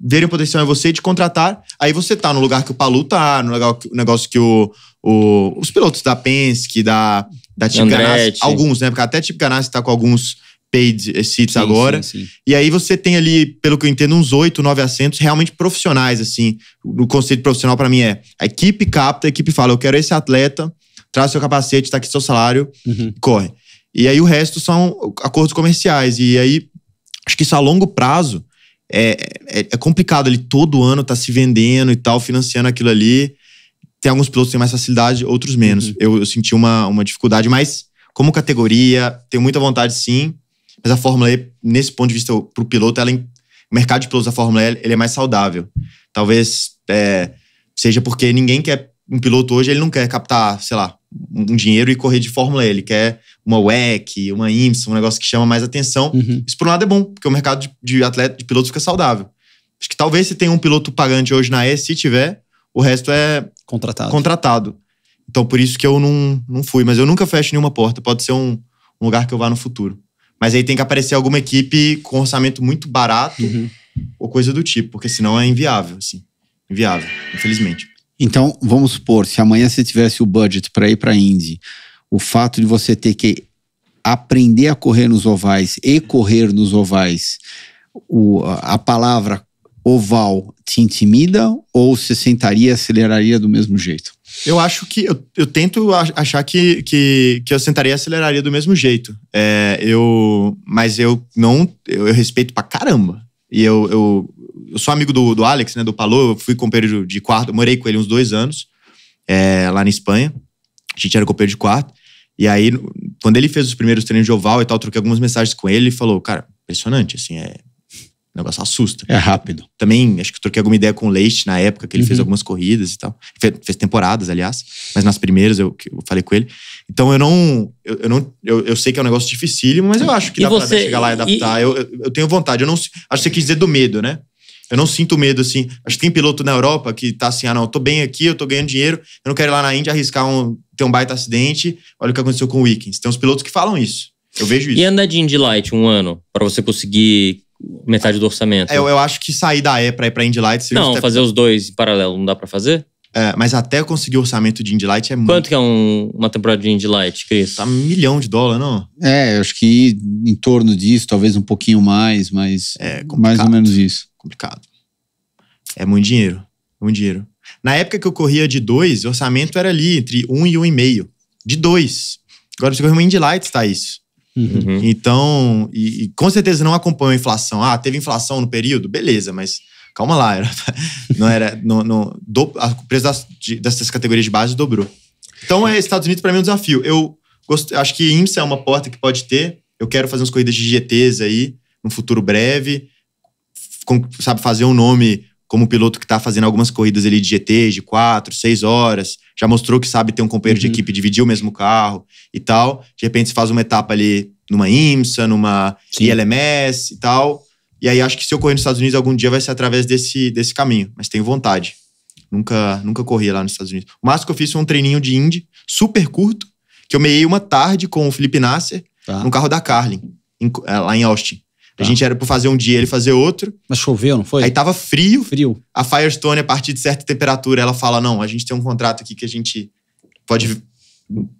verem o potencial em você de contratar. Aí você tá no lugar que o Palu tá, no negócio que o, o os pilotos da Penske, da, da Team Ganassi, alguns, né? Porque até Team Ganassi tá com alguns paid seats sim, agora. Sim, sim. E aí você tem ali, pelo que eu entendo, uns oito, nove assentos realmente profissionais, assim. O conceito profissional para mim é a equipe capta, a equipe fala, eu quero esse atleta, traz seu capacete, tá aqui seu salário, uhum. corre. E aí o resto são acordos comerciais. E aí, acho que isso a longo prazo é, é, é complicado. Ele todo ano tá se vendendo e tal, financiando aquilo ali. Tem alguns pilotos que têm mais facilidade, outros menos. Uhum. Eu, eu senti uma, uma dificuldade, mas como categoria, tenho muita vontade sim. Mas a Fórmula E, nesse ponto de vista, para o piloto, ela, o mercado de pilotos da Fórmula E ele é mais saudável. Talvez é, seja porque ninguém quer. Um piloto hoje ele não quer captar, sei lá, um dinheiro e correr de Fórmula E. Ele quer uma WEC, uma IMS, um negócio que chama mais atenção. Uhum. Isso, por um lado, é bom, porque o mercado de, de atleta, de pilotos fica saudável. Acho que talvez se tem um piloto pagante hoje na E, se tiver, o resto é contratado. contratado. Então, por isso que eu não, não fui. Mas eu nunca fecho nenhuma porta. Pode ser um, um lugar que eu vá no futuro. Mas aí tem que aparecer alguma equipe com orçamento muito barato uhum. ou coisa do tipo, porque senão é inviável,
assim. Inviável, infelizmente. Então, vamos supor, se amanhã você tivesse o budget para ir para a Indy, o fato de você ter que aprender a correr nos ovais e correr nos ovais, o, a palavra oval te intimida ou você sentaria e aceleraria do mesmo jeito?
Eu acho que. Eu, eu tento achar que, que, que eu sentaria e aceleraria do mesmo jeito. É, eu, mas eu não. Eu, eu, respeito pra caramba. E eu, eu, eu sou amigo do, do Alex, né? Do Palô. Eu fui companheiro de quarto. morei com ele uns dois anos, é, lá na Espanha. A gente era companheiro de quarto. E aí, quando ele fez os primeiros treinos de oval e tal, troquei algumas mensagens com ele. Ele falou, cara, impressionante, assim. É, o negócio assusta. É rápido. Também, acho que eu troquei alguma ideia com o Leite na época, que ele uhum. fez algumas corridas e tal. Fez, fez, temporadas, aliás, mas nas primeiras eu, eu falei com ele. Então eu não. Eu, eu não eu, eu, sei que é um negócio dificílimo, mas eu acho que e dá você, pra chegar lá e adaptar. E... Eu, eu tenho vontade. Eu não, acho que você quis dizer do medo, né? Eu não sinto medo, assim. Acho que tem piloto na Europa que tá assim, ah, não, eu tô bem aqui, eu tô ganhando dinheiro, eu não quero ir lá na Índia arriscar um, ter um baita acidente. Olha o que aconteceu com o Wiggins. Tem uns pilotos que falam isso.
Eu vejo isso. E andar de Indy Light um ano, para você conseguir metade do orçamento. É, eu, eu
acho que sair da E para ir para Indy Light... Não, até... fazer os
dois em paralelo não dá para fazer?
É, mas até conseguir o orçamento de Indy Light é muito. Quanto
que é um, uma temporada de Indy Light, Cris? Tá um milhão de dólar, não?
É, eu acho que em torno disso, talvez um pouquinho mais, mas é mais ou menos isso. Complicado. É
muito dinheiro. Muito dinheiro. Na época que eu corria de dois, o orçamento era ali entre um e um e meio. De dois. Agora você correu uma Indy Lights, isso? Uhum. uhum. Então, e, e, com certeza não acompanham a inflação. Ah, teve inflação no período? Beleza, mas calma lá. Era, não era. No, no, do, o preço das, de, dessas categorias de base dobrou. Então, é, Estados Unidos, para mim, é um desafio. Eu acho que IMSA é uma porta que pode ter. Eu quero fazer umas corridas de GTs aí, no futuro breve. Com, sabe, fazer um nome como piloto que está fazendo algumas corridas ali de GT, de 4, 6 horas, já mostrou que sabe ter um companheiro uhum. de equipe, dividir o mesmo carro e tal. De repente você faz uma etapa ali numa IMSA, numa Sim. ILMS e tal. E aí acho que se eu correr nos Estados Unidos algum dia vai ser através desse, desse caminho, mas tenho vontade. Nunca nunca corri lá nos Estados Unidos. O máximo que eu fiz foi um treininho de Indy, super curto, que eu meiei uma tarde com o Felipe Nasser, tá. no carro da Carlin, em, eh, lá em Austin. Tá. A gente era pra fazer um dia, ele fazer outro. Mas choveu, não foi? Aí tava frio. Frio. A Firestone, a partir de certa temperatura, ela fala: não, a gente tem um contrato aqui que a gente pode.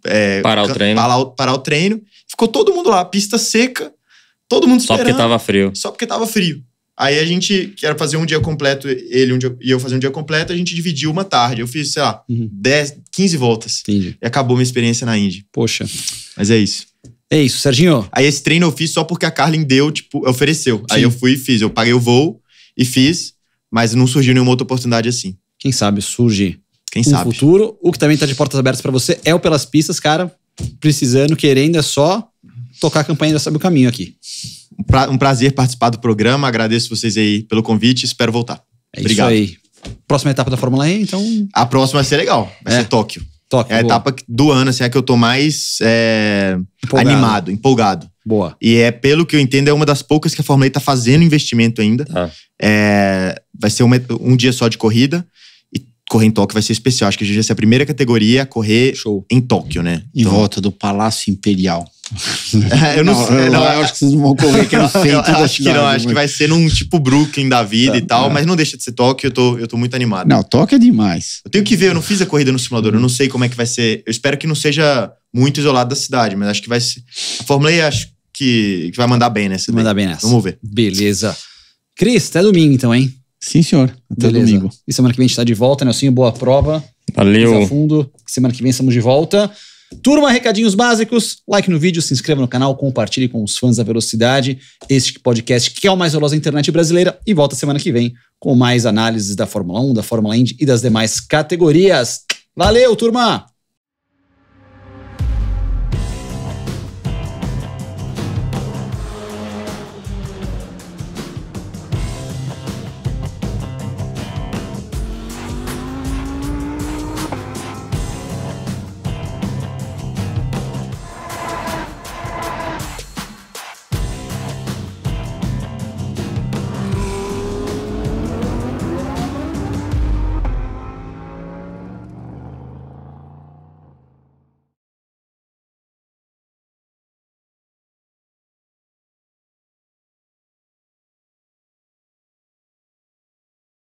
É,
parar o treino. Parar,
parar o treino. Ficou todo mundo lá, pista seca, todo mundo esperando. Só porque tava frio. Só porque tava frio. Aí a gente, que era fazer um dia completo, ele um dia, e eu fazer um dia completo, a gente dividiu uma tarde. Eu fiz, sei lá, uhum. 10, 15 voltas. Entendi. E acabou minha experiência na Indy. Poxa. Mas é isso. É isso, Serginho. Aí esse treino eu fiz só porque a Carlin deu, tipo, ofereceu. Sim. Aí eu fui e fiz. Eu paguei o voo e fiz, mas não surgiu nenhuma outra
oportunidade assim. Quem sabe surge. Quem um sabe. futuro. O que também tá de portas abertas para você é o Pelas Pistas, cara. Precisando, querendo, é só tocar a campanha já sabe o caminho aqui.
Um prazer participar do programa. Agradeço vocês aí pelo convite. Espero voltar. É Obrigado. isso
aí. Próxima etapa da Fórmula E, então.
A próxima vai ser legal. Vai é. ser Tóquio. Toque, é a boa. etapa do ano, assim, é que eu tô mais é, empolgado. animado, empolgado. Boa. E é, pelo que eu entendo, é uma das poucas que a Fórmula E tá fazendo investimento ainda. Ah. É, vai ser uma, um dia só de corrida. E correr em Tóquio vai ser especial. Acho que a gente vai ser a primeira categoria a correr Show. em
Tóquio, né? Em então, volta do Palácio Imperial eu não, não sei. Não, eu acho que vocês vão correr que é no centro da acho tá? que não, acho que vai
ser num tipo Brooklyn da vida tá, e tal, é. mas não deixa de ser Tóquio, eu tô, eu tô muito animado. Não,
Tóquio é demais.
Eu tenho que ver, eu não fiz a corrida no simulador, eu não sei como é que vai ser. Eu espero que não seja muito isolado da cidade, mas acho que vai ser. A Fórmula E acho que, que vai mandar bem
nessa. Né, mandar bem nessa. Vamos ver. Beleza. Cris, até domingo então, hein? Sim, senhor. Até Beleza. domingo. E semana que vem a gente tá de volta, Nelsinho, né? boa prova. Valeu. Fundo. Semana que vem estamos de volta. Turma, recadinhos básicos, like no vídeo, se inscreva no canal, compartilhe com os fãs da velocidade este podcast que é o mais veloz da internet brasileira e volta semana que vem com mais análises da Fórmula 1, da Fórmula Indy e das demais categorias. Valeu, turma!